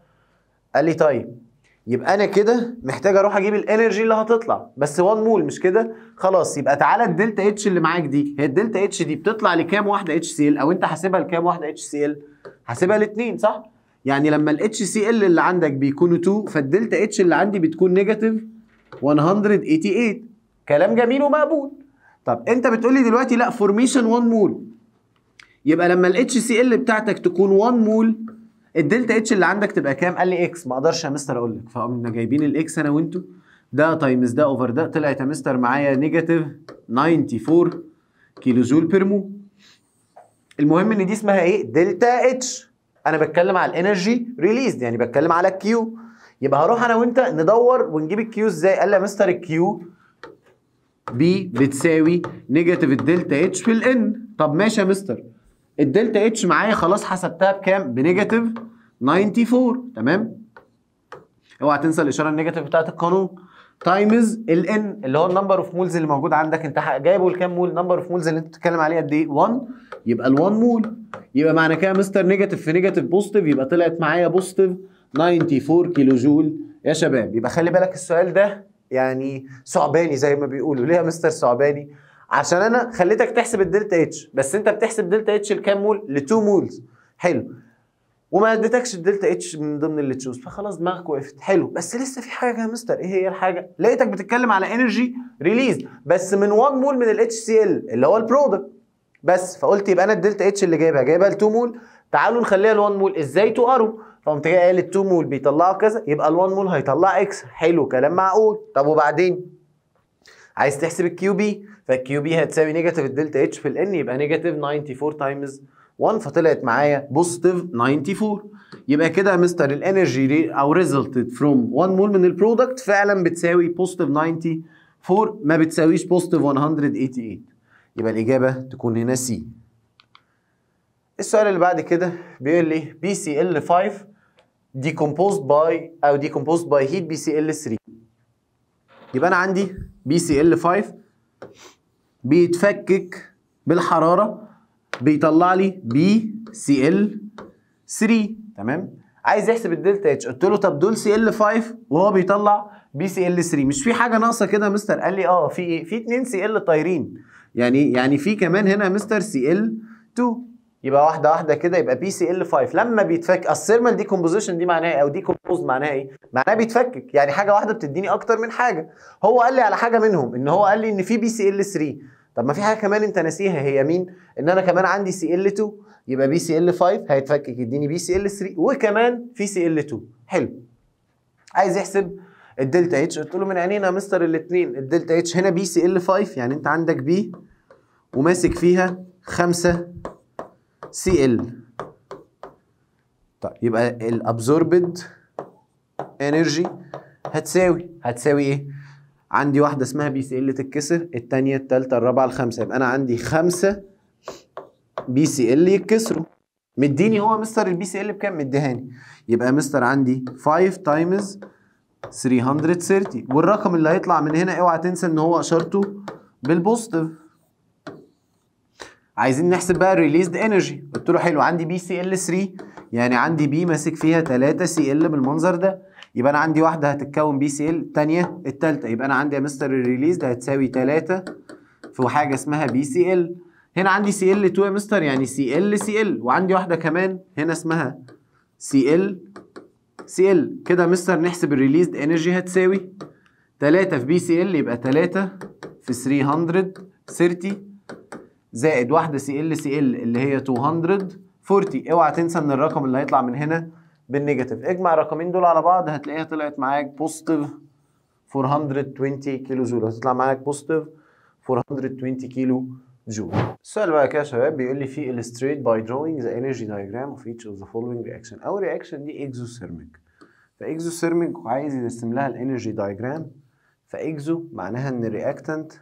قال لي طيب يبقى انا كده محتاج اروح اجيب الانرجي اللي هتطلع بس 1 مول مش كده خلاص يبقى تعالى الدلتا اتش اللي معاك دي هي الدلتا اتش دي بتطلع لكام واحده اتش سي ال او انت حاسبها لكام واحده اتش سي ال حاسبها لاثنين صح يعني لما الاتش سي ال اللي عندك بيكونوا 2 فالدلتا اتش اللي عندي بتكون نيجاتيف 188 كلام جميل ومقبول طب انت بتقول لي دلوقتي لا فورميشن 1 مول يبقى لما الاتش سي ال بتاعتك تكون 1 مول الدلتا اتش اللي عندك تبقى كام قال لي اكس ما اقدرش يا مستر اقول لك فقمنا جايبين الاكس انا وانتو ده تايمز ده اوفر ده طلعت يا مستر معايا نيجاتيف 94 كيلو جول بير المهم ان دي اسمها ايه دلتا اتش انا بتكلم على الانرجي ريليزد يعني بتكلم على الكيو يبقى هروح انا وانت ندور ونجيب الكيو ازاي قال لي يا مستر الكيو بي بتساوي نيجاتيف الدلتا اتش في الان طب ماشي يا مستر الدلتا اتش معايا خلاص حسبتها بكام؟ بنيجاتيف 94 تمام؟ اوعى تنسى الاشاره النيجاتيف بتاعت القانون تايمز ال ان اللي هو النمبر اوف مولز اللي موجود عندك انت جايبه لكام مول؟ نمبر اوف مولز اللي انت بتتكلم عليه قد ايه؟ 1 يبقى ال 1 مول يبقى معنى كده مستر نيجاتيف في نيجاتيف بوستيف يبقى طلعت معايا بوستيف 94 كيلو جول يا شباب يبقى خلي بالك السؤال ده يعني ثعباني زي ما بيقولوا ليه يا مستر ثعباني؟ عشان انا خليتك تحسب الدلتا اتش بس انت بتحسب دلتا اتش لكام مول ل 2 مولز حلو وما اديتكش الدلتا اتش من ضمن اللي تشوز فخلاص دماغك وقفت حلو بس لسه في حاجه يا مستر ايه هي الحاجه لقيتك بتتكلم على انرجي ريليز بس من 1 مول من الاتش سي ال اللي هو البرودكت بس فقلت يبقى انا الدلتا اتش اللي جايبها جايبها ل 2 مول تعالوا نخليها ل 1 مول ازاي تقروا فقمت جاي قايل ال 2 مول بيطلعوا كذا يبقى ال 1 مول هيطلع اكس حلو كلام معقول طب وبعدين عايز تحسب الكيو بي فالكيو بي هتساوي نيجاتيف الدلتا اتش في الان يبقى نيجاتيف 94 تايمز 1 فطلعت معايا بوزيتيف 94 يبقى كده يا مستر الانرجي او ريزلتد فروم 1 مول من البرودكت فعلا بتساوي بوزيتيف 94 ما بتساويش بوزيتيف 188 يبقى الاجابه تكون هنا سي السؤال اللي بعد كده بيقول لي بي سي ال 5 decomposed by او decomposed by heat بي سي ال 3 يبقى انا عندي بي سي ال 5 بيتفكك بالحراره بيطلع لي بي سي ال 3 تمام عايز يحسب الدلتا اتش قلت له طب دول سي ال 5 وهو بيطلع بي سي ال 3 مش في حاجه ناقصه كده يا مستر قال لي اه في ايه في 2 سي ال طايرين يعني يعني في كمان هنا مستر سي ال 2 يبقى واحده واحده كده يبقى بي سي ال 5 لما بيتفك الثيرمال دي كومبوزيشن دي معناها ايه او دي كومبوز معناها ايه معناها بيتفكك يعني حاجه واحده بتديني اكتر من حاجه هو قال لي على حاجه منهم ان هو قال لي ان في بي سي ال 3 طب ما في حاجه كمان انت ناسيها هي مين ان انا كمان عندي سي ال 2 يبقى بي سي ال 5 هيتفكك يديني بي سي ال 3 وكمان في سي ال 2 حلو عايز يحسب الدلتا اتش قلت له من عينينا يا مستر الاثنين الدلتا اتش هنا بي سي ال 5 يعني انت عندك بي وماسك فيها 5 سي ال طيب يبقى الابزوربد انرجي هتساوي هتساوي ايه عندي واحده اسمها بي سي ال تتكسر الثانيه الثالثه الرابعه الخامسه يبقى انا عندي خمسه بي سي ال يتكسروا مديني هو مستر البي سي ال بكام مديهاني يبقى مستر عندي 5 تايمز 330 والرقم اللي هيطلع من هنا اوعى تنسى ان هو اشارته بالبوزيتيف عايزين نحسب بقى الريليزد انرجي قلت له حلو عندي بي سي ال 3 يعني عندي بي ماسك فيها 3 سي ال بالمنظر ده يبقى انا عندي واحده هتتكون بي سي ال الثانيه الثالثه يبقى انا عندي يا مستر الريليزد هتساوي 3 في حاجه اسمها بي سي ال هنا عندي سي ال 2 يا مستر يعني سي ال سي ال وعندي واحده كمان هنا اسمها سي ال سي ال كده يا مستر نحسب الريليزد انرجي هتساوي 3 في بي سي ال يبقى 3 في 330 زائد واحده سي ال سي ال اللي هي 240 اوعى تنسى ان الرقم اللي هيطلع من هنا بالنيجاتيف اجمع الرقمين دول على بعض هتلاقيها طلعت معاك بوزيتيف 420 كيلو جول هتطلع معاك بوزيتيف 420 كيلو جول السؤال بقى كده يا شباب بيقول لي في illustrate by drawing the energy diagram of each of the following reaction اول رياكشن دي اكزوثيرميك فاكزوثيرميك عايز يرسم لها الانرجي دايجرام فاكزو معناها ان الرياكتنت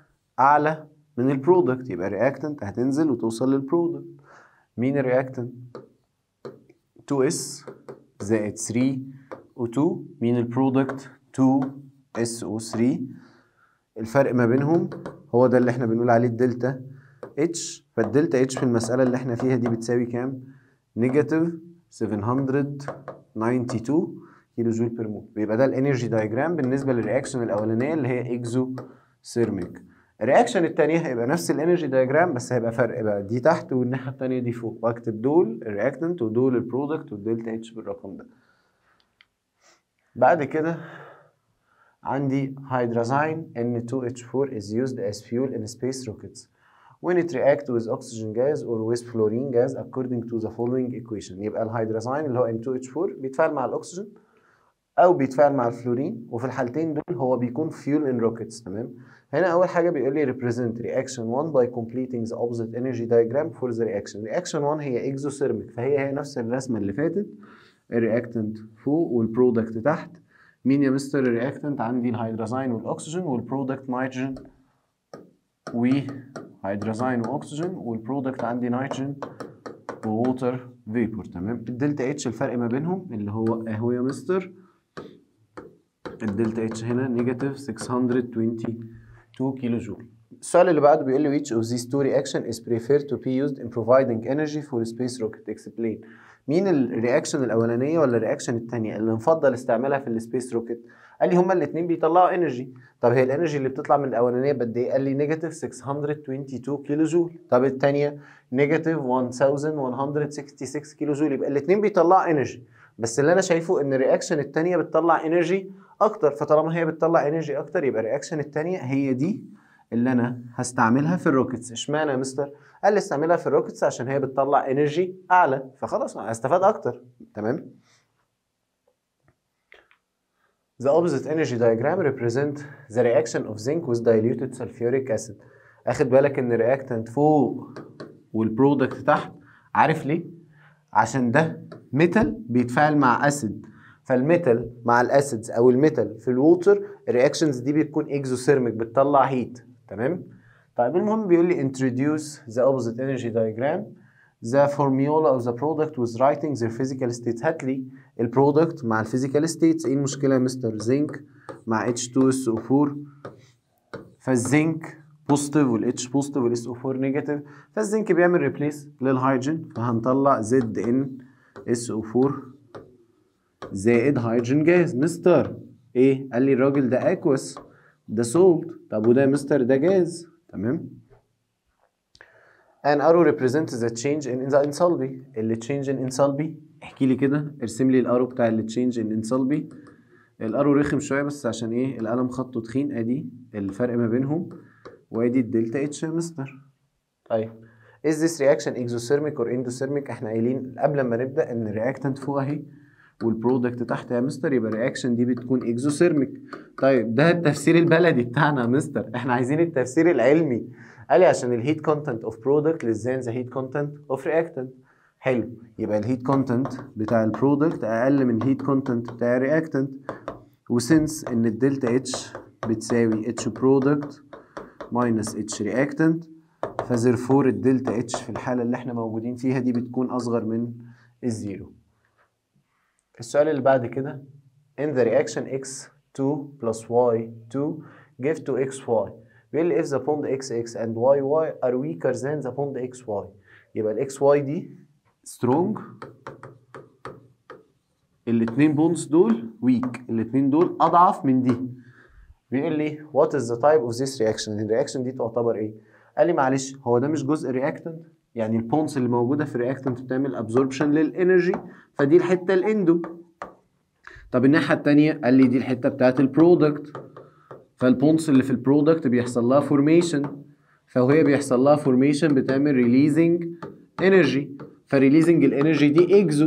اعلى من البرودكت يبقى الرياكتنت هتنزل وتوصل للبرودكت مين الرياكتنت 2S زائد 3O2 مين البرودكت 2SO3 الفرق ما بينهم هو ده اللي احنا بنقول عليه الدلتا اتش فالدلتا اتش في المسألة اللي احنا فيها دي بتساوي كام؟ نيجاتيف 792 كيلو جول بير مول بيبقى ده الانرجي دايجرام بالنسبة للرياكشن الأولانية اللي هي اكزو سيرميك الرياكشن الثانيه هيبقى نفس الانرجي دايجرام بس هيبقى فرق بقى دي تحت والناحيه الثانيه دي فوق واكتب دول الرياكتنت ودول البرودكت والدلتا اتش بالرقم ده بعد كده عندي هيدرازين N2H4 is used as fuel in space rockets when it reacts with oxygen gas or with fluorine gas according to the following equation يبقى الهيدرازين اللي هو N2H4 بيتفاعل مع الأكسجين او بيتفاعل مع الفلورين وفي الحالتين دول هو بيكون فيول ان روكيتس تمام هنا اول حاجه بيقول لي ريبريزنت رياكشن 1 by completing the opposite energy diagram for the reaction رياكشن 1 هي exothermic فهي هي نفس الرسمه اللي فاتت الرياكتنت فوق والبرودكت تحت مين يا مستر الرياكتنت عندي الهيدرازين والاكسجين والبرودكت نيتروجين وهيدرازين واكسجين والبرودكت عندي نيتروجين ووتر فيبور تمام الدلتا اتش الفرق ما بينهم اللي هو اهو يا مستر الدلتا اتش هنا نيجاتيف 622 كيلو جول السؤال اللي بعده بيقول لي which of these two reactions is preferred to be used in providing energy for space rocket explain مين الرياكشن الاولانيه ولا الرياكشن الثانيه اللي نفضل استعمالها في السبيس روكت قال لي هما الاثنين بيطلعوا انرجي طب هي الانرجي اللي بتطلع من الاولانيه قد ايه قال لي نيجاتيف 622 كيلو جول طب الثانيه نيجاتيف 1166 كيلو جول يبقى الاثنين بيطلعوا انرجي بس اللي انا شايفه ان الرياكشن الثانيه بتطلع انرجي اكتر فطالما هي بتطلع انرجي اكتر يبقى الرياكشن الثانيه هي دي اللي انا هستعملها في الروكتس اشمعنى يا مستر قال لي استعملها في الروكتس عشان هي بتطلع انرجي اعلى فخلاص هستفاد اكتر تمام The opposite energy diagram represent the reaction of zinc with diluted sulfuric acid. اخد بالك ان الرياكتنت فوق والبرودكت تحت عارف ليه؟ عشان ده ميتال بيتفاعل مع اسيد فالميتال مع الاسيدز او الميتال في الووتر الرياكشنز دي بتكون اكزوثيرميك بتطلع هيت تمام طيب المهم بيقول لي introduce the opposite energy diagram the formula of the product with writing their physical states هات لي البرودكت مع الفيزيكال ستيتس ايه المشكله يا مستر زنك مع H2SO4 فالزنك بوزيتيف والاتش بوزيتيف والاس او 4 نيجاتيف فالزنك بيعمل ريبليس للهيدروجين فهنطلع زد ان اس او 4 زائد هيدروجين جاز مستر ايه قال لي الراجل ده اكوس ده سولت طب وده مستر ده جاز تمام ان ارو ريبريزنت ذا تشينج ان the اللي تشينج ان insolby احكي لي كده ارسم لي الارو بتاع اللي تشينج ان insolby الارو رخم شويه بس عشان ايه القلم خطه تخين ادي الفرق ما بينهم وادي الدلتا اتش مستر طيب is this reaction exothermic or endothermic احنا قايلين قبل ما نبدا ان الرياكتنت فوق اهي والبرودكت تحت يا مستر يبقى الرياكشن دي بتكون اكزوثيرميك طيب ده التفسير البلدي بتاعنا يا مستر احنا عايزين التفسير العلمي قال لي عشان الهيت كونتنت اوف برودكت ليس ذا هيت كونتنت اوف رياكتنت حلو يبقى الهيت كونتنت بتاع البرودكت اقل من الهيت كونتنت بتاع الرياكتنت وسنس ان الدلتا اتش بتساوي اتش برودكت ماينس اتش رياكتنت فزيرفور الدلتا اتش في الحاله اللي احنا موجودين فيها دي بتكون اصغر من الزيرو السؤال اللي بعد كده in the reaction x2 plus y2 give to xy بيقول if the bond xx and yy are weaker than the bond xy يبقى ال xy دي strong الاثنين بونز دول weak الاثنين دول اضعف من دي بيقول لي what is the type of this reaction الرياكشن دي تعتبر ايه؟ قال لي معلش هو ده مش جزء reactant يعني البونس اللي موجوده في الرياكتنت بتعمل ابزوربشن للانرجي فدي الحته الاندو طب الناحيه الثانيه قال لي دي الحته بتاعت البرودكت فالبونس اللي في البرودكت بيحصل لها فورميشن فهي بيحصل لها فورميشن بتعمل ريليزنج انرجي فريليزنج الانرجي دي اكزو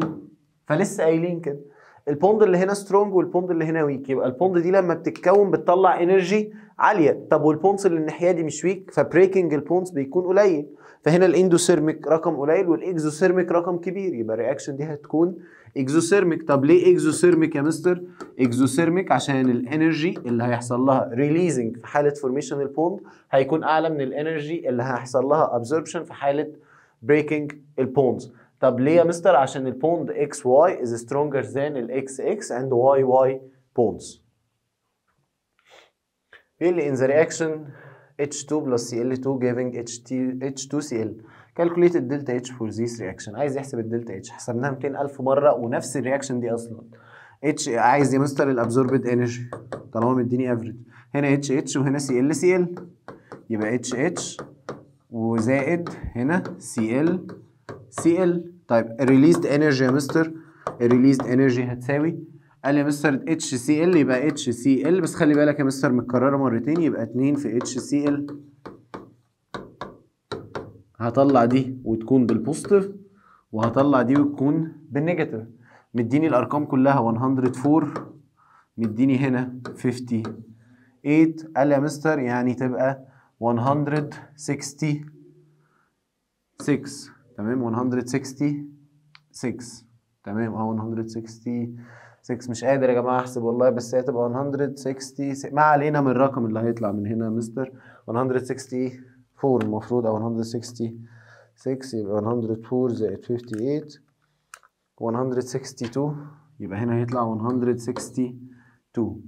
فلسه قايلين كده البوند اللي هنا سترونج والبوند اللي هنا ويك يبقى البوند دي لما بتتكون بتطلع انرجي عاليه طب والبونس اللي الناحيه دي مش ويك فبريكنج البونس بيكون قليل فهنا الاندوثيرميك رقم قليل والاكزوثيرميك رقم كبير يبقى الرياكشن دي هتكون اكزوثيرميك طب ليه اكزوثيرميك يا مستر اكزوثيرميك عشان الانرجي اللي هيحصل لها ريليزنج في حاله فورميشن البوند هيكون اعلى من الانرجي اللي هيحصل لها ابزوربشن في حاله بريكنج البوندز طب ليه يا مستر عشان البوند اكس واي از سترونجر ذان الاكس اكس اند واي واي بوندز اللي in the reaction H2 plus Cl2 giving H2Cl calculate الدلتا H for this reaction عايز يحسب الدلتا H حسبناها 200000 مرة ونفس الرياكشن دي أصلا H عايز يا مستر الابزوربد انرجي طالما مديني افريج هنا HH وهنا CLCL يبقى HH وزائد هنا CLCL طيب الريليزد انرجي يا مستر الريليزد انرجي هتساوي قال لي يا مستر اتش سي ال يبقى اتش سي ال بس خلي بالك يا مستر متكرره مرتين يبقى 2 في اتش سي ال هطلع دي وتكون بالبوزيتيف وهطلع دي وتكون بالنيجاتيف مديني الارقام كلها 104 مديني هنا 58 قال لي يا مستر يعني تبقى 166 تمام 166 تمام اه 166 6 مش قادر يا جماعه احسب والله بس هي تبقى 160 ما علينا من الرقم اللي هيطلع من هنا مستر 164 المفروض او 166 يبقى 104 زائد 58 162 يبقى هنا هيطلع 162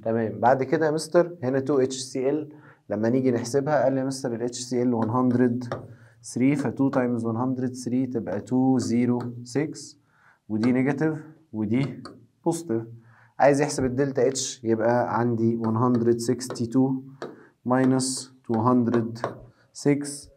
تمام بعد كده يا مستر هنا 2 HCl لما نيجي نحسبها قال لي يا مستر ال HCl 103 ف 2 تايمز 103 تبقى 206 ودي نيجاتيف ودي بوزيتيف عايز يحسب الدلتا اتش يبقى عندي 162 ماينس 206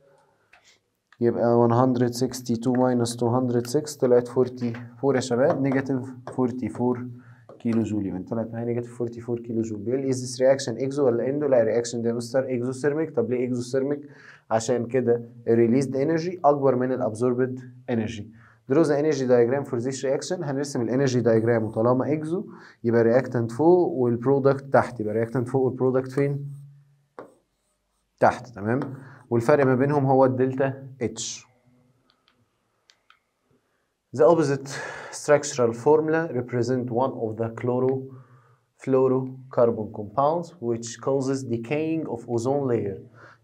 يبقى 162 ماينس 206 طلعت 44 يا شباب نيجاتيف 44 كيلو جول يبقى طلعت معايا نيجاتيف 44 كيلو جول بيقول از ذس رياكشن اكزو ولا اندو لا رياكشن ده مستر اكزوثيرميك طب ليه اكزوثيرميك عشان كده الريليزد انرجي اكبر من الابزوربد انرجي دروزنا انرجي دايجرام فور ذيس رياكشن هنرسم الانرجي دايجرام وطالما اكزو يبقى رياكتنت فوق والبرودكت تحت يبقى رياكتنت فوق والبرودكت فين؟ تحت تمام والفرق ما بينهم هو الدلتا اتش The opposite structural formula represent one of the chloro fluorocarbon compounds which causes decaying of ozone layer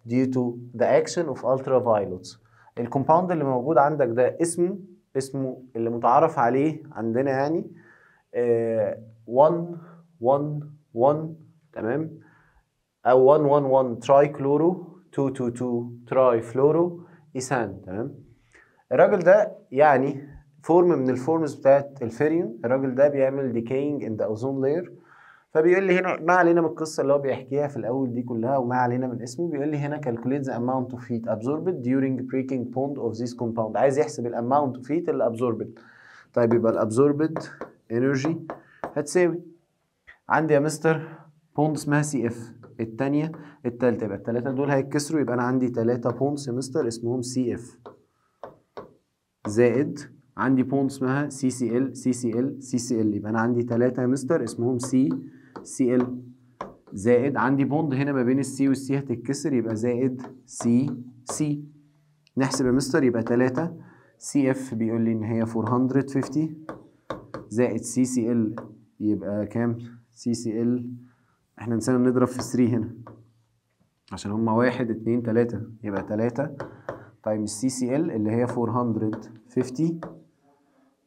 due to the action of ultraviolet. الكومباوند اللي موجود عندك ده اسمه اسمه اللي متعارف عليه عندنا يعني 1 1 1 تمام او 1 1 1 تراي كلورو 2 2 2 تراي فلورو ايثان تمام الراجل ده يعني فورم من الفورمز بتاعت الفيريون الراجل ده بيعمل ديكينج ان ذا اوزون لاير فبيقول لي هنا ما علينا من القصه اللي هو بيحكيها في الاول دي كلها وما علينا من اسمه بيقول لي هنا calculate the amount of heat absorbed during breaking بوند of this compound عايز يحسب الاماونت اوف heat اللي absorbed طيب يبقى الابزوربت انرجي هتساوي عندي يا مستر بوند اسمها سي اف الثانيه الثالثه يبقى الثلاثه دول هيتكسروا يبقى انا عندي ثلاثه بوندز يا مستر اسمهم سي اف زائد عندي بوند اسمها سي سي ال سي سي ال سي سي ال يبقى انا عندي ثلاثه يا مستر اسمهم سي سي ال زائد عندي بوند هنا ما بين السي والسي هتتكسر يبقى زائد سي سي نحسب يا مستر يبقى 3 سي اف بيقول لي ان هي 450 زائد سي سي ال يبقى كام سي سي ال احنا نسينا نضرب في 3 هنا عشان هما 1 2 3 يبقى 3 تايمز سي سي ال اللي هي 450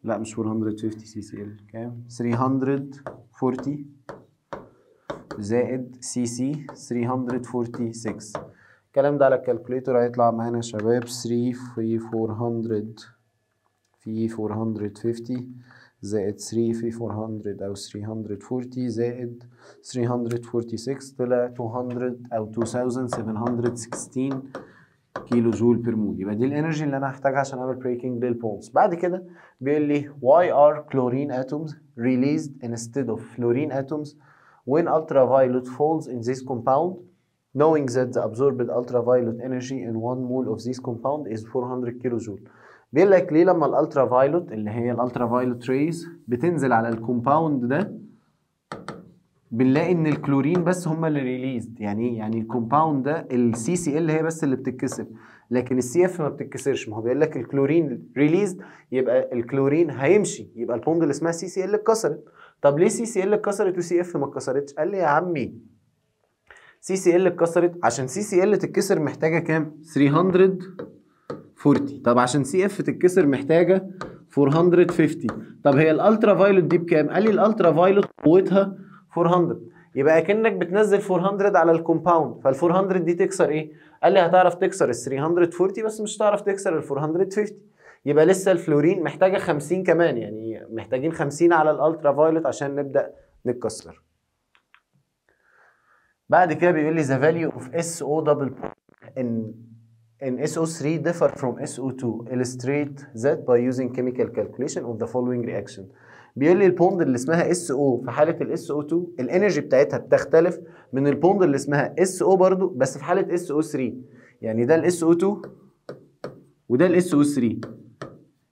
لا مش 450 سي سي ال كام 340 زائد سي سي 346 الكلام ده على الكالكوليتر هيطلع معانا يا شباب 3 في 400 في 450 زائد 3 في 400 أو 340 زائد 346 طلع 200 أو 2716 كيلو جول بير مول يبقى دي الانرجي اللي انا هحتاجها عشان اعمل بريكنج للبونز بعد كده بيقول لي why are chlorine atoms released instead of fluorine atoms when ultraviolet falls in this compound, knowing that the absorbed ultraviolet energy in one mole of this compound is 400 kilojoule بيقول لك ليه لما الالترافايلوت اللي هي الالترافايلوت ريز بتنزل على الكومباوند ده بنلاقي ان الكلورين بس هم اللي ريليزد يعني ايه يعني الكومباوند ده السي سي ال هي بس اللي بتتكسر لكن السي اف ما بتتكسرش ما هو بيقول لك الكلورين ريليزد يبقى الكلورين هيمشي يبقى البوند اللي اسمها سي سي ال اتكسرت طب ليه سي سي ال اتكسرت وسي اف ما اتكسرتش قال لي يا عمي سي سي ال اتكسرت عشان سي سي ال تتكسر محتاجه كام 340 طب عشان سي اف تتكسر محتاجه 450 طب هي الالترا فايلوت دي بكام قال لي الالترا فايلوت قوتها 400 يبقى اكنك بتنزل 400 على الكومباوند فال 400 دي تكسر ايه قال لي هتعرف تكسر ال 340 بس مش هتعرف تكسر ال 450 يبقى لسه الفلورين محتاجه 50 كمان يعني محتاجين 50 على الالترا فايولت عشان نبدا نتكسر بعد كده بيقول لي ذا فاليو اوف اس او دبل ان ان اس او 3 ديفر فروم اس او 2 illustrate that by using chemical calculation of the following reaction بيقول لي البوند اللي اسمها اس او في حالة ال او 2 الانرجي بتاعتها بتختلف من البوند اللي اسمها اس او برضو بس في حاله اس او SO3 يعني ده ال او 2 وده ال او 3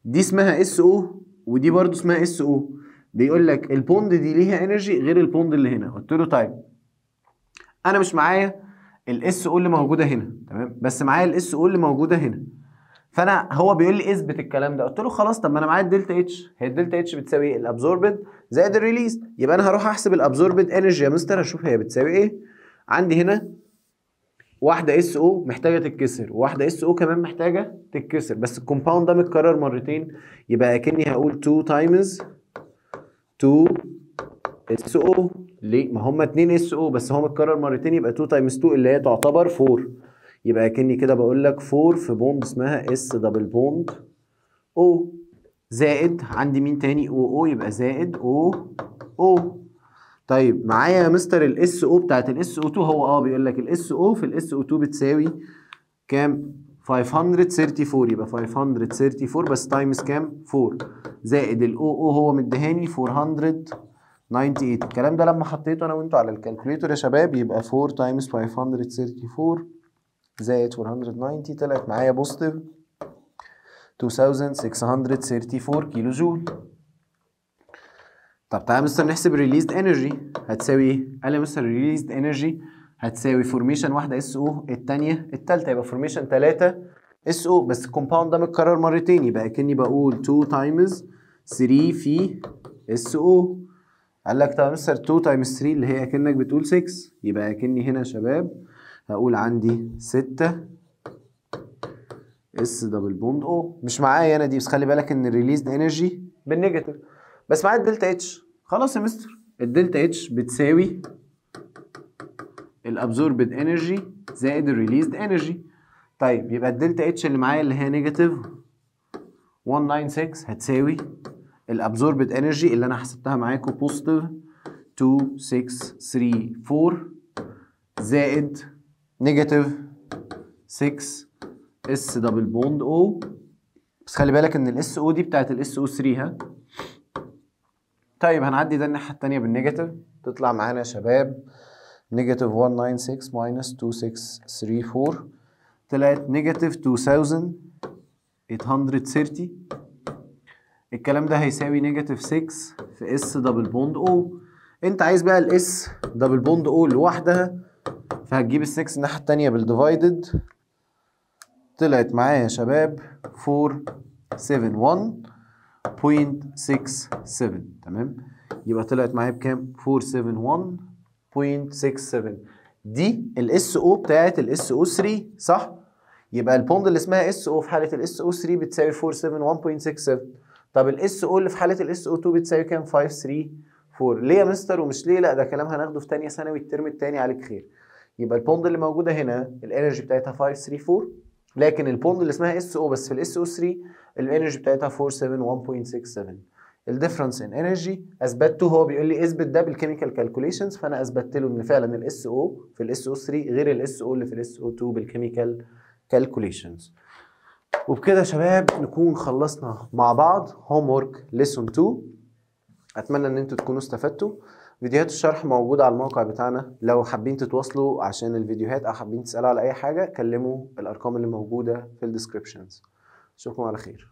دي اسمها اس او ودي برضو اسمها اس او بيقول لك البوند دي ليها انرجي غير البوند اللي هنا قلت له طيب انا مش معايا الاس او اللي موجوده هنا تمام بس معايا الاس او اللي موجوده هنا فانا هو بيقول لي اثبت الكلام ده قلت له خلاص طب ما انا معايا الدلتا اتش هي الدلتا اتش بتساوي إيه؟ الابزوربد زائد الريليز يبقى انا هروح احسب الابزوربد انرجي يا مستر اشوف هي بتساوي ايه عندي هنا واحده اس او محتاجه تتكسر وواحده اس او كمان محتاجه تتكسر بس الكومباوند ده متكرر مرتين يبقى اكني هقول 2 تايمز 2 اس او ليه ما هما 2 اس او بس هو متكرر مرتين يبقى 2 تايمز 2 اللي هي تعتبر 4 يبقى اكني كده بقول لك 4 في بوند اسمها اس دبل بوند او زائد عندي مين تاني او او يبقى زائد او او طيب معايا يا مستر الاس او بتاعت الاس او 2 هو اه بيقول لك الاس او في الاس او 2 بتساوي كام 534 يبقى 534 بس تايمز كام 4 زائد الاو او هو مديهاني 498 الكلام ده لما حطيته انا وانتوا على الكالكوليتور يا شباب يبقى 4 تايمز 534 زائد 490 طلعت معايا بوزيتيف 2634 كيلو جول طب تعالى مستر نحسب الريليزد انرجي هتساوي ايه؟ قال لي مستر الريليزد انرجي هتساوي فورميشن واحده اس او الثانيه الثالثه يبقى فورميشن ثلاثة اس او بس الكومباوند ده متكرر مرتين يبقى كاني بقول 2 تايمز 3 في اس او قال لك طب مستر 2 تايمز 3 اللي هي اكنك بتقول 6 يبقى اكني هنا يا شباب هقول عندي 6 اس دبل بوند او مش معايا انا دي بس خلي بالك ان الريليزد انرجي بالنيجاتيف بس معايا الدلتا اتش خلاص يا مستر الدلتا اتش بتساوي الابزوربد انرجي زائد الريليزد انرجي طيب يبقى الدلتا اتش اللي معايا اللي هي نيجاتيف 196 هتساوي الابزوربد انرجي اللي انا حسبتها معاكم بوزيتيف 2634 زائد نيجاتيف 6 اس دبل بوند او بس خلي بالك ان الاس او دي بتاعت الاس او 3 ها طيب هنعدي ده الناحيه الثانيه بالنيجاتيف تطلع معانا يا شباب نيجاتيف 196 ماينس 2634 طلعت نيجاتيف 2830 الكلام ده هيساوي نيجاتيف 6 في اس دبل بوند او انت عايز بقى الاس دبل بوند او لوحدها فهتجيب ال 6 الناحيه الثانيه بالديفايدد طلعت معايا يا شباب 471 0.67 تمام يبقى طلعت معايا بكام 471.67 دي الاس او بتاعت الاس او 3 صح يبقى البوند اللي اسمها اس او في حاله الاس او 3 بتساوي 471.67 طب الاس او اللي في حاله الاس او 2 بتساوي كام 534 ليه يا مستر ومش ليه لا ده كلام هناخده في ثانيه ثانوي الترم الثاني عليك خير يبقى البوند اللي موجوده هنا الانرجي بتاعتها 534 لكن البوند اللي اسمها اس او بس في الاس او 3 الانرجي بتاعتها 471.67 الديفرنس ان انرجي اثبتته هو بيقول لي اثبت ده بالكيميكال كالكوليشنز فانا اثبت له ان فعلا الاس او في الاس او 3 غير الاس او اللي في الاس او 2 بالكيميكال كالكوليشنز وبكده يا شباب نكون خلصنا مع بعض هوم ورك ليسون 2 اتمنى ان انتوا تكونوا استفدتوا فيديوهات الشرح موجودة على الموقع بتاعنا لو حابين تتواصلوا عشان الفيديوهات أو حابين تسألوا على أي حاجة كلموا الأرقام اللي موجودة في الديسكريبشنز أشوفكم على خير